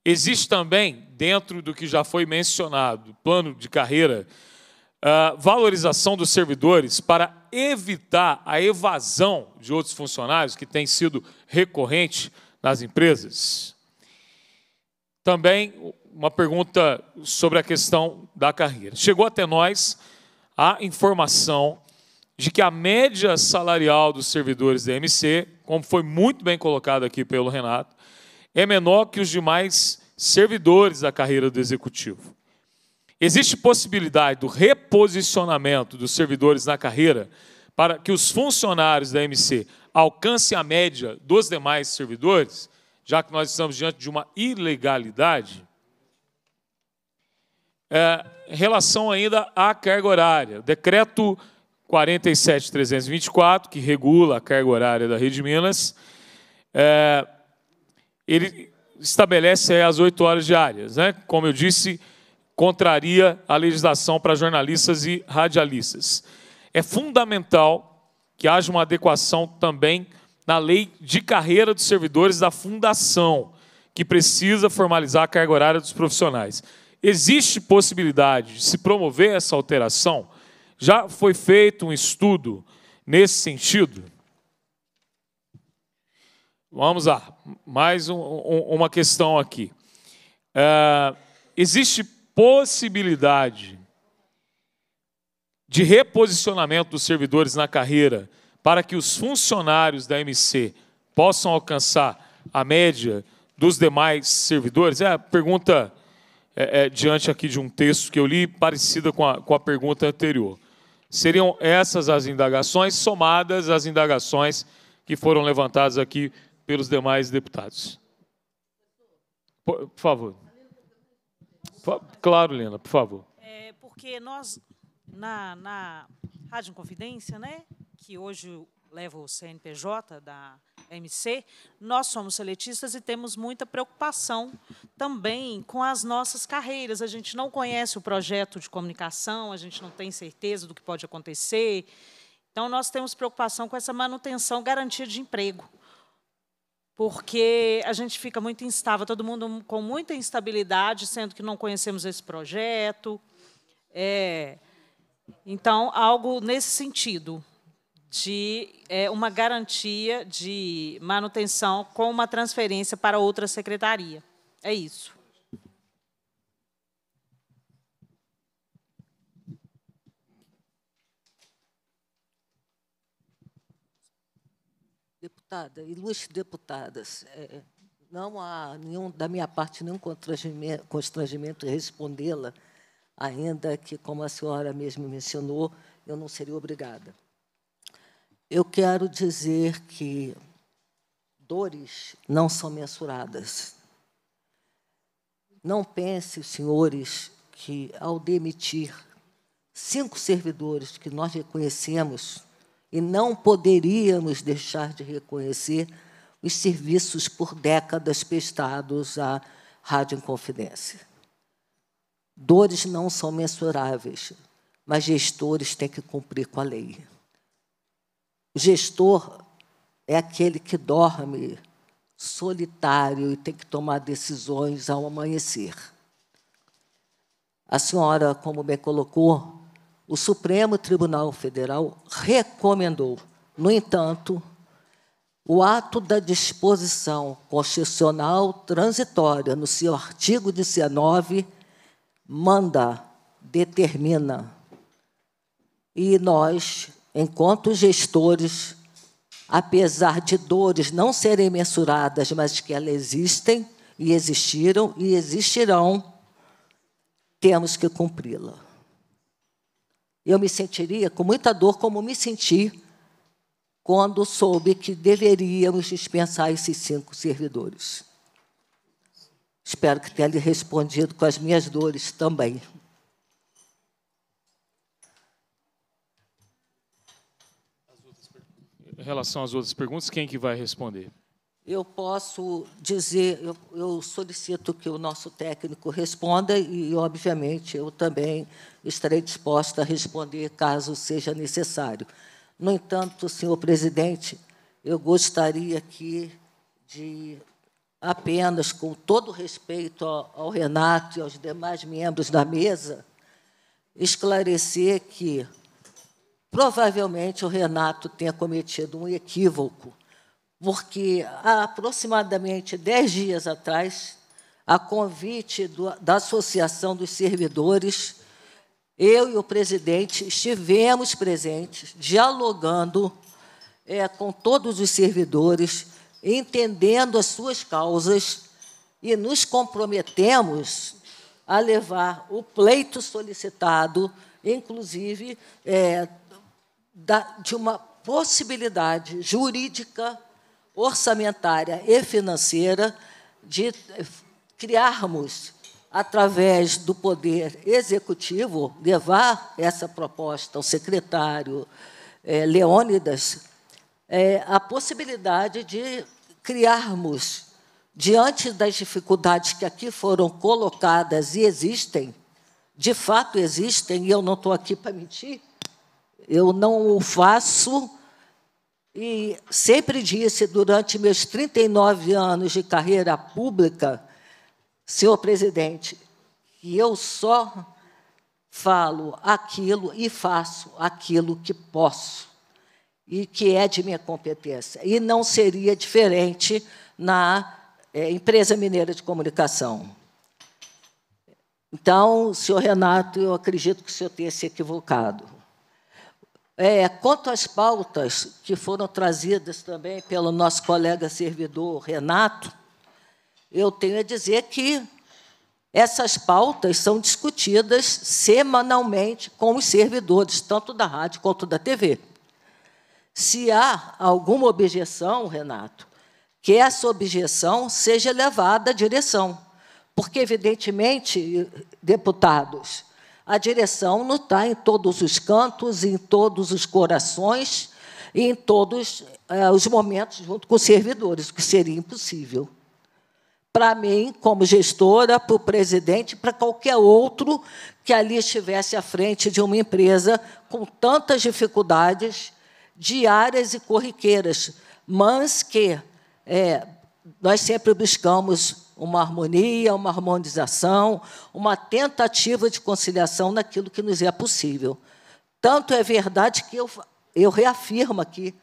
Existe também, dentro do que já foi mencionado, plano de carreira ah, valorização dos servidores para evitar a evasão de outros funcionários, que tem sido recorrente nas empresas. Também uma pergunta sobre a questão da carreira. Chegou até nós a informação de que a média salarial dos servidores da MC, como foi muito bem colocado aqui pelo Renato, é menor que os demais servidores da carreira do executivo. Existe possibilidade do reposicionamento dos servidores na carreira para que os funcionários da MC alcancem a média dos demais servidores, já que nós estamos diante de uma ilegalidade? É, em relação ainda à carga horária, decreto 47324, que regula a carga horária da Rede Minas, é, ele estabelece as oito horas diárias. Né? Como eu disse, contraria a legislação para jornalistas e radialistas. É fundamental que haja uma adequação também na lei de carreira dos servidores da fundação, que precisa formalizar a carga horária dos profissionais. Existe possibilidade de se promover essa alteração? Já foi feito um estudo nesse sentido? Vamos lá, mais um, um, uma questão aqui. Uh, existe possibilidade de reposicionamento dos servidores na carreira para que os funcionários da MC possam alcançar a média dos demais servidores? É a pergunta é, é, diante aqui de um texto que eu li, parecida com a, com a pergunta anterior. Seriam essas as indagações, somadas às indagações que foram levantadas aqui pelos demais deputados. Por, por favor. Claro, Lina, por favor. É porque nós, na, na Rádio Confidência, né, que hoje leva o CNPJ da MC, nós somos seletistas e temos muita preocupação também com as nossas carreiras. A gente não conhece o projeto de comunicação, a gente não tem certeza do que pode acontecer. Então, nós temos preocupação com essa manutenção, garantia de emprego porque a gente fica muito instável, todo mundo com muita instabilidade, sendo que não conhecemos esse projeto. É, então, algo nesse sentido, de é, uma garantia de manutenção com uma transferência para outra secretaria. É isso. deputada, ilustre deputadas, é, não há nenhum, da minha parte nenhum constrangimento, constrangimento em respondê-la, ainda que, como a senhora mesmo mencionou, eu não seria obrigada. Eu quero dizer que dores não são mensuradas. Não pense, senhores, que ao demitir cinco servidores que nós reconhecemos e não poderíamos deixar de reconhecer os serviços por décadas prestados à Rádio Inconfidência. Dores não são mensuráveis, mas gestores têm que cumprir com a lei. O gestor é aquele que dorme solitário e tem que tomar decisões ao amanhecer. A senhora, como bem colocou, o Supremo Tribunal Federal recomendou. No entanto, o ato da disposição constitucional transitória, no seu artigo 19, manda, determina. E nós, enquanto gestores, apesar de dores não serem mensuradas, mas que elas existem e existiram e existirão, temos que cumpri-la. Eu me sentiria com muita dor, como me senti quando soube que deveríamos dispensar esses cinco servidores. Espero que tenha lhe respondido com as minhas dores também. Em relação às outras perguntas, quem que vai responder? Eu posso dizer, eu, eu solicito que o nosso técnico responda e, obviamente, eu também Estarei disposta a responder caso seja necessário. No entanto, senhor presidente, eu gostaria aqui de apenas, com todo respeito ao, Renato e aos demais membros da mesa, esclarecer que provavelmente o Renato tenha cometido um equívoco, porque há aproximadamente dez dias atrás, a convite do, da Associação dos Servidores, eu e o presidente estivemos presentes, dialogando é, com todos os servidores, entendendo as suas causas e nos comprometemos a levar o pleito solicitado, inclusive é, da, de uma possibilidade jurídica, orçamentária e financeira de é, criarmos através do poder executivo, levar essa proposta ao secretário é, Leônidas, é, a possibilidade de criarmos, diante das dificuldades que aqui foram colocadas e existem, de fato existem, e eu não estou aqui para mentir, eu não o faço. E sempre disse, durante meus 39 anos de carreira pública, senhor presidente, que eu só falo aquilo e faço aquilo que posso e que é de minha competência. E não seria diferente na é, empresa mineira de comunicação. Então, senhor Renato, eu acredito que o senhor tenha se equivocado. É, quanto às pautas que foram trazidas também pelo nosso colega servidor Renato, eu tenho a dizer que essas pautas são discutidas semanalmente com os servidores, tanto da rádio quanto da TV. Se há alguma objeção, Renato, que essa objeção seja levada à direção, porque, evidentemente, deputados, a direção não está em todos os cantos, em todos os corações, em todos eh, os momentos, junto com os servidores, o que seria impossível para mim, como gestora, para o presidente, para qualquer outro que ali estivesse à frente de uma empresa com tantas dificuldades diárias e corriqueiras, mas que é, nós sempre buscamos uma harmonia, uma harmonização, uma tentativa de conciliação naquilo que nos é possível. Tanto é verdade que eu, eu reafirmo aqui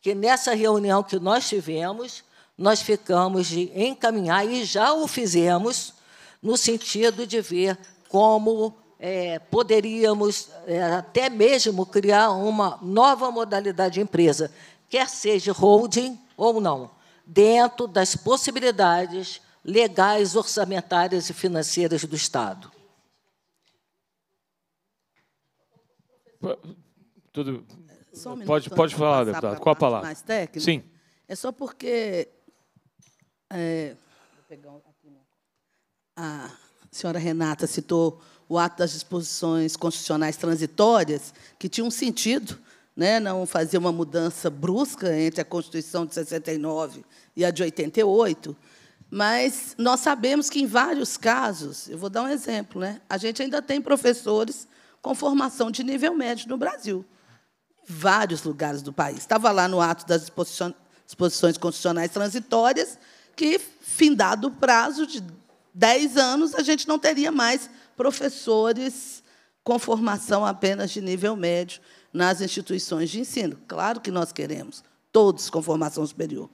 que nessa reunião que nós tivemos, nós ficamos de encaminhar, e já o fizemos, no sentido de ver como é, poderíamos é, até mesmo criar uma nova modalidade de empresa, quer seja holding ou não, dentro das possibilidades legais, orçamentárias e financeiras do Estado. Tudo. Um pode, pode falar, deputado. Qual a palavra? Sim. É só porque é, né? a senhora Renata citou o ato das disposições constitucionais transitórias, que tinha um sentido, né, não fazer uma mudança brusca entre a Constituição de 69 e a de 88, mas nós sabemos que, em vários casos, eu vou dar um exemplo, né, a gente ainda tem professores com formação de nível médio no Brasil, em vários lugares do país. Estava lá no ato das disposições constitucionais transitórias, que, findado o prazo de 10 anos, a gente não teria mais professores com formação apenas de nível médio nas instituições de ensino. Claro que nós queremos, todos com formação superior.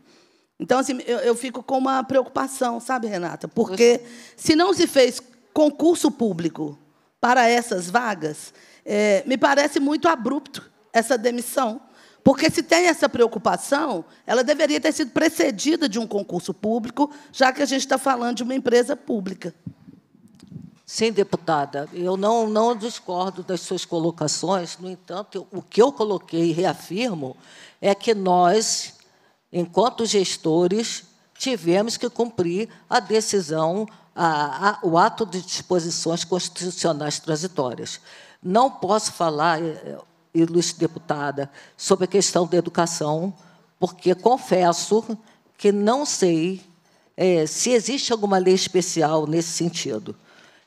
Então, assim, eu, eu fico com uma preocupação, sabe, Renata? Porque se não se fez concurso público para essas vagas, é, me parece muito abrupto essa demissão porque se tem essa preocupação, ela deveria ter sido precedida de um concurso público, já que a gente está falando de uma empresa pública. Sim, deputada, eu não, não discordo das suas colocações, no entanto, eu, o que eu coloquei e reafirmo é que nós, enquanto gestores, tivemos que cumprir a decisão, a, a, o ato de disposições constitucionais transitórias. Não posso falar, é, é, ilustre deputada, sobre a questão da educação, porque confesso que não sei é, se existe alguma lei especial nesse sentido.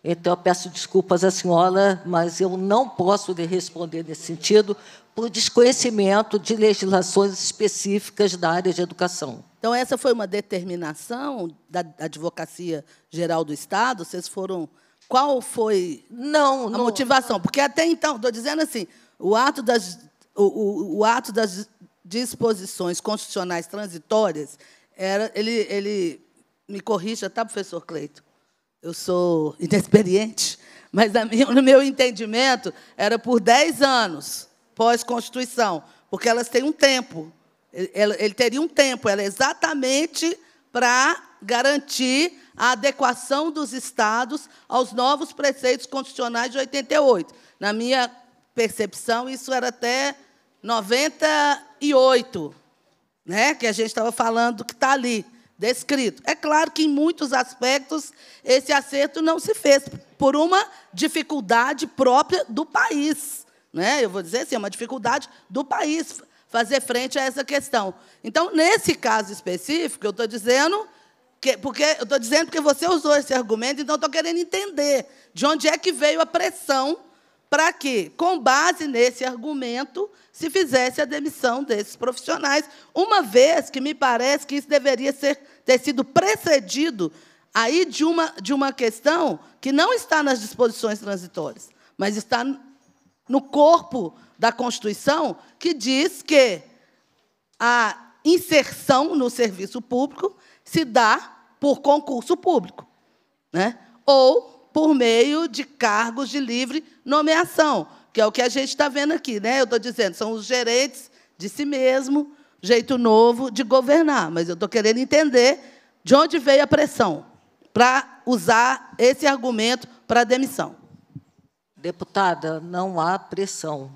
Então, eu peço desculpas à senhora, mas eu não posso lhe responder nesse sentido por desconhecimento de legislações específicas da área de educação. Então, essa foi uma determinação da Advocacia Geral do Estado? Vocês foram. Qual foi não, a não... motivação? Porque até então, estou dizendo assim, o ato das, o, o, o ato das disposições constitucionais transitórias era ele, ele me corrija, tá, professor Cleito? Eu sou inexperiente, mas minha, no meu entendimento era por 10 anos pós-constituição, porque elas têm um tempo. Ele, ele teria um tempo, era exatamente para garantir a adequação dos estados aos novos preceitos constitucionais de 88. Na minha percepção, isso era até 98, né? que a gente estava falando que está ali, descrito. É claro que, em muitos aspectos, esse acerto não se fez, por uma dificuldade própria do país. Né? Eu vou dizer assim, é uma dificuldade do país fazer frente a essa questão. Então, nesse caso específico, eu estou dizendo que, porque eu estou dizendo que você usou esse argumento, então estou querendo entender de onde é que veio a pressão para que, com base nesse argumento, se fizesse a demissão desses profissionais, uma vez que me parece que isso deveria ser, ter sido precedido aí de uma, de uma questão que não está nas disposições transitórias, mas está no corpo da Constituição, que diz que a inserção no serviço público se dá por concurso público, né? ou por meio de cargos de livre nomeação, que é o que a gente está vendo aqui. Né? Eu estou dizendo, são os gerentes de si mesmo, jeito novo de governar. Mas eu estou querendo entender de onde veio a pressão para usar esse argumento para a demissão. Deputada, não há pressão.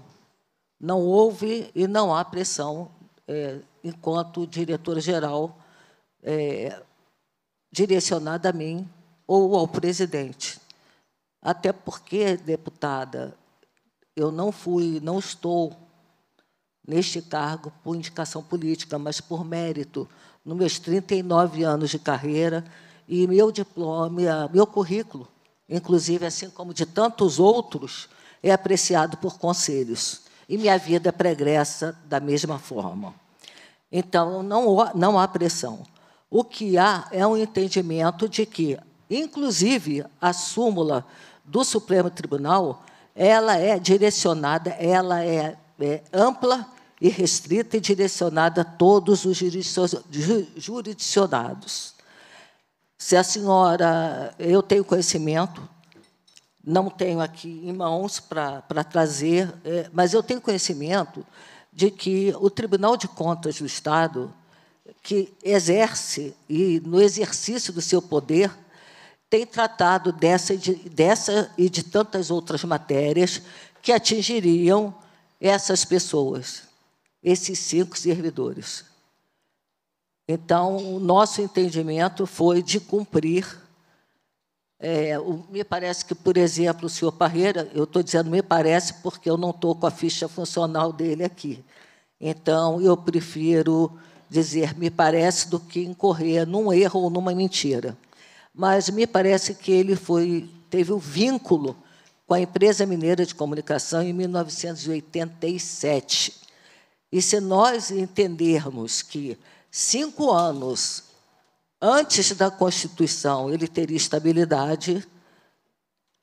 Não houve e não há pressão é, enquanto diretor-geral é, direcionada a mim ou ao presidente. Até porque, deputada, eu não fui, não estou neste cargo por indicação política, mas por mérito, nos meus 39 anos de carreira e meu diploma, meu currículo, inclusive, assim como de tantos outros, é apreciado por conselhos. E minha vida pregressa da mesma forma. Então, não, não há pressão. O que há é um entendimento de que, inclusive, a súmula do Supremo Tribunal, ela é direcionada, ela é, é ampla e restrita e direcionada a todos os jurisdicionados. Se a senhora, eu tenho conhecimento, não tenho aqui em mãos para trazer, é, mas eu tenho conhecimento de que o Tribunal de Contas do Estado, que exerce e no exercício do seu poder, tem tratado dessa, dessa e de tantas outras matérias que atingiriam essas pessoas, esses cinco servidores. Então, o nosso entendimento foi de cumprir. É, o, me parece que, por exemplo, o senhor Parreira, eu estou dizendo me parece porque eu não estou com a ficha funcional dele aqui. Então, eu prefiro dizer me parece do que incorrer num erro ou numa mentira mas me parece que ele foi, teve o um vínculo com a empresa mineira de comunicação em 1987. E se nós entendermos que cinco anos antes da Constituição ele teria estabilidade,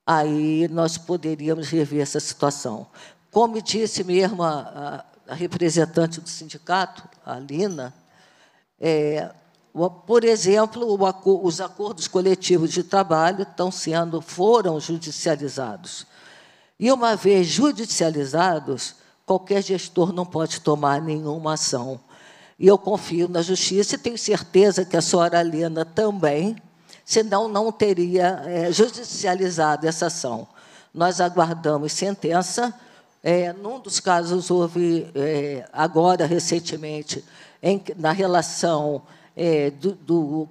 aí nós poderíamos rever essa situação. Como disse mesmo a, a, a representante do sindicato, a Lina, é, por exemplo, os acordos coletivos de trabalho estão sendo, foram judicializados. E uma vez judicializados, qualquer gestor não pode tomar nenhuma ação. E eu confio na justiça e tenho certeza que a senhora Helena também, senão não teria é, judicializado essa ação. Nós aguardamos sentença. É, num dos casos houve, é, agora, recentemente, em, na relação é, do, do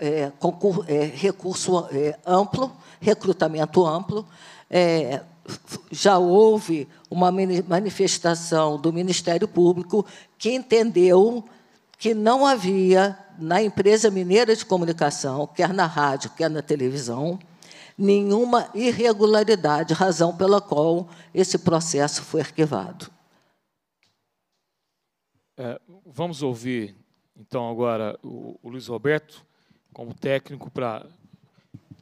é, concurso, é, recurso é, amplo, recrutamento amplo. É, já houve uma manifestação do Ministério Público que entendeu que não havia na empresa mineira de comunicação, quer na rádio, quer na televisão, nenhuma irregularidade, razão pela qual esse processo foi arquivado. É, vamos ouvir então, agora, o, o Luiz Roberto, como técnico para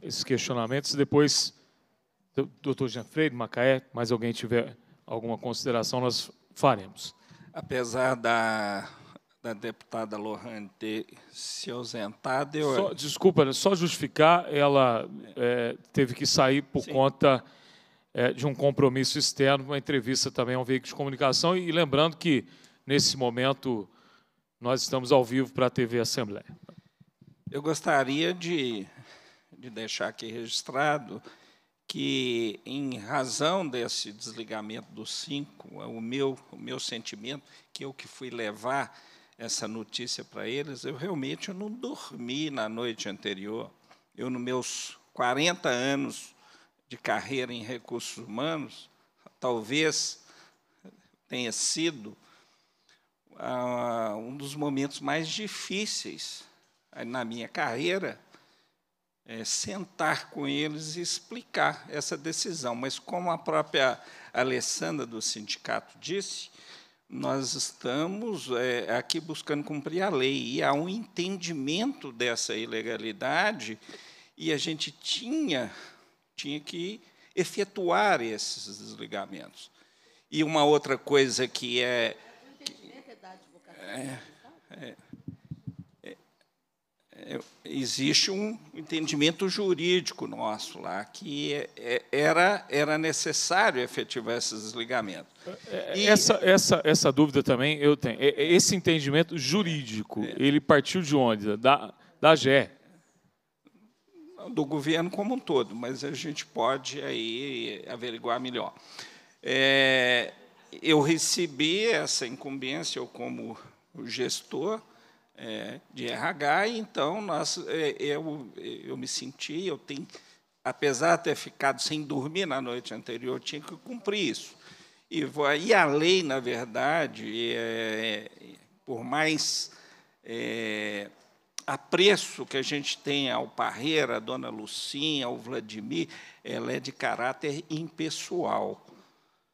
esses questionamentos, depois, doutor Jean Freire, Macaé, mais alguém tiver alguma consideração, nós faremos. Apesar da, da deputada Lohane ter se ausentado... Eu... Só, desculpa, né, só justificar, ela é, teve que sair por Sim. conta é, de um compromisso externo, uma entrevista também a um veículo de comunicação, e lembrando que, nesse momento, nós estamos ao vivo para a TV Assembleia. Eu gostaria de, de deixar aqui registrado que, em razão desse desligamento dos cinco, é o meu, o meu sentimento, que eu que fui levar essa notícia para eles, eu realmente eu não dormi na noite anterior. Eu, nos meus 40 anos de carreira em recursos humanos, talvez tenha sido ah, um dos momentos mais difíceis eh, na minha carreira é sentar com eles e explicar essa decisão. Mas, como a própria Alessandra do sindicato disse, nós estamos é, aqui buscando cumprir a lei, e há um entendimento dessa ilegalidade, e a gente tinha, tinha que efetuar esses desligamentos. E uma outra coisa que é é, é, é, existe um entendimento jurídico nosso lá que era, era necessário efetivar esses ligamentos E, essa, essa, essa dúvida também eu tenho. Esse entendimento jurídico, ele partiu de onde? Da, da GE? Do governo como um todo, mas a gente pode aí averiguar melhor. eu recebi essa incumbência, eu como o gestor é, de RH, então nós, é, eu, eu me senti, eu tenho, apesar de ter ficado sem dormir na noite anterior, tinha que cumprir isso. E, e a lei, na verdade, é, por mais é, apreço que a gente tenha ao Parreira, à Dona Lucinha, ao Vladimir, ela é de caráter impessoal.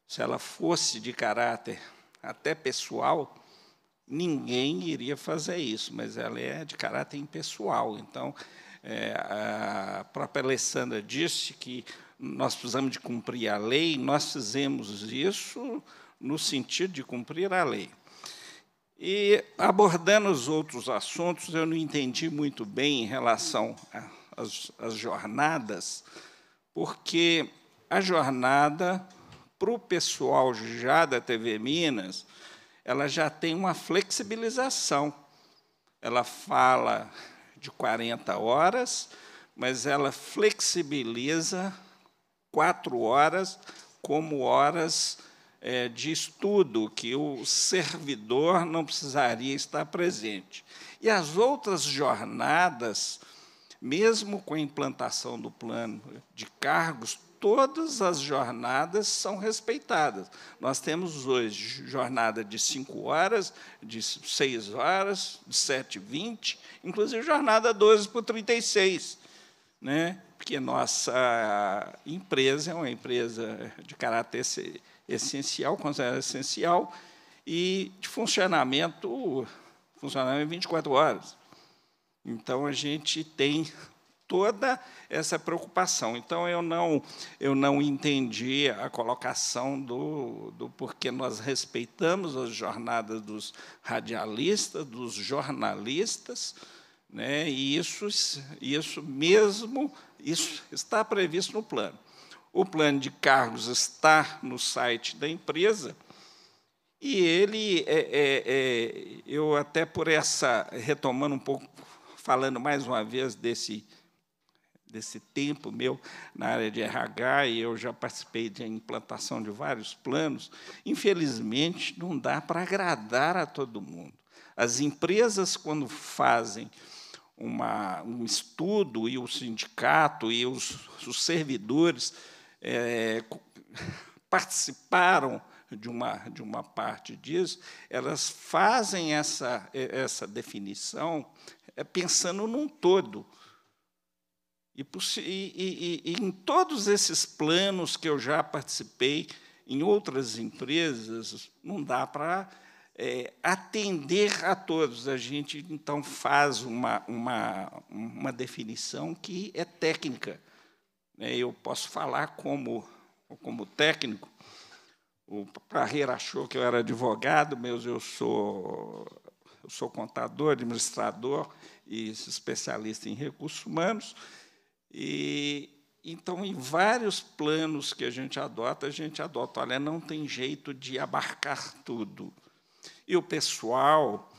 Se ela fosse de caráter até pessoal, ninguém iria fazer isso, mas ela é de caráter impessoal. Então, é, a própria Alessandra disse que nós precisamos de cumprir a lei, nós fizemos isso no sentido de cumprir a lei. E, abordando os outros assuntos, eu não entendi muito bem em relação às jornadas, porque a jornada, para o pessoal já da TV Minas, ela já tem uma flexibilização. Ela fala de 40 horas, mas ela flexibiliza quatro horas como horas é, de estudo, que o servidor não precisaria estar presente. E as outras jornadas, mesmo com a implantação do plano de cargos, todas as jornadas são respeitadas. Nós temos hoje jornada de 5 horas, de 6 horas, de 7 20, inclusive jornada 12 por 36, né? porque nossa empresa é uma empresa de caráter essencial, considerada essencial, e de funcionamento, funcionamento é 24 horas. Então, a gente tem toda essa preocupação. Então, eu não, eu não entendi a colocação do, do porquê nós respeitamos as jornadas dos radialistas, dos jornalistas, né? e isso, isso mesmo isso está previsto no plano. O plano de cargos está no site da empresa, e ele, é, é, é, eu até por essa, retomando um pouco, falando mais uma vez desse desse tempo meu na área de RH e eu já participei de implantação de vários planos, infelizmente não dá para agradar a todo mundo. As empresas quando fazem uma, um estudo e o sindicato e os, os servidores é, participaram de uma, de uma parte disso, elas fazem essa, é, essa definição é, pensando num todo e, e, e, e, em todos esses planos que eu já participei em outras empresas, não dá para é, atender a todos. A gente, então, faz uma, uma, uma definição que é técnica. Né? Eu posso falar como, como técnico. O Carreira achou que eu era advogado, mas eu sou, eu sou contador, administrador e especialista em recursos humanos. E então, em vários planos que a gente adota, a gente adota. Olha, não tem jeito de abarcar tudo. E o pessoal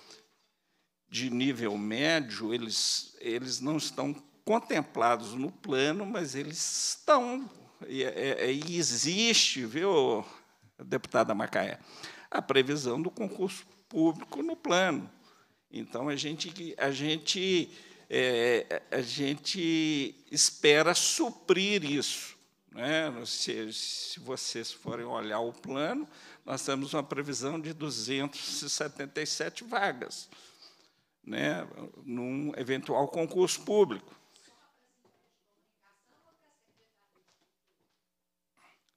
de nível médio, eles, eles não estão contemplados no plano, mas eles estão. E, é, é, é, e existe, viu, deputada Macaé, a previsão do concurso público no plano. Então, a gente. A gente é, é, a gente espera suprir isso. Né? Se, se vocês forem olhar o plano, nós temos uma previsão de 277 vagas né, num eventual concurso público.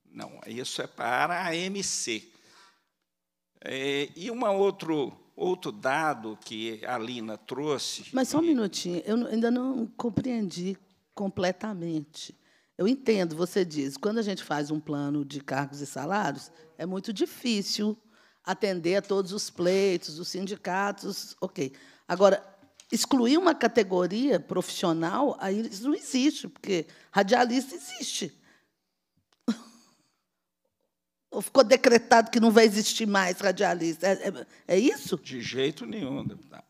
Não, isso é para a AMC. É, e uma outro Outro dado que a Lina trouxe. Mas só um minutinho, eu ainda não compreendi completamente. Eu entendo, você diz, quando a gente faz um plano de cargos e salários, é muito difícil atender a todos os pleitos, os sindicatos, ok. Agora, excluir uma categoria profissional, aí isso não existe, porque radialista existe. Ou ficou decretado que não vai existir mais radialista? É, é, é isso? De jeito nenhum, deputado.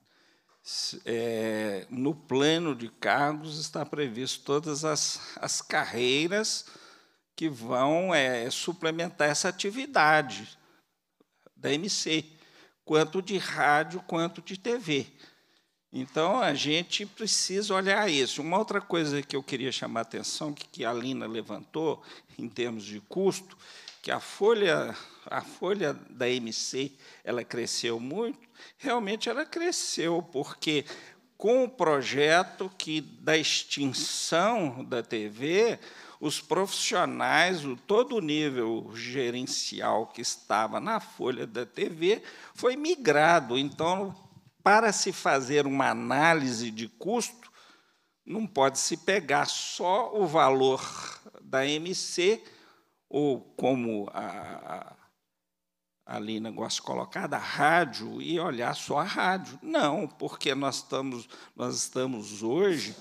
É, no plano de cargos está previsto todas as, as carreiras que vão é, suplementar essa atividade da MC, quanto de rádio, quanto de TV. Então, a gente precisa olhar isso. Uma outra coisa que eu queria chamar a atenção, que, que a Lina levantou, em termos de custo, que a folha, a folha da MC ela cresceu muito, realmente ela cresceu, porque com o projeto que da extinção da TV, os profissionais, o, todo o nível gerencial que estava na folha da TV foi migrado. Então, para se fazer uma análise de custo, não pode se pegar só o valor da MC ou como a, a Lina gosta de colocar, da rádio e olhar só a rádio. Não, porque nós estamos, nós estamos hoje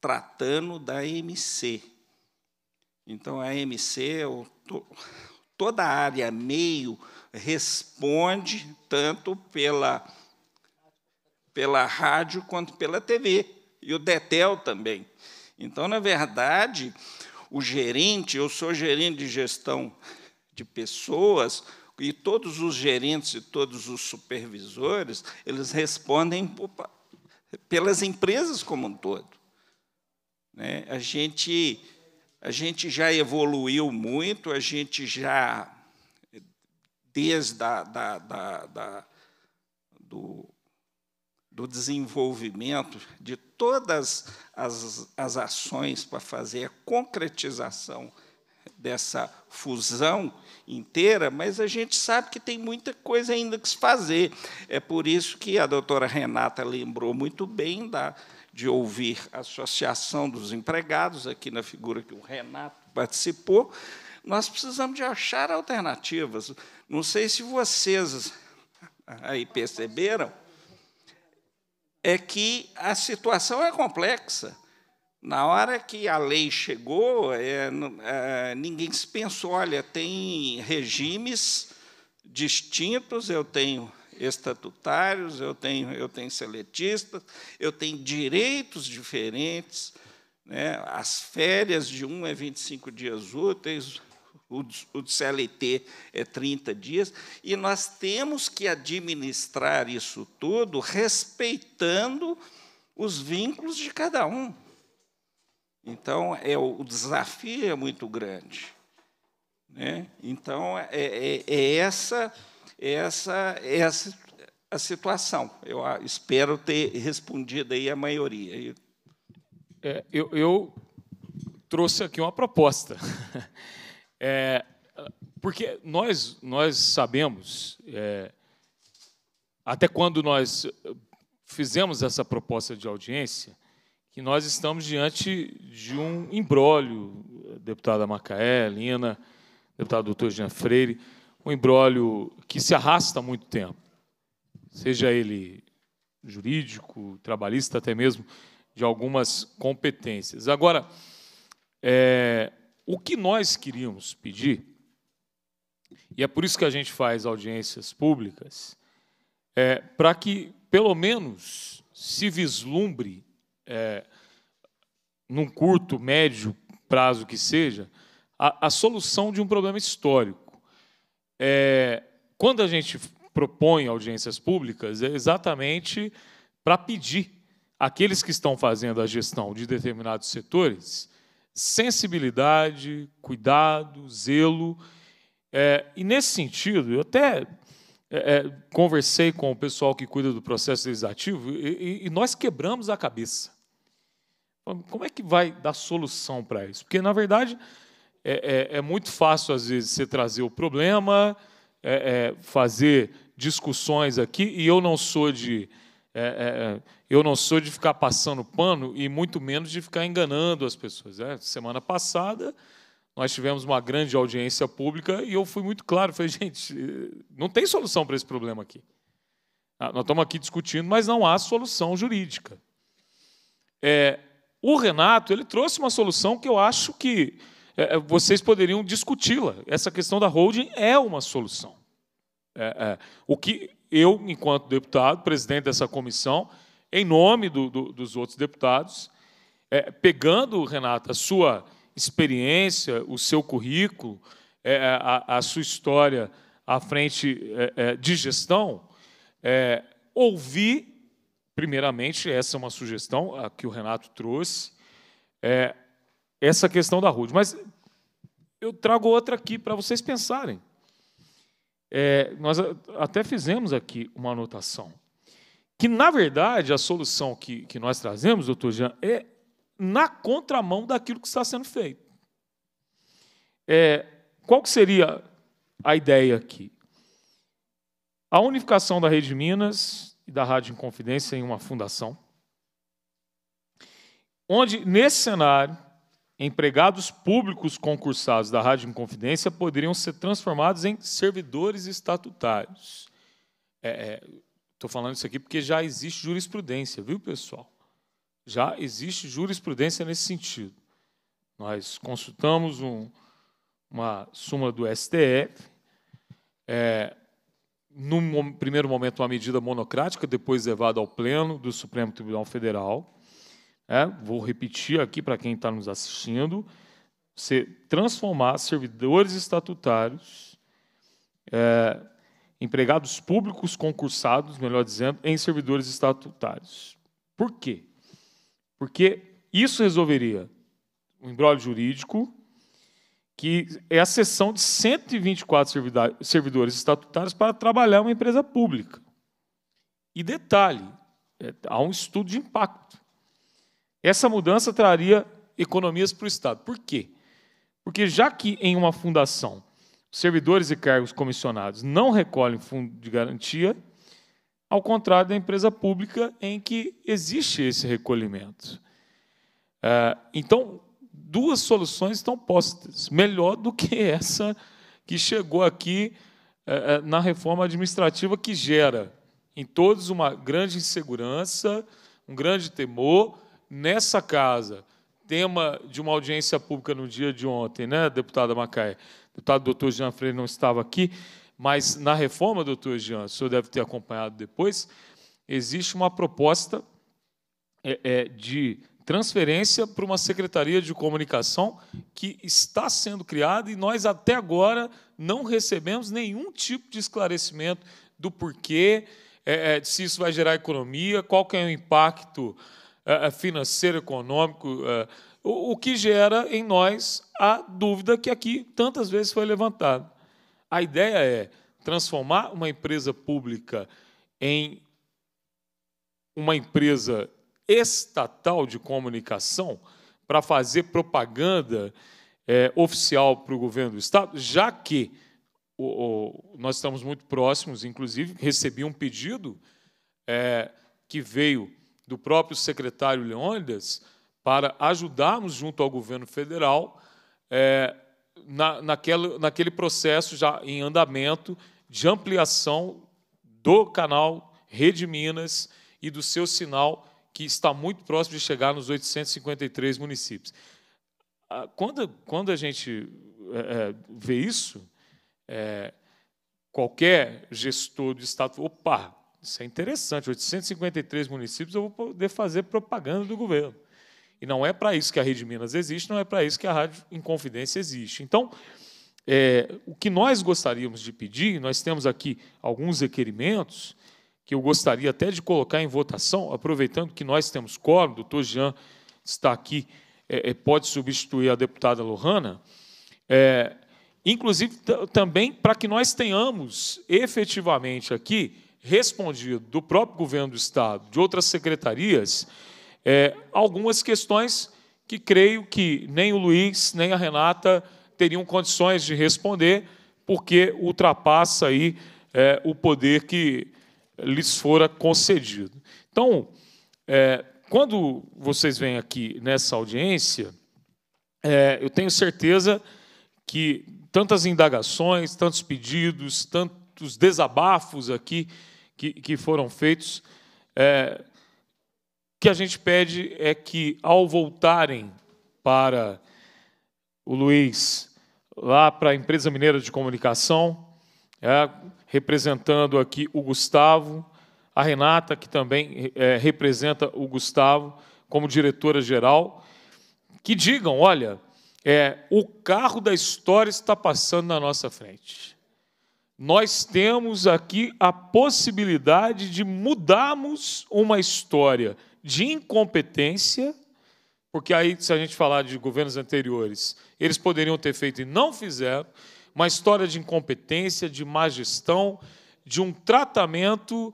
tratando da MC. Então, a MC, to, toda a área meio responde tanto pela, pela rádio quanto pela TV, e o DETEL também. Então, na verdade, o gerente, eu sou gerente de gestão de pessoas, e todos os gerentes e todos os supervisores, eles respondem pelas empresas como um todo. Né? A, gente, a gente já evoluiu muito, a gente já, desde a, da, da, da, do, do desenvolvimento de todas as, as ações para fazer a concretização dessa fusão inteira, mas a gente sabe que tem muita coisa ainda que se fazer. É por isso que a doutora Renata lembrou muito bem da, de ouvir a Associação dos Empregados, aqui na figura que o Renato participou. Nós precisamos de achar alternativas. Não sei se vocês aí perceberam, é que a situação é complexa. Na hora que a lei chegou, é, é, ninguém se pensou, olha, tem regimes distintos, eu tenho estatutários, eu tenho, eu tenho seletistas, eu tenho direitos diferentes. Né? As férias de um é 25 dias úteis, o CLT é 30 dias, e nós temos que administrar isso tudo respeitando os vínculos de cada um. Então, é, o desafio é muito grande. Né? Então, é, é, é essa, é essa, é essa a situação. Eu espero ter respondido aí a maioria. eu, é, eu trouxe aqui uma proposta. É, porque nós, nós sabemos, é, até quando nós fizemos essa proposta de audiência, que nós estamos diante de um embrólio, deputada Macaé, Lina, deputado doutor Jean Freire, um embrólio que se arrasta há muito tempo, seja ele jurídico, trabalhista, até mesmo de algumas competências. Agora, é, o que nós queríamos pedir, e é por isso que a gente faz audiências públicas, é, para que, pelo menos, se vislumbre, é, num curto, médio prazo que seja, a, a solução de um problema histórico. É, quando a gente propõe audiências públicas, é exatamente para pedir àqueles que estão fazendo a gestão de determinados setores sensibilidade, cuidado, zelo. É, e nesse sentido, eu até é, é, conversei com o pessoal que cuida do processo legislativo e, e, e nós quebramos a cabeça. Como é que vai dar solução para isso? Porque, na verdade, é, é, é muito fácil, às vezes, você trazer o problema, é, fazer discussões aqui, e eu não sou de é, é, é, eu não sou de ficar passando pano e muito menos de ficar enganando as pessoas. É, semana passada nós tivemos uma grande audiência pública e eu fui muito claro, falei gente, não tem solução para esse problema aqui. Ah, nós estamos aqui discutindo, mas não há solução jurídica. É, o Renato ele trouxe uma solução que eu acho que é, vocês poderiam discuti-la. Essa questão da holding é uma solução. o que eu, enquanto deputado, presidente dessa comissão, em nome do, do, dos outros deputados, é, pegando, Renata, a sua experiência, o seu currículo, é, a, a, sua história à frente é, é de gestão, é, ouvir, primeiramente, essa é uma sugestão a que o Renato trouxe, é, essa questão da RUD. Mas eu trago outra aqui para vocês pensarem é, nós até fizemos aqui uma anotação. Que, na verdade, a solução que, que nós trazemos, doutor Jean, é na contramão daquilo que está sendo feito. É, qual que seria a ideia aqui? A unificação da Rede Minas e da Rádio Inconfidência em uma fundação, onde, nesse cenário, empregados públicos concursados da Rádio Inconfidência poderiam ser transformados em servidores estatutários. Estou é, é, falando isso aqui porque já existe jurisprudência, viu, pessoal? Já existe jurisprudência nesse sentido. Nós consultamos um, uma súmula do STF, é, num primeiro momento uma medida monocrática, depois levada ao Pleno do Supremo Tribunal Federal, é, vou repetir aqui para quem está nos assistindo: você transformar servidores estatutários, é, empregados públicos concursados, melhor dizendo, em servidores estatutários. Por quê? Porque isso resolveria o um embrólio jurídico, que é a cessão de 124 servidores estatutários para trabalhar uma empresa pública. E detalhe, é, há um estudo de impacto. Essa mudança traria economias para o Estado. Por quê? Porque já que em uma fundação servidores e cargos comissionados não recolhem fundo de garantia, ao contrário da empresa pública em que existe esse recolhimento. É, então, duas soluções estão postas, melhor do que essa que chegou aqui é, é, na reforma administrativa que gera em todos uma grande insegurança, um grande temor nessa casa, tema de uma audiência pública no dia de ontem, né, deputada Macaé? deputado doutor Jean Freire não estava aqui, mas na reforma, doutor Jean, o senhor deve ter acompanhado depois, existe uma proposta é, é, de transferência para uma secretaria de comunicação que está sendo criada e nós até agora não recebemos nenhum tipo de esclarecimento do porquê, é, se isso vai gerar economia, qual que é o impacto financeiro, econômico, o que gera em nós a dúvida que aqui tantas vezes foi levantada. A ideia é transformar uma empresa pública em uma empresa estatal de comunicação para fazer propaganda é, oficial para o governo do Estado, já que o, o, nós estamos muito próximos, inclusive recebi um pedido é, que veio do próprio secretário Leônidas para ajudarmos junto ao governo federal é, na, naquela, naquele processo já em andamento de ampliação do canal Rede Minas e do seu sinal, que está muito próximo de chegar nos 853 municípios. Ah, quando, quando a gente é, é, vê isso, é, qualquer gestor do Estado, opa, isso é interessante. 853 municípios eu vou poder fazer propaganda do governo. E não é para isso que a Rede Minas existe, não é para isso que a Rádio Inconfidência existe. Então, é, o que nós gostaríamos de pedir, nós temos aqui alguns requerimentos que eu gostaria até de colocar em votação, aproveitando que nós temos quórum, o doutor Jean está aqui, é, é, pode substituir a deputada Lohana, é, inclusive também para que nós tenhamos efetivamente aqui respondido do próprio governo do Estado, de outras secretarias, é, algumas questões que creio que nem o Luiz, nem a Renata teriam condições de responder, porque ultrapassa aí é, o poder que lhes fora concedido. Então, é, quando vocês vêm aqui nessa audiência, é, eu tenho certeza que tantas indagações, tantos pedidos, tantos desabafos aqui que, que foram feitos, é, que a gente pede é que, ao voltarem para o Luiz, lá para a Empresa Mineira de Comunicação, é, representando aqui o Gustavo, a Renata, que também é, representa o Gustavo como diretora-geral, que digam: olha, é, o carro da história está passando na nossa frente nós temos aqui a possibilidade de mudarmos uma história de incompetência, porque aí, se a gente falar de governos anteriores, eles poderiam ter feito e não fizeram, uma história de incompetência, de má gestão, de um tratamento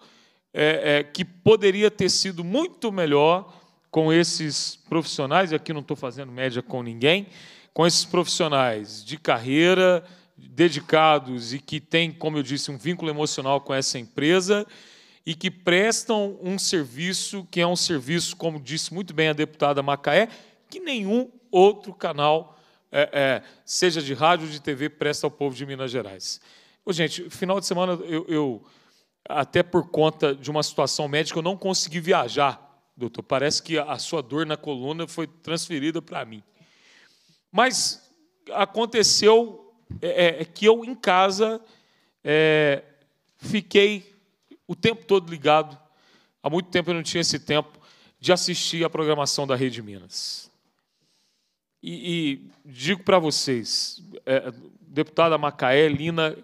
é, é, que poderia ter sido muito melhor com esses profissionais, e aqui não estou fazendo média com ninguém, com esses profissionais de carreira, dedicados e que têm, como eu disse, um vínculo emocional com essa empresa e que prestam um serviço que é um serviço, como disse muito bem a deputada Macaé, que nenhum outro canal, é, é, seja de rádio ou de TV, presta ao povo de Minas Gerais. Ô, gente, final de semana eu, eu até por conta de uma situação médica, eu não consegui viajar, doutor. Parece que a sua dor na coluna foi transferida para mim. Mas aconteceu é, é, é que eu, em casa, é, fiquei o tempo todo ligado. Há muito tempo eu não tinha esse tempo de assistir a programação da Rede Minas. E, e digo para vocês, é, deputada Macaé, Lina,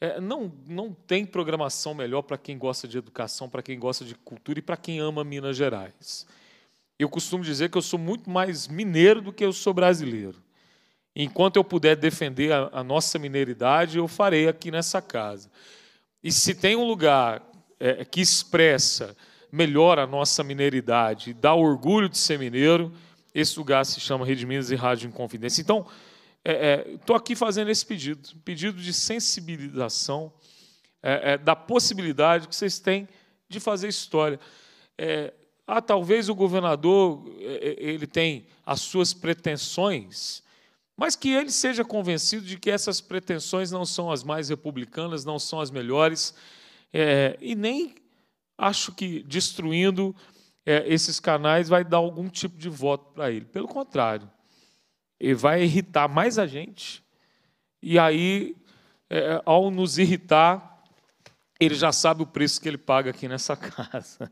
é, não, não tem programação melhor para quem gosta de educação, para quem gosta de cultura e para quem ama Minas Gerais. Eu costumo dizer que eu sou muito mais mineiro do que eu sou brasileiro. Enquanto eu puder defender a, a nossa mineridade, eu farei aqui nessa casa. E se tem um lugar é, que expressa melhor a nossa mineridade, dá orgulho de ser mineiro, esse lugar se chama Rede Minas e Rádio em Confidência. Então, estou é, é, aqui fazendo esse pedido, pedido de sensibilização é, é, da possibilidade que vocês têm de fazer história. É, ah, talvez o governador é, ele tem as suas pretensões mas que ele seja convencido de que essas pretensões não são as mais republicanas, não são as melhores, é, e nem acho que destruindo é, esses canais vai dar algum tipo de voto para ele. Pelo contrário, ele vai irritar mais a gente, e aí, é, ao nos irritar, ele já sabe o preço que ele paga aqui nessa casa.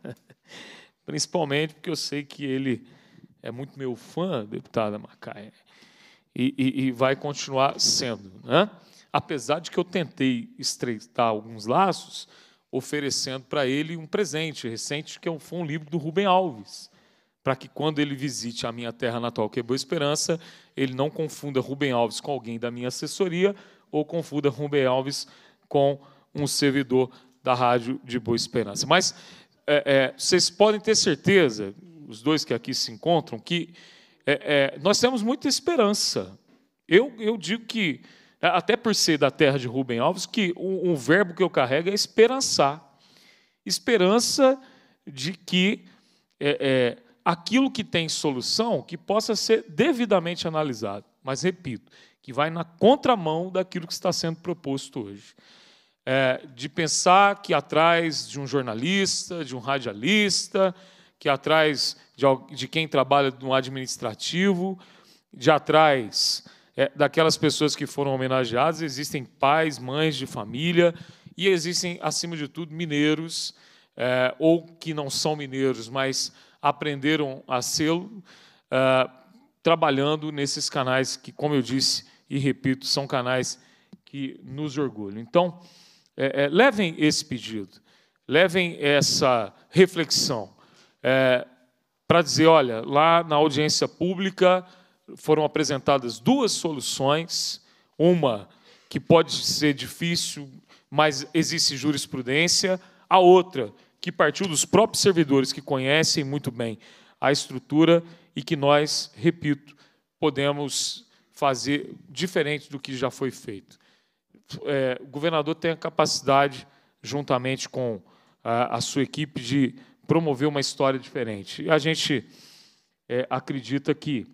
Principalmente porque eu sei que ele é muito meu fã, deputada Macaé e, e, e vai continuar sendo. Né? Apesar de que eu tentei estreitar alguns laços, oferecendo para ele um presente recente, que é foi um livro do Rubem Alves, para que quando ele visite a minha terra natal, que é Boa Esperança, ele não confunda Rubem Alves com alguém da minha assessoria ou confunda Rubem Alves com um servidor da rádio de Boa Esperança. Mas é, é, vocês podem ter certeza, os dois que aqui se encontram, que é, é, nós temos muita esperança. Eu, eu digo que, né, até por ser da terra de Rubem Alves, que um, um verbo que eu carrego é esperançar. Esperança de que é, é, aquilo que tem solução que possa ser devidamente analisado. Mas, repito, que vai na contramão daquilo que está sendo proposto hoje. É, de pensar que atrás de um jornalista, de um radialista, que é atrás de, quem trabalha no administrativo, de atrás é, daquelas pessoas que foram homenageadas, existem pais, mães de família e existem, acima de tudo, mineiros, é, ou que não são mineiros, mas aprenderam a ser, é, trabalhando nesses canais que, como eu disse e repito, são canais que nos orgulham. Então, é, é, levem esse pedido, levem essa reflexão é, para dizer: olha, lá na audiência pública foram apresentadas duas soluções, uma que pode ser difícil, mas existe jurisprudência, a outra que partiu dos próprios servidores que conhecem muito bem a estrutura e que nós, repito, podemos fazer diferente do que já foi feito. É, o governador tem a capacidade, juntamente com a, a sua equipe, de promover uma história diferente. E a gente é, acredita que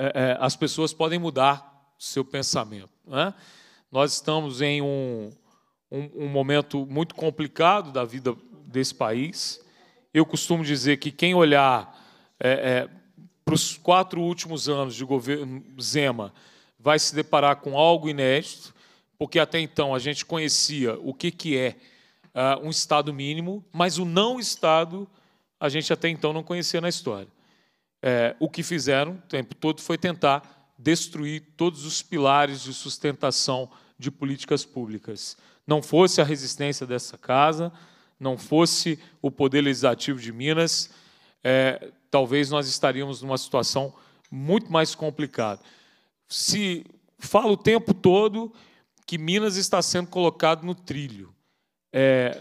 é, é as pessoas podem mudar seu pensamento. Né? Nós estamos em um, um, um momento muito complicado da vida desse país. Eu costumo dizer que quem olhar é, é, para os quatro últimos anos de governo Zema vai se deparar com algo inédito, porque até então a gente conhecia o que, que é uh, um Estado mínimo, mas o não Estado a gente até então não conhecia na história. É, o que fizeram o tempo todo foi tentar destruir todos os pilares de sustentação de políticas públicas. Não fosse a resistência dessa casa, não fosse o poder legislativo de Minas, é, talvez nós estaríamos numa situação muito mais complicada. Se fala o tempo todo que Minas está sendo colocado no trilho é,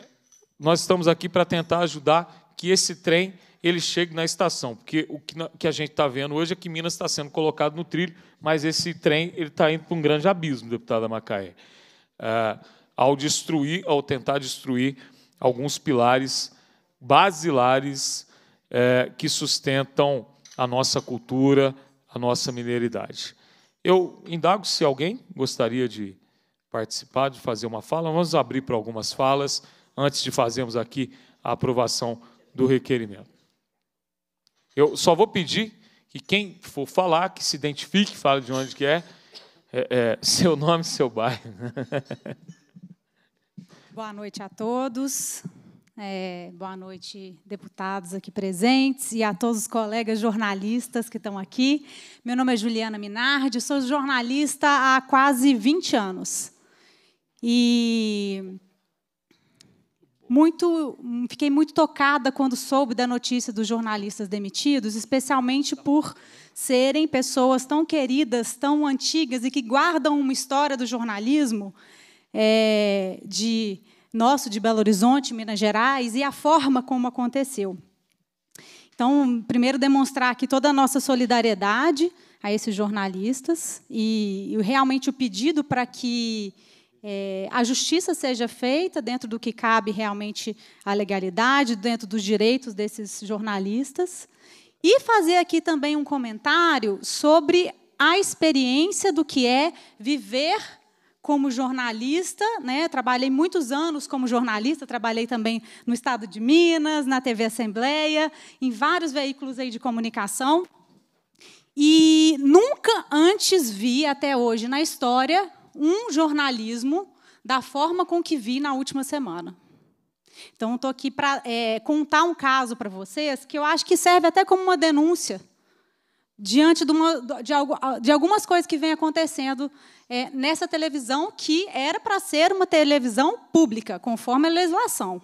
nós estamos aqui para tentar ajudar que esse trem ele chegue na estação, porque o que a gente está vendo hoje é que Minas está sendo colocado no trilho, mas esse trem ele está indo para um grande abismo, deputada Macaé, é, ao destruir, ao tentar destruir alguns pilares basilares é, que sustentam a nossa cultura, a nossa mineridade. Eu indago se alguém gostaria de participar, de fazer uma fala. Vamos abrir para algumas falas antes de fazermos aqui a aprovação do requerimento. Eu só vou pedir que quem for falar, que se identifique, fale de onde que é, é, é seu nome, seu bairro. Boa noite a todos. É, boa noite, deputados aqui presentes e a todos os colegas jornalistas que estão aqui. Meu nome é Juliana Minardi, sou jornalista há quase 20 anos. E muito, fiquei muito tocada quando soube da notícia dos jornalistas demitidos, especialmente por serem pessoas tão queridas, tão antigas e que guardam uma história do jornalismo é, de nosso de Belo Horizonte, Minas Gerais e a forma como aconteceu. Então, primeiro demonstrar aqui toda a nossa solidariedade a esses jornalistas e, e realmente o pedido para que é, a justiça seja feita dentro do que cabe realmente à legalidade, dentro dos direitos desses jornalistas. E fazer aqui também um comentário sobre a experiência do que é viver como jornalista, né? Trabalhei muitos anos como jornalista, trabalhei também no estado de Minas, na TV Assembleia, em vários veículos aí de comunicação. E nunca antes vi até hoje na história um jornalismo da forma com que vi na última semana. Então, estou aqui para é, contar um caso para vocês que eu acho que serve até como uma denúncia diante de, uma, de, algo, de algumas coisas que vem acontecendo é, nessa televisão que era para ser uma televisão pública, conforme a legislação.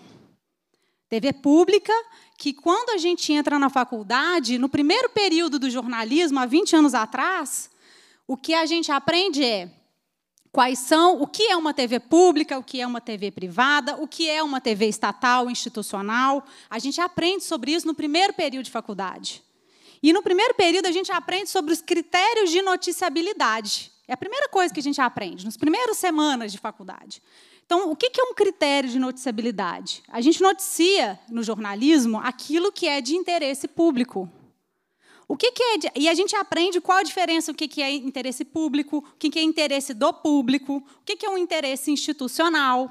TV pública, que quando a gente entra na faculdade, no primeiro período do jornalismo, há 20 anos atrás, o que a gente aprende é quais são, o que é uma TV pública, o que é uma TV privada, o que é uma TV estatal, institucional. A gente aprende sobre isso no primeiro período de faculdade. E no primeiro período a gente aprende sobre os critérios de noticiabilidade. É a primeira coisa que a gente aprende, nas primeiras semanas de faculdade. Então, o que é um critério de noticiabilidade? A gente noticia no jornalismo aquilo que é de interesse público. O que, que é. E a gente aprende qual a diferença, o que, que é interesse público, o que, que é interesse do público, o que, que é um interesse institucional.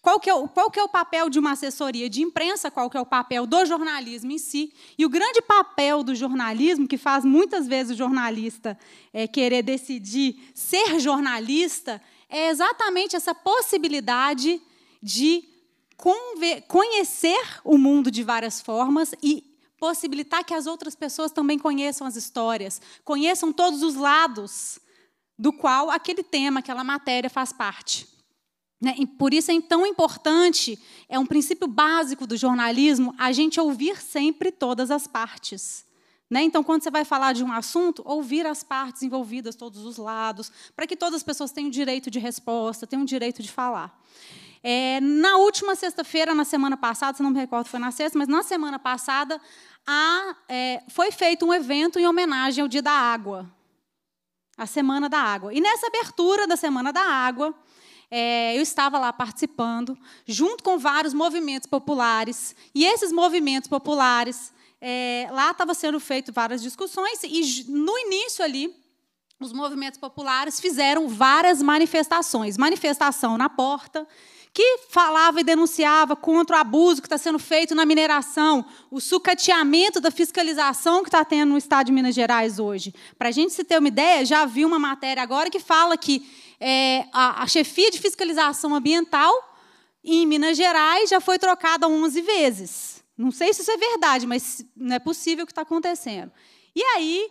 Qual que, é o, qual que é o papel de uma assessoria de imprensa, qual que é o papel do jornalismo em si. E o grande papel do jornalismo, que faz muitas vezes o jornalista é, querer decidir ser jornalista, é exatamente essa possibilidade de conhecer o mundo de várias formas e possibilitar que as outras pessoas também conheçam as histórias, conheçam todos os lados do qual aquele tema, aquela matéria faz parte. Né? E por isso é tão importante, é um princípio básico do jornalismo, a gente ouvir sempre todas as partes. Né? Então, quando você vai falar de um assunto, ouvir as partes envolvidas, todos os lados, para que todas as pessoas tenham direito de resposta, tenham direito de falar. É, na última sexta-feira, na semana passada, se não me recordo, foi na sexta, mas na semana passada, a, é, foi feito um evento em homenagem ao Dia da Água, a Semana da Água. E nessa abertura da Semana da Água, é, eu estava lá participando, junto com vários movimentos populares. E esses movimentos populares, é, lá estava sendo feito várias discussões, e no início ali, os movimentos populares fizeram várias manifestações. Manifestação na porta, que falava e denunciava contra o abuso que está sendo feito na mineração, o sucateamento da fiscalização que está tendo no Estado de Minas Gerais hoje. Para a gente se ter uma ideia, já vi uma matéria agora que fala que é, a, a chefia de fiscalização ambiental em Minas Gerais já foi trocada 11 vezes. Não sei se isso é verdade, mas não é possível o que está acontecendo. E aí,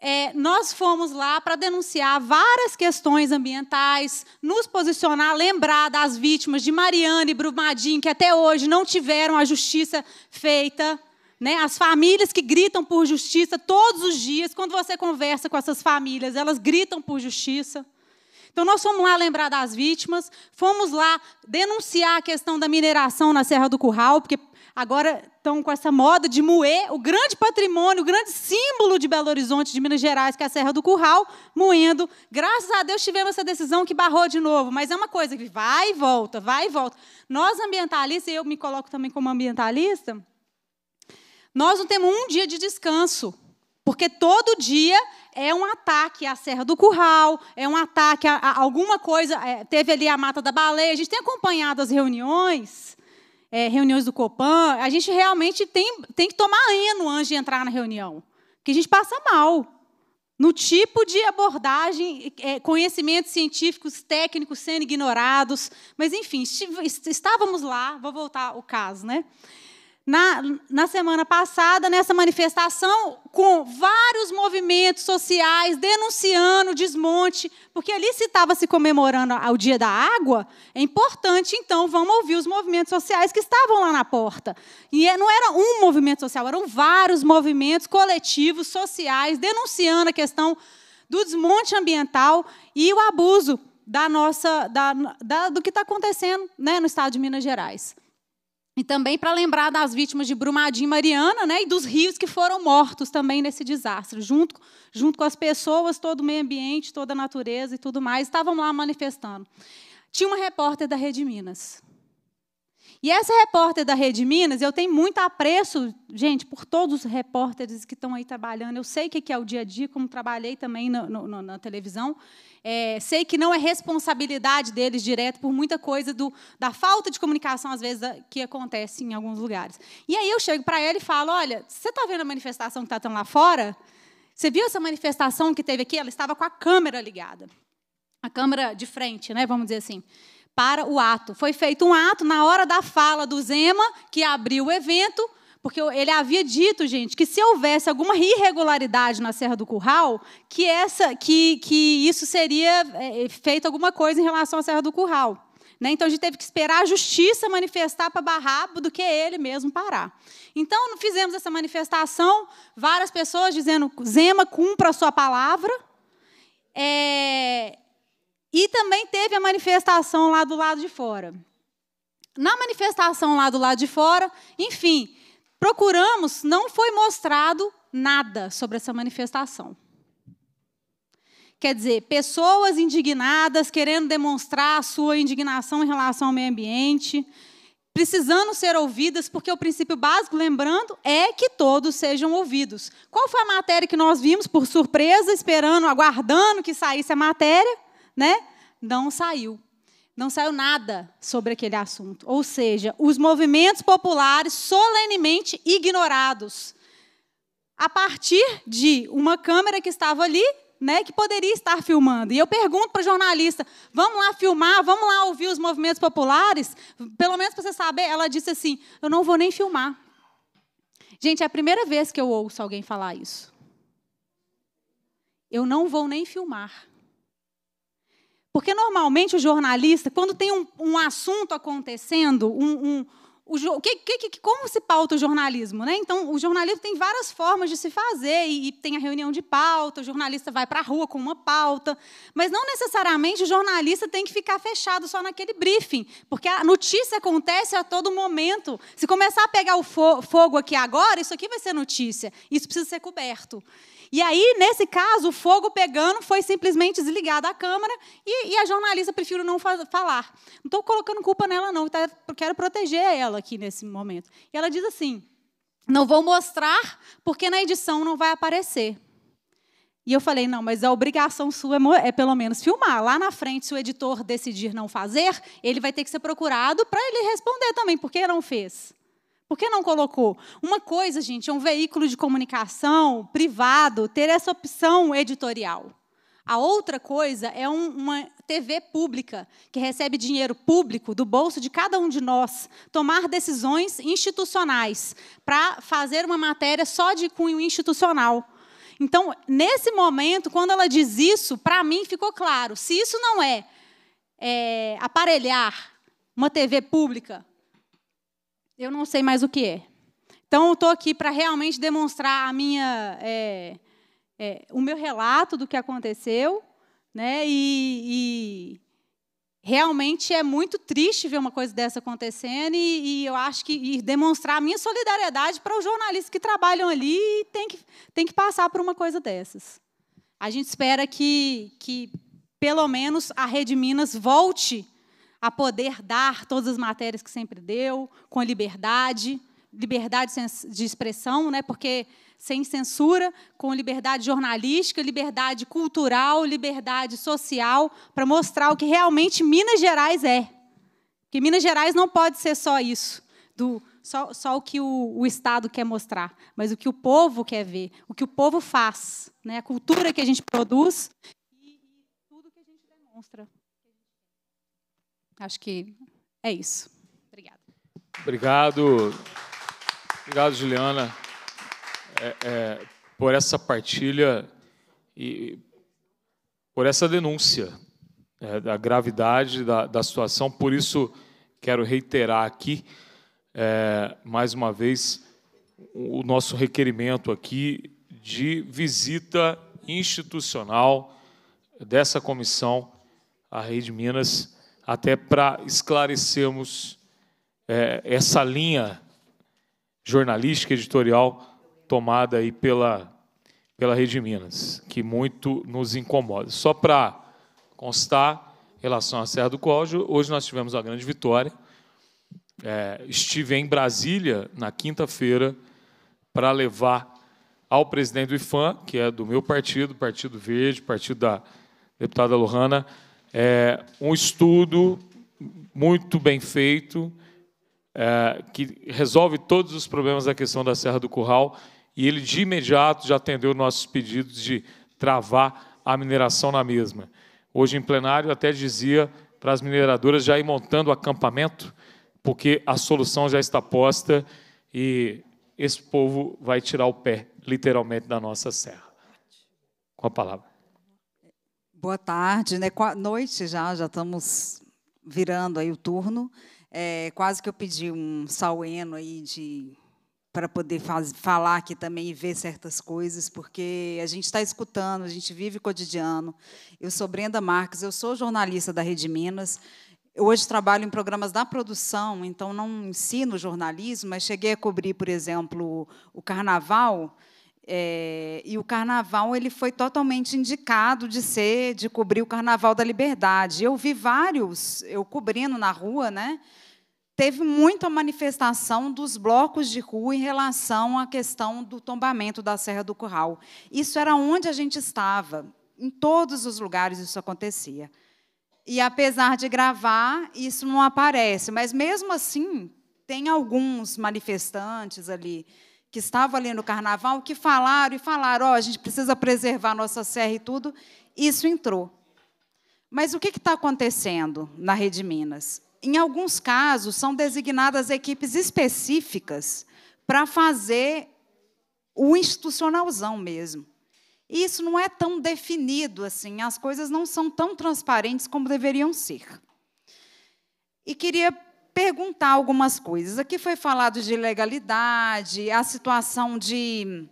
é, nós fomos lá para denunciar várias questões ambientais, nos posicionar, lembrar das vítimas de Mariana e Brumadinho, que até hoje não tiveram a justiça feita. Né? As famílias que gritam por justiça todos os dias, quando você conversa com essas famílias, elas gritam por justiça. Então, nós fomos lá lembrar das vítimas, fomos lá denunciar a questão da mineração na Serra do Curral, porque agora estão com essa moda de moer o grande patrimônio, o grande símbolo de Belo Horizonte, de Minas Gerais, que é a Serra do Curral, moendo. Graças a Deus tivemos essa decisão que barrou de novo, mas é uma coisa que vai e volta, vai e volta. Nós ambientalistas, e eu me coloco também como ambientalista, nós não temos um dia de descanso, porque todo dia é um ataque à Serra do Curral, é um ataque a, a alguma coisa. É, teve ali a Mata da Baleia. A gente tem acompanhado as reuniões é, reuniões do Copan, a gente realmente tem, tem que tomar ano antes de entrar na reunião, que a gente passa mal no tipo de abordagem, é, conhecimentos científicos, técnicos sendo ignorados, mas enfim, estávamos lá, vou voltar ao caso, né? na, na semana passada, nessa manifestação, com vários movimentos sociais denunciando o desmonte, porque ali se estava se comemorando o Dia da Água, é importante, então, vamos ouvir os movimentos sociais que estavam lá na porta. E é, não era um movimento social, eram vários movimentos coletivos, sociais, denunciando a questão do desmonte ambiental e o abuso da nossa, da, da do que está acontecendo né, no estado de Minas Gerais. E também para lembrar das vítimas de Brumadinho e Mariana, né, e dos rios que foram mortos também nesse desastre, junto, junto com as pessoas, todo o meio ambiente, toda a natureza e tudo mais, estavam lá manifestando. Tinha uma repórter da Rede Minas, e essa repórter da Rede Minas, eu tenho muito apreço, gente, por todos os repórteres que estão aí trabalhando. Eu sei o que é o dia a dia, como trabalhei também na, na televisão. É, sei que não é responsabilidade deles direto por muita coisa do, da falta de comunicação, às vezes, que acontece em alguns lugares. E aí eu chego para ela e falo: olha, você está vendo a manifestação que está tão lá fora? Você viu essa manifestação que teve aqui? Ela estava com a câmera ligada. A câmera de frente, né? Vamos dizer assim para o ato. Foi feito um ato na hora da fala do Zema, que abriu o evento, porque ele havia dito, gente, que se houvesse alguma irregularidade na Serra do Curral, que, essa, que, que isso seria é, é, feito alguma coisa em relação à Serra do Curral. Né? Então a gente teve que esperar a justiça manifestar para barrar do que ele mesmo parar. Então fizemos essa manifestação, várias pessoas dizendo Zema cumpra a sua palavra. É, e também teve a manifestação lá do lado de fora. Na manifestação lá do lado de fora, enfim, procuramos, não foi mostrado nada sobre essa manifestação. Quer dizer, pessoas indignadas querendo demonstrar a sua indignação em relação ao meio ambiente, precisando ser ouvidas, porque o princípio básico, lembrando, é que todos sejam ouvidos. Qual foi a matéria que nós vimos por surpresa, esperando, aguardando que saísse a matéria? né? Não saiu. Não saiu nada sobre aquele assunto. Ou seja, os movimentos populares solenemente ignorados. A partir de uma câmera que estava ali, né, que poderia estar filmando. E eu pergunto para o jornalista: vamos lá filmar, vamos lá ouvir os movimentos populares? Pelo menos para você saber, ela disse assim: eu não vou nem filmar. Gente, é a primeira vez que eu ouço alguém falar isso. Eu não vou nem filmar. Porque normalmente o jornalista, quando tem um, um assunto acontecendo, um, um o que, que, como se pauta o jornalismo? Né? Então, o jornalismo tem várias formas de se fazer, e, e tem a reunião de pauta, o jornalista vai para a rua com uma pauta, mas não necessariamente o jornalista tem que ficar fechado só naquele briefing, porque a notícia acontece a todo momento. Se começar a pegar o fo fogo aqui agora, isso aqui vai ser notícia, isso precisa ser coberto. E aí, nesse caso, o fogo pegando foi simplesmente desligada a câmera e, e, a jornalista prefiro não fa falar. Não estou colocando culpa nela, não, tá, quero proteger ela aqui nesse momento. E ela diz assim: não vou mostrar porque na edição não vai aparecer. E eu falei, não, mas a obrigação sua é, é, pelo menos filmar. Lá na frente, se o editor decidir não fazer, ele vai ter que ser procurado para ele responder também, por que não fez. Por que não colocou? Uma coisa, gente, é um veículo de comunicação privado ter essa opção editorial. A outra coisa é um, uma TV pública, que recebe dinheiro público do bolso de cada um de nós, tomar decisões institucionais para fazer uma matéria só de cunho institucional. Então, nesse momento, quando ela diz isso, para mim ficou claro: se isso não é, é aparelhar uma TV pública eu não sei mais o que é. Então, eu estou aqui para realmente demonstrar a minha, é, é, o meu relato do que aconteceu, né? E, e, realmente é muito triste ver uma coisa dessa acontecendo e, e eu acho que e demonstrar a minha solidariedade para os jornalistas que trabalham ali e tem que, tem que passar por uma coisa dessas. A gente espera que, que pelo menos a Rede Minas volte a poder dar todas as matérias que sempre deu, com liberdade, liberdade de expressão, né? porque sem censura, com liberdade jornalística, liberdade cultural, liberdade social, para mostrar o que realmente Minas Gerais é. Que Minas Gerais não pode ser só isso, do, só, só o que o, o, Estado quer mostrar, mas o que o povo quer ver, o que o povo faz, né? a cultura que a gente produz e tudo que a gente demonstra. Acho que é isso. Obrigada. Obrigado. Obrigado, Juliana, é, é, por essa partilha e por essa denúncia é, da gravidade da, da, situação. Por isso, quero reiterar aqui, é, mais uma vez, o nosso requerimento aqui de visita institucional dessa comissão à Rede Minas até para esclarecermos é, essa linha jornalística editorial tomada aí pela, pela Rede Minas, que muito nos incomoda. Só para constar, em relação à Serra do Código, hoje nós tivemos a grande vitória. É, estive em Brasília na quinta-feira para levar ao presidente do IFAM, que é do meu partido, Partido Verde, partido da deputada Lohana, é, um estudo muito bem feito, é, que resolve todos os problemas da questão da Serra do Curral, e ele de imediato já atendeu nossos pedidos de travar a mineração na mesma. Hoje, em plenário, até dizia para as mineradoras já ir montando acampamento, porque a solução já está posta e esse povo vai tirar o pé, literalmente, da nossa serra. Com a palavra. Boa tarde, né? Qua noite já, já estamos virando aí o turno. É, quase que eu pedi um salueno aí de para poder faz, falar aqui também e ver certas coisas, porque a gente está escutando, a gente vive cotidiano. Eu sou Brenda Marques, eu sou jornalista da Rede Minas. hoje trabalho em programas da produção, então não ensino jornalismo, mas cheguei a cobrir, por exemplo, o carnaval é, e o carnaval ele foi totalmente indicado de ser, de cobrir o carnaval da liberdade. Eu vi vários, eu cobrindo na rua, né? Teve muita manifestação dos blocos de rua em relação à questão do tombamento da Serra do Curral. Isso era onde a gente estava. Em todos os lugares isso acontecia. E apesar de gravar, isso não aparece. Mas mesmo assim, tem alguns manifestantes ali que estavam ali no carnaval, que falaram e falaram: ó, oh, a gente precisa preservar nossa serra e tudo. Isso entrou. Mas o que está acontecendo na Rede Minas? Em alguns casos, são designadas equipes específicas para fazer o institucionalzão mesmo. E isso não é tão definido assim, as coisas não são tão transparentes como deveriam ser. E queria perguntar algumas coisas. Aqui foi falado de legalidade, a situação de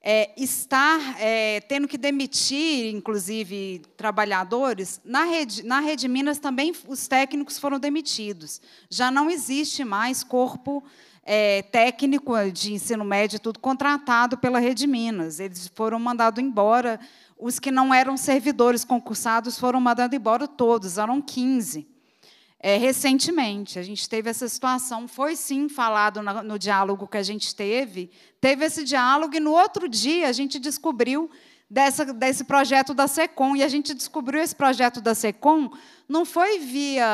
é, estar é, tendo que demitir, inclusive, trabalhadores. Na rede, na rede Minas também os técnicos foram demitidos. Já não existe mais corpo é, técnico de ensino médio, tudo contratado pela Rede Minas. Eles foram mandados embora. Os que não eram servidores concursados foram mandados embora todos, eram 15 é, recentemente. A gente teve essa situação, foi sim falado no, no diálogo que a gente teve, teve esse diálogo, e no outro dia a gente descobriu dessa, desse projeto da SECOM, e a gente descobriu esse projeto da SECOM não foi via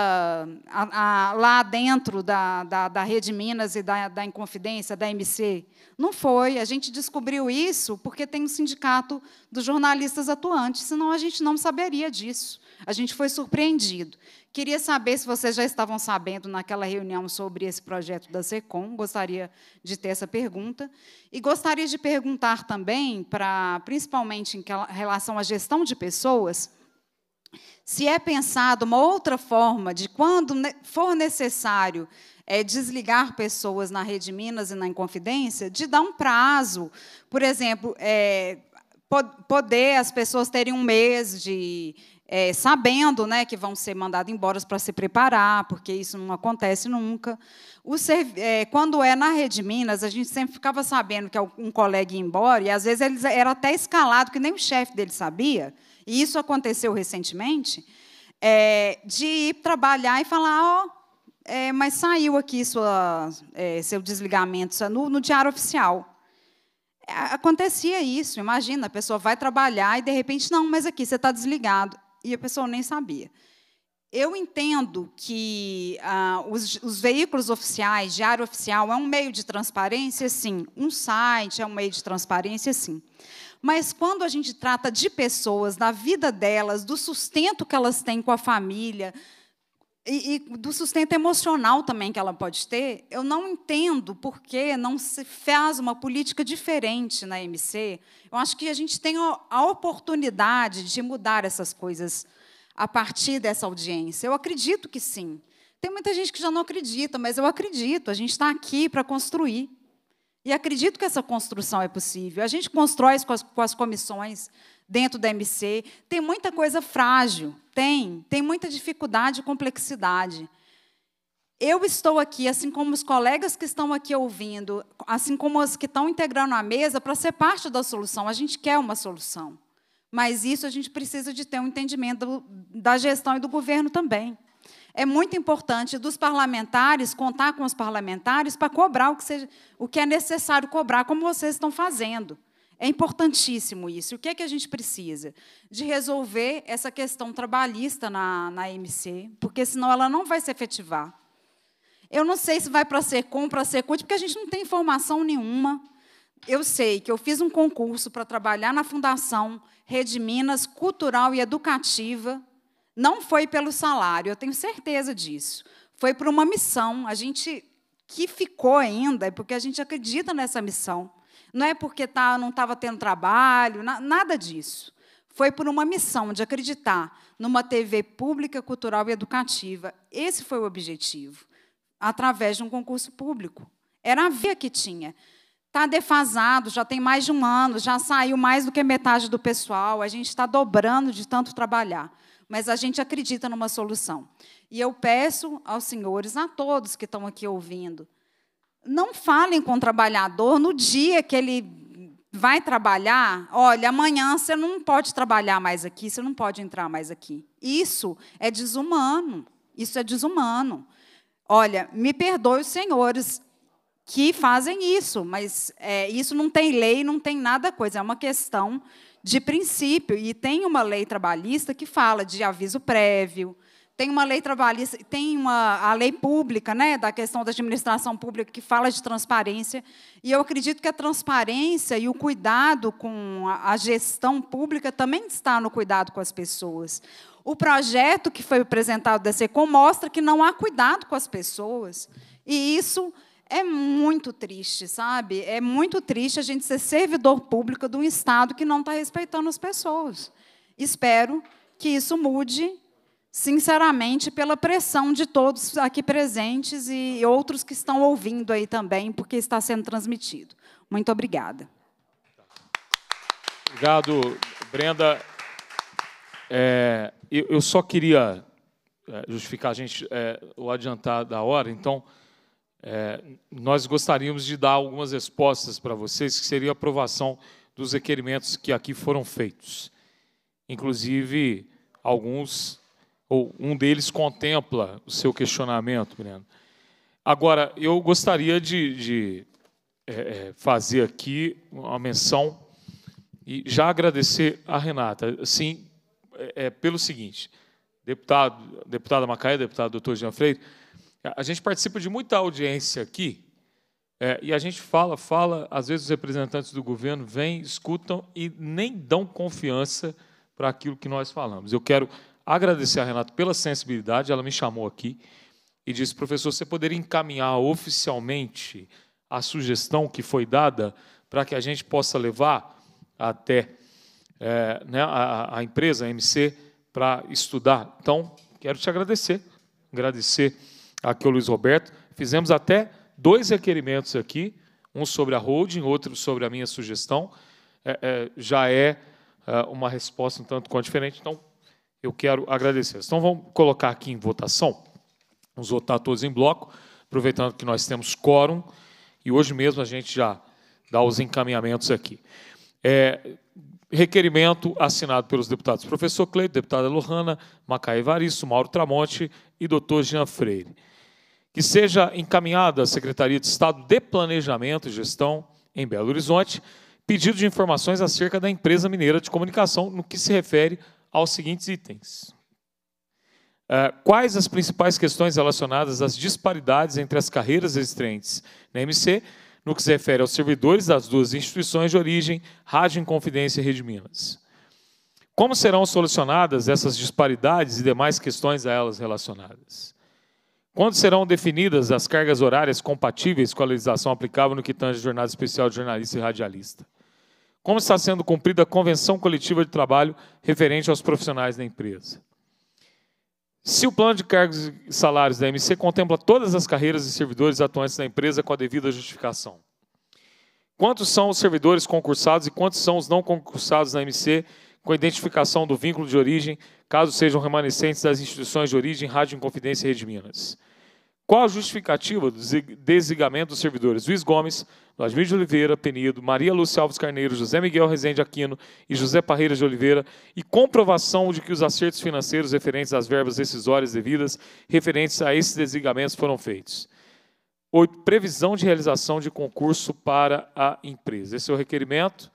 a, a, lá dentro da, da, da, Rede Minas e da, da Inconfidência, da MC. Não foi. A gente descobriu isso porque tem um sindicato dos jornalistas atuantes, senão a gente não saberia disso. A gente foi surpreendido. Queria saber se vocês já estavam sabendo naquela reunião sobre esse projeto da SECOM. Gostaria de ter essa pergunta. E gostaria de perguntar também, para principalmente em relação à gestão de pessoas, se é pensado uma outra forma de quando for necessário é, desligar pessoas na Rede Minas e na Inconfidência, de dar um prazo, por exemplo, é, poder as pessoas terem um mês de é, sabendo né, que vão ser mandadas embora para se preparar, porque isso não acontece nunca. É, quando é na Rede Minas, a gente sempre ficava sabendo que um colega ia embora, e às vezes ele era até escalado, que nem o chefe dele sabia e isso aconteceu recentemente, é, de ir trabalhar e falar, ó, oh, é, mas saiu aqui sua, é, seu desligamento no, no diário oficial. É, acontecia isso, imagina, a pessoa vai trabalhar e de repente, não, mas aqui você está desligado. E a pessoa nem sabia. Eu entendo que ah, os, os, veículos oficiais, diário oficial, é um meio de transparência, sim. Um site é um meio de transparência, sim. Mas quando a gente trata de pessoas, da vida delas, do sustento que elas têm com a família, e, e, do sustento emocional também que ela pode ter, eu não entendo por que não se faz uma política diferente na MC. Eu acho que a gente tem a oportunidade de mudar essas coisas a partir dessa audiência. Eu acredito que sim. Tem muita gente que já não acredita, mas eu acredito. A gente está aqui para construir. E acredito que essa construção é possível. A gente constrói com as, com as comissões dentro da MC. Tem muita coisa frágil, tem, tem muita dificuldade e complexidade. Eu estou aqui, assim como os colegas que estão aqui ouvindo, assim como os que estão integrando a mesa, para ser parte da solução. A gente quer uma solução. Mas isso a gente precisa de ter um entendimento da gestão e do governo também é muito importante dos parlamentares contar com os parlamentares para cobrar o que, seja, o que é necessário cobrar, como vocês estão fazendo. É importantíssimo isso. O que é que a gente precisa? De resolver essa questão trabalhista na, na MC, porque senão ela não vai se efetivar. Eu não sei se vai para ser com, para ser SECUT, porque a gente não tem informação nenhuma. Eu sei que eu fiz um concurso para trabalhar na Fundação Rede Minas Cultural e Educativa, não foi pelo salário, eu tenho certeza disso. Foi por uma missão. A gente que ficou ainda é porque a gente acredita nessa missão. Não é porque tá, não estava tendo trabalho, na, nada disso. Foi por uma missão de acreditar numa TV pública, cultural e educativa. Esse foi o objetivo, através de um concurso público. Era a via que tinha. Está defasado, já tem mais de um ano, já saiu mais do que metade do pessoal, a gente está dobrando de tanto trabalhar mas a gente acredita numa solução. E eu peço aos senhores, a todos que estão aqui ouvindo, não falem com o trabalhador no dia que ele vai trabalhar, olha, amanhã você não pode trabalhar mais aqui, você não pode entrar mais aqui. Isso é desumano. Isso é desumano. Olha, me perdoe os senhores que fazem isso, mas é, isso não tem lei, não tem nada coisa, é uma questão de princípio, e tem uma lei trabalhista que fala de aviso prévio, tem uma lei trabalhista, tem uma, a lei pública, né, da questão da administração pública, que fala de transparência. E eu acredito que a transparência e o cuidado com a, gestão pública também está no cuidado com as pessoas. O projeto que foi apresentado da SECOM mostra que não há cuidado com as pessoas. E isso é muito triste, sabe? É muito triste a gente ser servidor público de um Estado que não está respeitando as pessoas. Espero que isso mude, sinceramente, pela pressão de todos aqui presentes e outros que estão ouvindo aí também, porque está sendo transmitido. Muito obrigada. Obrigado, Brenda. É, eu, só queria é, justificar a gente é, o adiantar da hora, então. É, nós gostaríamos de dar algumas respostas para vocês, que seria a aprovação dos requerimentos que aqui foram feitos. Inclusive, alguns, ou um deles contempla o seu questionamento, Breno. Agora, eu gostaria de, de é, é fazer aqui uma menção e já agradecer a Renata, assim, é, é pelo seguinte, deputado, deputada Macaia, deputado doutor Jean Freire, a gente participa de muita audiência aqui é, e a gente fala, fala. Às vezes os representantes do governo vêm, escutam e nem dão confiança para aquilo que nós falamos. Eu quero agradecer a Renata pela sensibilidade. Ela me chamou aqui e disse: professor, você poderia encaminhar oficialmente a sugestão que foi dada para que a gente possa levar até é, né, a, a empresa, a MC, para estudar? Então, quero te agradecer. Agradecer aqui é o Luiz Roberto. Fizemos até dois requerimentos aqui, um sobre a holding, outro sobre a minha sugestão. É, é, já é, é uma resposta um tanto quanto diferente, então eu quero agradecer. Então vamos colocar aqui em votação, vamos votar todos em bloco, aproveitando que nós temos quórum, e hoje mesmo a gente já dá os encaminhamentos aqui. É, requerimento assinado pelos deputados professor Cleito, deputada Lohana, Macaé Varisso, Mauro Tramonte e doutor Jean Freire. Que seja encaminhada à Secretaria de Estado de Planejamento e Gestão, em Belo Horizonte, pedido de informações acerca da empresa mineira de comunicação no que se refere aos seguintes itens. É, quais as principais questões relacionadas às disparidades entre as carreiras existentes na MC no que se refere aos servidores das duas instituições de origem, Rádio Inconfidência e Rede Minas. Como serão solucionadas essas disparidades e demais questões a elas relacionadas? Quando serão definidas as cargas horárias compatíveis com a legislação aplicável no que tange a jornada especial de jornalista e radialista? Como está sendo cumprida a convenção coletiva de trabalho referente aos profissionais da empresa? Se o plano de cargos e salários da MC contempla todas as carreiras de servidores atuantes na empresa com a devida justificação. Quantos são os servidores concursados e quantos são os não concursados na MC com identificação do vínculo de origem, caso sejam remanescentes das instituições de origem, Rádio Inconfidência e Rede Minas? Qual a justificativa do desligamento dos servidores Luiz Gomes, Vladimir de Oliveira Penido, Maria Lúcia Alves Carneiro, José Miguel Rezende Aquino e José Parreira de Oliveira e comprovação de que os acertos financeiros referentes às verbas decisórias devidas referentes a esses desligamentos foram feitos? 8. Previsão de realização de concurso para a empresa. Esse é o requerimento.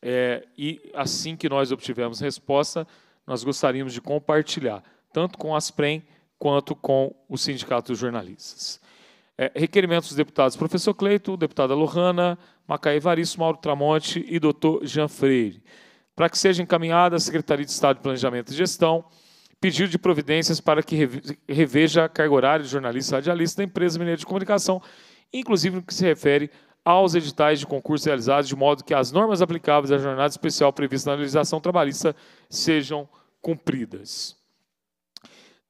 É, e assim que nós obtivermos resposta, nós gostaríamos de compartilhar, tanto com a Asprem quanto com o Sindicato dos Jornalistas. É, requerimentos dos deputados professor Cleito, deputada Lohana, Macaé Evaristo, Mauro Tramonte e doutor Jean Freire. Para que seja encaminhada à Secretaria de Estado de Planejamento e Gestão, pedido de providências para que reveja a carga horária de jornalista radialista da empresa mineira de comunicação, inclusive no que se refere aos editais de concurso realizados, de modo que as normas aplicáveis à jornada especial prevista na legislação trabalhista sejam cumpridas.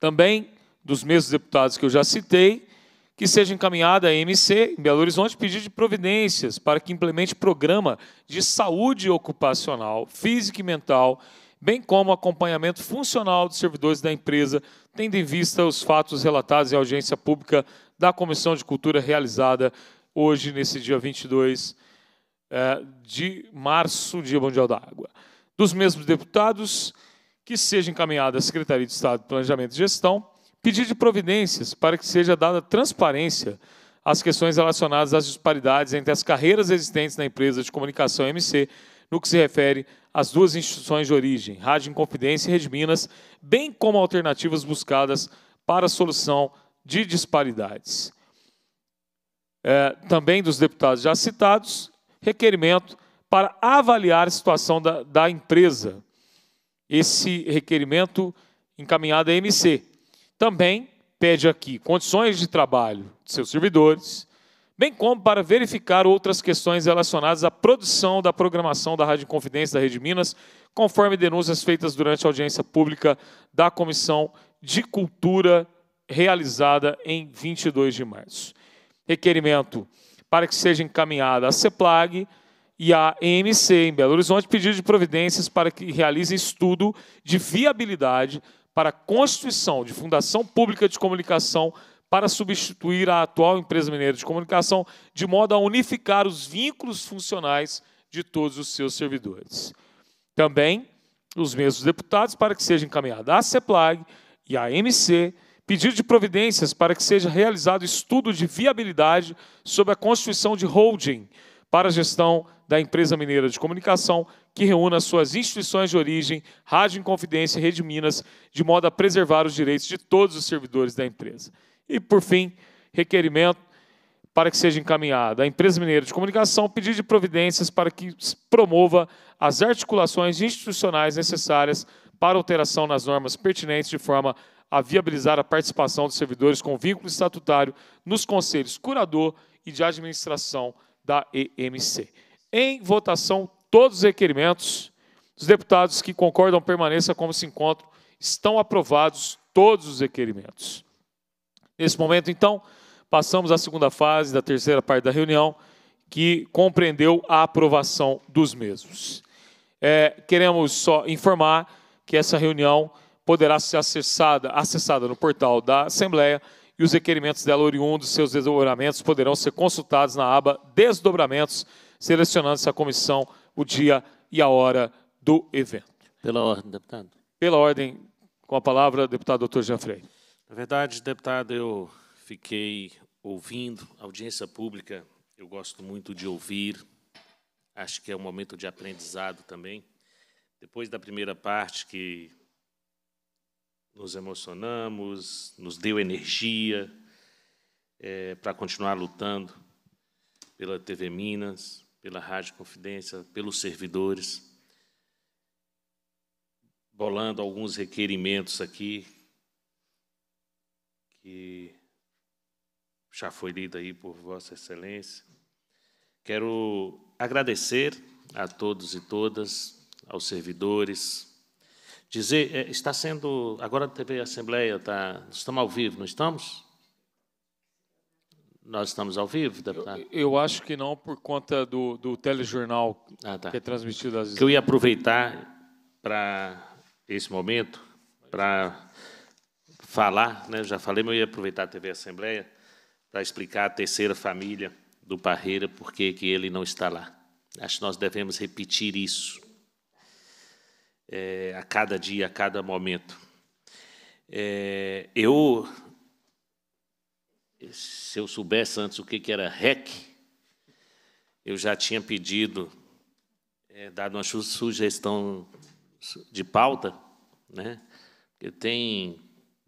Também dos mesmos deputados que eu já citei, que seja encaminhada à MC em Belo Horizonte pedido de providências para que implemente programa de saúde ocupacional, física e mental, bem como acompanhamento funcional dos servidores da empresa, tendo em vista os fatos relatados em audiência pública da Comissão de Cultura realizada hoje, nesse dia 22 eh, de março, Dia Mundial da Água. Dos mesmos deputados, que seja encaminhada à Secretaria de Estado de Planejamento e Gestão pedir de providências para que seja dada transparência às questões relacionadas às disparidades entre as carreiras existentes na empresa de comunicação MC no que se refere às duas instituições de origem, Rádio Inconfidência e Rede Minas, bem como alternativas buscadas para a solução de disparidades. É, também dos deputados já citados, requerimento para avaliar a situação da, da empresa. Esse requerimento encaminhado à MC, também pede aqui condições de trabalho de seus servidores, bem como para verificar outras questões relacionadas à produção da programação da Rádio Confidência da Rede Minas, conforme denúncias feitas durante a audiência pública da Comissão de Cultura realizada em 22 de março. Requerimento para que seja encaminhada à CEPLAG e à EMC em Belo Horizonte pedido de providências para que realize estudo de viabilidade para a constituição de Fundação Pública de Comunicação para substituir a atual empresa mineira de comunicação, de modo a unificar os vínculos funcionais de todos os seus servidores. Também os mesmos deputados para que seja encaminhada à CEPLAG e à MC pedido de providências para que seja realizado estudo de viabilidade sobre a constituição de holding para a gestão da Empresa Mineira de Comunicação, que reúna suas instituições de origem, Rádio Inconfidência e Rede Minas, de modo a preservar os direitos de todos os servidores da empresa. E, por fim, requerimento para que seja encaminhada à Empresa Mineira de Comunicação pedido de providências para que promova as articulações institucionais necessárias para alteração nas normas pertinentes de forma a viabilizar a participação dos servidores com vínculo estatutário nos conselhos curador e de administração da EMC em votação todos os requerimentos. Os deputados que concordam permaneçam como se encontram. Estão aprovados todos os requerimentos. Nesse momento, então, passamos à segunda fase da terceira parte da reunião, que compreendeu a aprovação dos mesmos. É, queremos só informar que essa reunião poderá ser acessada, acessada no portal da Assembleia e os requerimentos dela oriundos, seus desdobramentos, poderão ser consultados na aba Desdobramentos selecionando essa comissão, o dia e a hora do evento. Pela ordem, deputado. Pela ordem, com a palavra, deputado doutor Freire. Na verdade, deputado, eu fiquei ouvindo a audiência pública, eu gosto muito de ouvir, acho que é um momento de aprendizado também. Depois da primeira parte que nos emocionamos, nos deu energia é, eh, para continuar lutando pela TV Minas, pela Rádio Confidência, pelos servidores, bolando alguns requerimentos aqui que já foi lido aí por Vossa Excelência. Quero agradecer a todos e todas, aos servidores. Dizer, é, está sendo. Agora a TV Assembleia está. Estamos ao vivo, não estamos? Nós estamos ao vivo, deputado? Eu, eu, acho que não, por conta do, do telejornal ah, tá. que é transmitido às vezes. eu ia aproveitar para esse momento para falar, né? já falei, mas eu ia aproveitar a TV Assembleia para explicar a terceira família do Parreira por que ele não está lá. Acho que nós devemos repetir isso é, a cada dia, a cada momento. É, eu se eu soubesse antes o que, era REC, eu já tinha pedido, é, dado uma sugestão de pauta, né? Eu tenho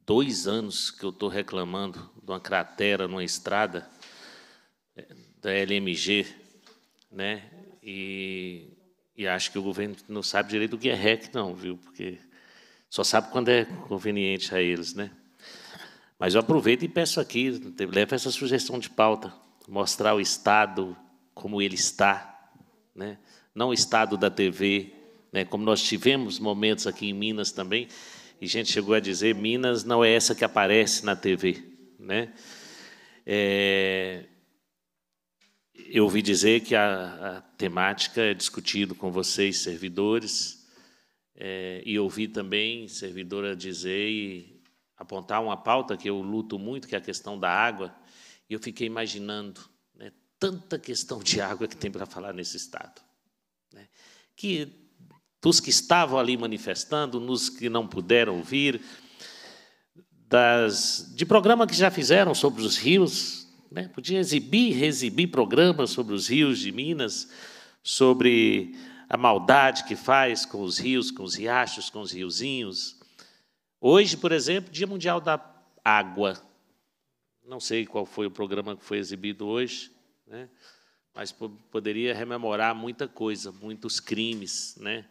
dois anos que eu estou reclamando de uma cratera numa estrada eh, da LMG, né? E, e acho que o governo não sabe direito o que é REC, não, viu? Porque só sabe quando é conveniente a eles, né? Mas eu aproveito e peço aqui, leva essa sugestão de pauta, mostrar o Estado como ele está, né? não o Estado da TV, né? como nós tivemos momentos aqui em Minas também, e a gente chegou a dizer, Minas não é essa que aparece na TV. Né? É... Eu ouvi dizer que a, a temática é discutida com vocês, servidores, é, e ouvi também servidora dizer, e apontar uma pauta que eu luto muito, que é a questão da água, e eu fiquei imaginando né, tanta questão de água que tem para falar nesse Estado. Né, que dos que estavam ali manifestando, nos que não puderam vir, das, de programa que já fizeram sobre os rios, né, podia exibir, reexibir programas sobre os rios de Minas, sobre a maldade que faz com os rios, com os riachos, com os riozinhos, Hoje, por exemplo, Dia Mundial da Água. Não sei qual foi o programa que foi exibido hoje, né? mas poderia rememorar muita coisa, muitos crimes, né?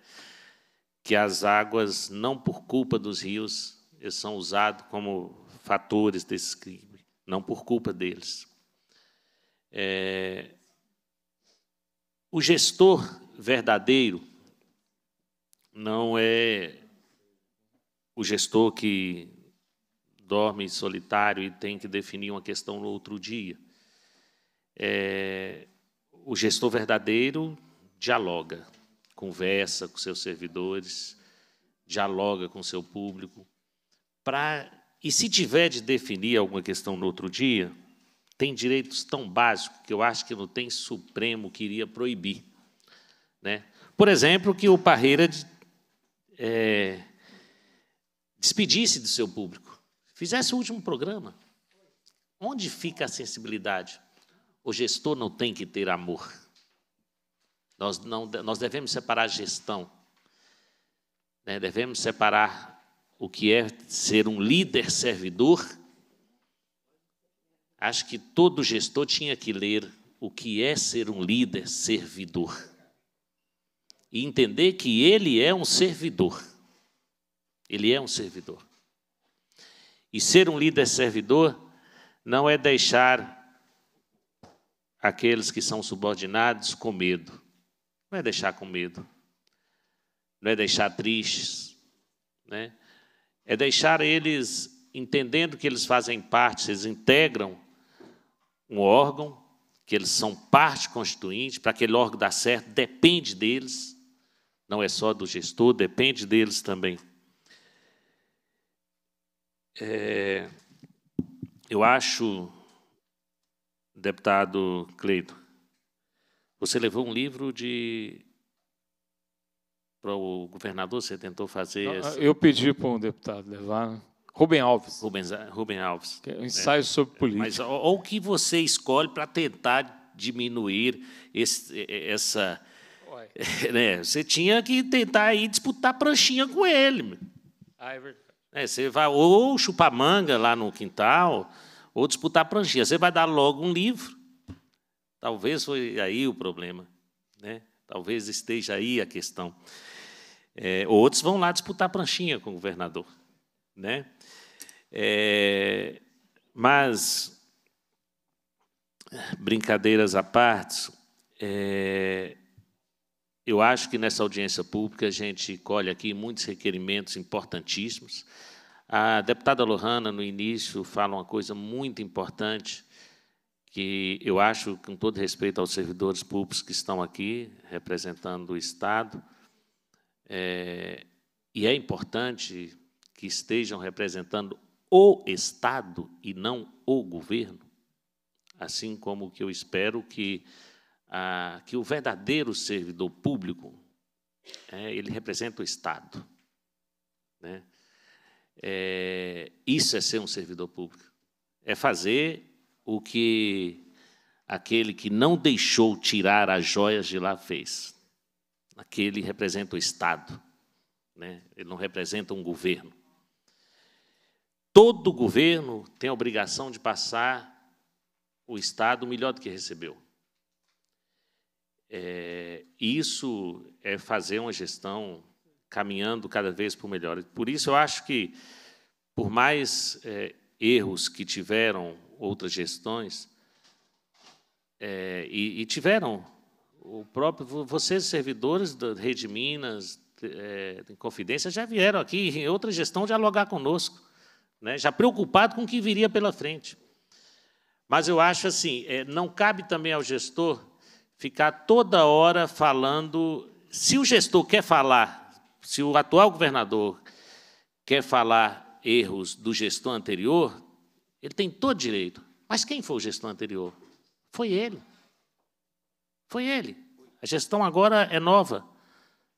que as águas, não por culpa dos rios, são usados como fatores desses crimes, não por culpa deles. É... O gestor verdadeiro não é o gestor que dorme solitário e tem que definir uma questão no outro dia. É, o gestor verdadeiro dialoga, conversa com seus servidores, dialoga com seu público. Pra, e se tiver de definir alguma questão no outro dia, tem direitos tão básicos que eu acho que não tem Supremo que iria proibir. Né? Por exemplo, que o Parreira é, despedisse do seu público, fizesse o último programa. Onde fica a sensibilidade? O gestor não tem que ter amor. Nós, não, nós devemos separar gestão. Né? Devemos separar o que é ser um líder servidor. Acho que todo gestor tinha que ler o que é ser um líder servidor e entender que ele é um servidor. Ele é um servidor. E ser um líder servidor não é deixar aqueles que são subordinados com medo. Não é deixar com medo. Não é deixar tristes. Né? É deixar eles entendendo que eles fazem parte, eles integram um órgão, que eles são parte constituinte, para aquele órgão dar certo, depende deles, não é só do gestor, depende deles também. É, eu acho, deputado Cleito, você levou um livro de para o governador, você tentou fazer... Não, Eu pedi para um deputado levar... Rubem Alves. Rubens, Rubem Alves. Que é um ensaio é, sobre política. Mas ou o que você escolhe para tentar diminuir esse, essa... Né, você tinha que tentar aí disputar pranchinha com ele. Ah, é verdade. É, você vai ou chupar manga lá no quintal, ou disputar pranchinha. Você vai dar logo um livro. Talvez foi aí o problema. Né? Talvez esteja aí a questão. É, outros vão lá disputar pranchinha com o governador. Né? É, mas, brincadeiras à parte, é, eu acho que nessa audiência pública a gente colhe aqui muitos requerimentos importantíssimos. A deputada Lohana, no início, fala uma coisa muito importante, que eu acho, com todo respeito aos servidores públicos que estão aqui, representando o Estado, é, e é importante que estejam representando o Estado e não o governo, assim como que eu espero que ah, que o verdadeiro servidor público é, ele representa o Estado. Né? É, isso é ser um servidor público. É fazer o que aquele que não deixou tirar as joias de lá fez. Aquele representa o Estado, né? ele não representa um governo. Todo governo tem a obrigação de passar o Estado melhor do que recebeu. É, isso é fazer uma gestão caminhando cada vez para o melhor. Por isso, eu acho que, por mais é, erros que tiveram outras gestões, é, e, e, tiveram o próprio vocês servidores da Rede Minas, é, em Confidência, já vieram aqui em outra gestão dialogar conosco, né, já preocupado com o que viria pela frente. Mas eu acho assim, é, não cabe também ao gestor ficar toda hora falando. Se o gestor quer falar, se o atual governador quer falar erros do gestor anterior, ele tem todo direito. Mas quem foi o gestor anterior? Foi ele. Foi ele. A gestão agora é nova.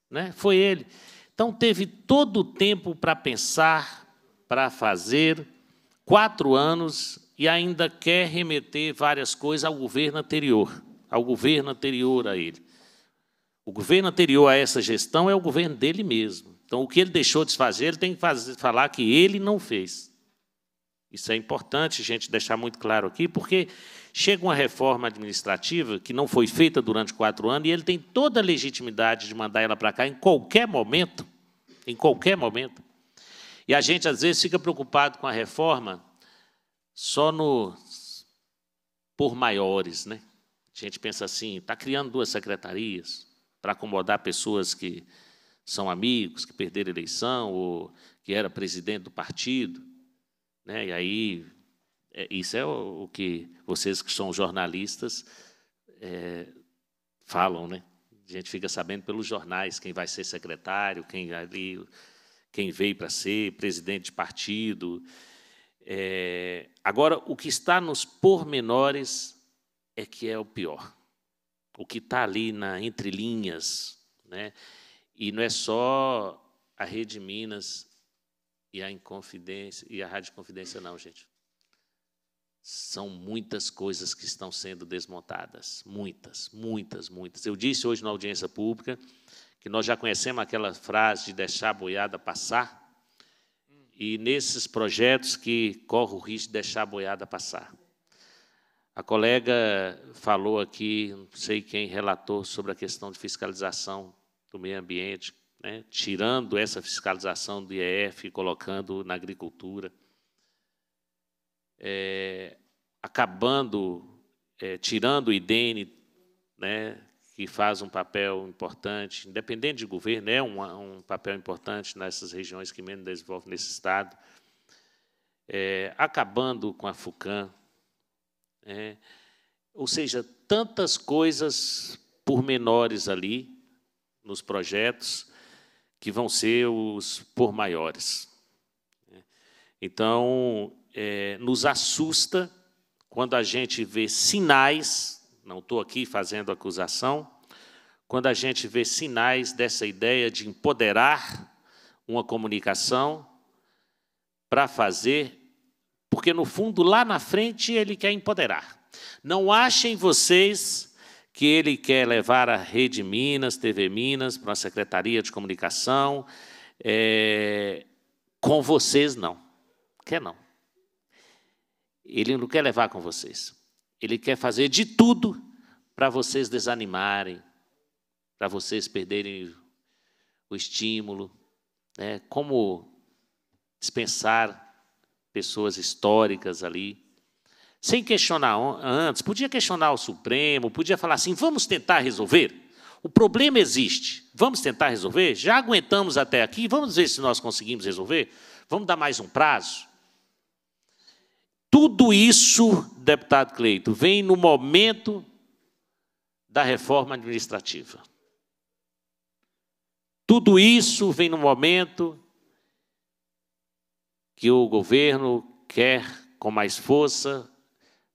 Né? Foi ele. Então, teve todo o tempo para pensar, para fazer, quatro anos, e ainda quer remeter várias coisas ao governo anterior ao governo anterior a ele. O governo anterior a essa gestão é o governo dele mesmo. Então, o que ele deixou de fazer, ele tem que fazer, falar que ele não fez. Isso é importante a gente deixar muito claro aqui, porque chega uma reforma administrativa que não foi feita durante quatro anos e ele tem toda a legitimidade de mandar ela para cá em qualquer momento. Em qualquer momento. E a gente, às vezes, fica preocupado com a reforma só no por maiores, né? A gente pensa assim, está criando duas secretarias para acomodar pessoas que são amigos, que perderam a eleição, ou que era presidente do partido. Né? E aí, é, isso é o, o, que vocês que são jornalistas é, falam, né? A gente fica sabendo pelos jornais quem vai ser secretário, quem ali, quem veio para ser presidente de partido. É, agora, o que está nos pormenores é que é o pior. O que está ali na entre linhas, né? E não é só a Rede Minas e a Inconfidência e a Rádio Confidência não, gente. São muitas coisas que estão sendo desmontadas, muitas, muitas, muitas. Eu disse hoje na audiência pública que nós já conhecemos aquela frase de deixar a boiada passar, e nesses projetos que corre o risco de deixar a boiada passar. A colega falou aqui, não sei quem relatou sobre a questão de fiscalização do meio ambiente, né, tirando essa fiscalização do IEF e colocando na agricultura, é, acabando, é, tirando o IDN, né, que faz um papel importante, independente de governo, é um, um papel importante nessas regiões que menos desenvolvem nesse Estado, é, acabando com a FUCAM, é, ou seja, tantas coisas pormenores ali nos projetos que vão ser os por maiores. É. Então, é, nos assusta quando a gente vê sinais, não estou aqui fazendo acusação, quando a gente vê sinais dessa ideia de empoderar uma comunicação para fazer porque no fundo, lá na frente, ele quer empoderar. Não achem vocês que ele quer levar a Rede Minas, TV Minas, para a Secretaria de Comunicação. É, com vocês, não. Quer não. Ele não quer levar com vocês. Ele quer fazer de tudo para vocês desanimarem, para vocês perderem o estímulo. Né? Como dispensar pessoas históricas ali, sem questionar antes, podia questionar o Supremo, podia falar assim: vamos tentar resolver. O problema existe, vamos tentar resolver? Já aguentamos até aqui, vamos ver se nós conseguimos resolver? Vamos dar mais um prazo? Tudo isso, deputado Cleito, vem no momento da reforma administrativa. Tudo isso vem no momento que o governo quer, com mais força,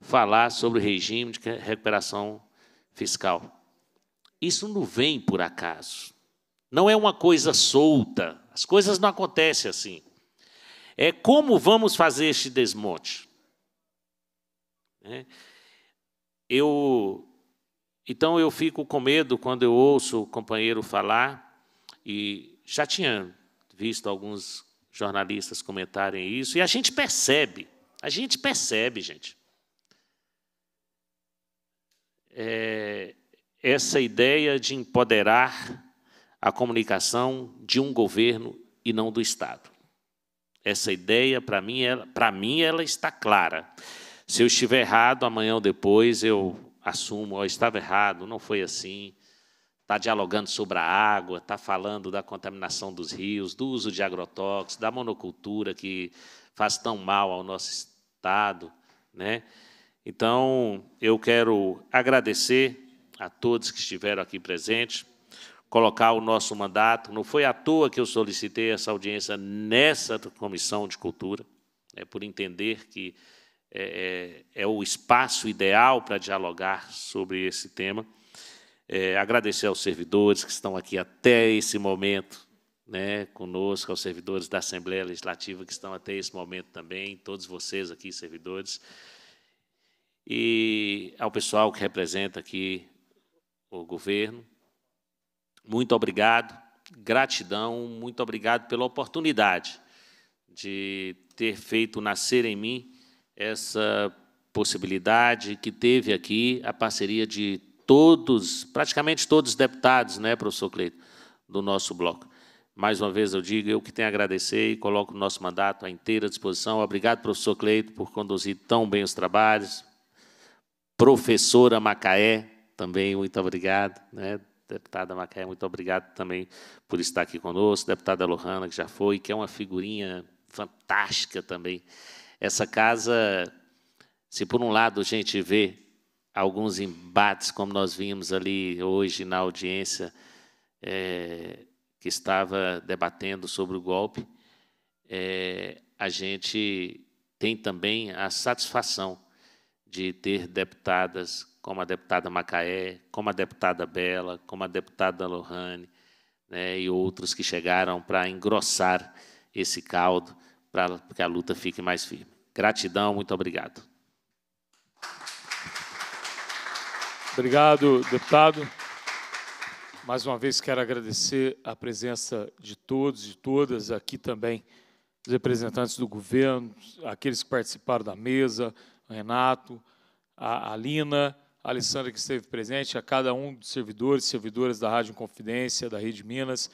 falar sobre o regime de recuperação fiscal. Isso não vem por acaso. Não é uma coisa solta. As coisas não acontecem assim. É como vamos fazer este desmonte. É. Eu, então eu fico com medo quando eu ouço o companheiro falar e já tinha visto alguns jornalistas comentarem isso, e a gente percebe, a gente percebe, gente, é, essa ideia de empoderar a comunicação de um governo e não do Estado. Essa ideia, para mim, ela, para mim, ela está clara. Se eu estiver errado, amanhã ou depois eu assumo, eu estava errado, não foi assim está dialogando sobre a água, está falando da contaminação dos rios, do uso de agrotóxicos, da monocultura que faz tão mal ao nosso estado, né? Então, eu quero agradecer a todos que estiveram aqui presentes, colocar o nosso mandato. Não foi à toa que eu solicitei essa audiência nessa comissão de cultura, é por entender que é, é, é o espaço ideal para dialogar sobre esse tema. É, agradecer aos servidores que estão aqui até esse momento, né, conosco, aos servidores da Assembleia Legislativa que estão até esse momento também, todos vocês aqui, servidores, e ao pessoal que representa aqui o governo. Muito obrigado, gratidão, muito obrigado pela oportunidade de ter feito nascer em mim essa possibilidade que teve aqui a parceria de todos, praticamente todos os deputados, né, professor Cleito, do nosso bloco. Mais uma vez eu digo, eu que tenho a agradecer e coloco o nosso mandato à inteira disposição. Obrigado, professor Cleito, por conduzir tão bem os trabalhos. Professora Macaé, também muito obrigado. Né? Deputada Macaé, muito obrigado também por estar aqui conosco. Deputada Lohana, que já foi, que é uma figurinha fantástica também. Essa casa, se por um lado a gente vê alguns embates, como nós vimos ali hoje na audiência é, que estava debatendo sobre o golpe, é, a gente tem também a satisfação de ter deputadas como a deputada Macaé, como a deputada Bela, como a deputada Lohane, né, e outros que chegaram para engrossar esse caldo, para que a luta fique mais firme. Gratidão, muito obrigado. Obrigado, deputado. Mais uma vez quero agradecer a presença de todos e todas aqui também, os representantes do governo, aqueles que participaram da mesa, Renato, a Alina, a Alessandra que esteve presente, a cada um dos servidores e servidoras da Rádio Confidência, da Rede Minas,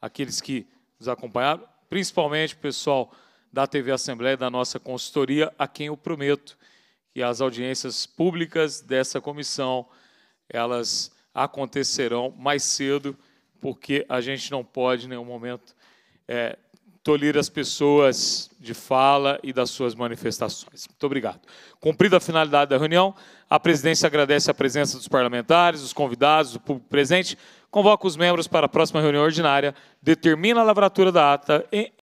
aqueles que nos acompanharam, principalmente o pessoal da TV Assembleia e da nossa consultoria, a quem eu prometo e as audiências públicas dessa comissão elas acontecerão mais cedo, porque a gente não pode, em nenhum momento, é, tolir as pessoas de fala e das suas manifestações. Muito obrigado. Cumprida a finalidade da reunião, a presidência agradece a presença dos parlamentares, dos convidados, do público presente, convoca os membros para a próxima reunião ordinária, determina a lavratura da ata. E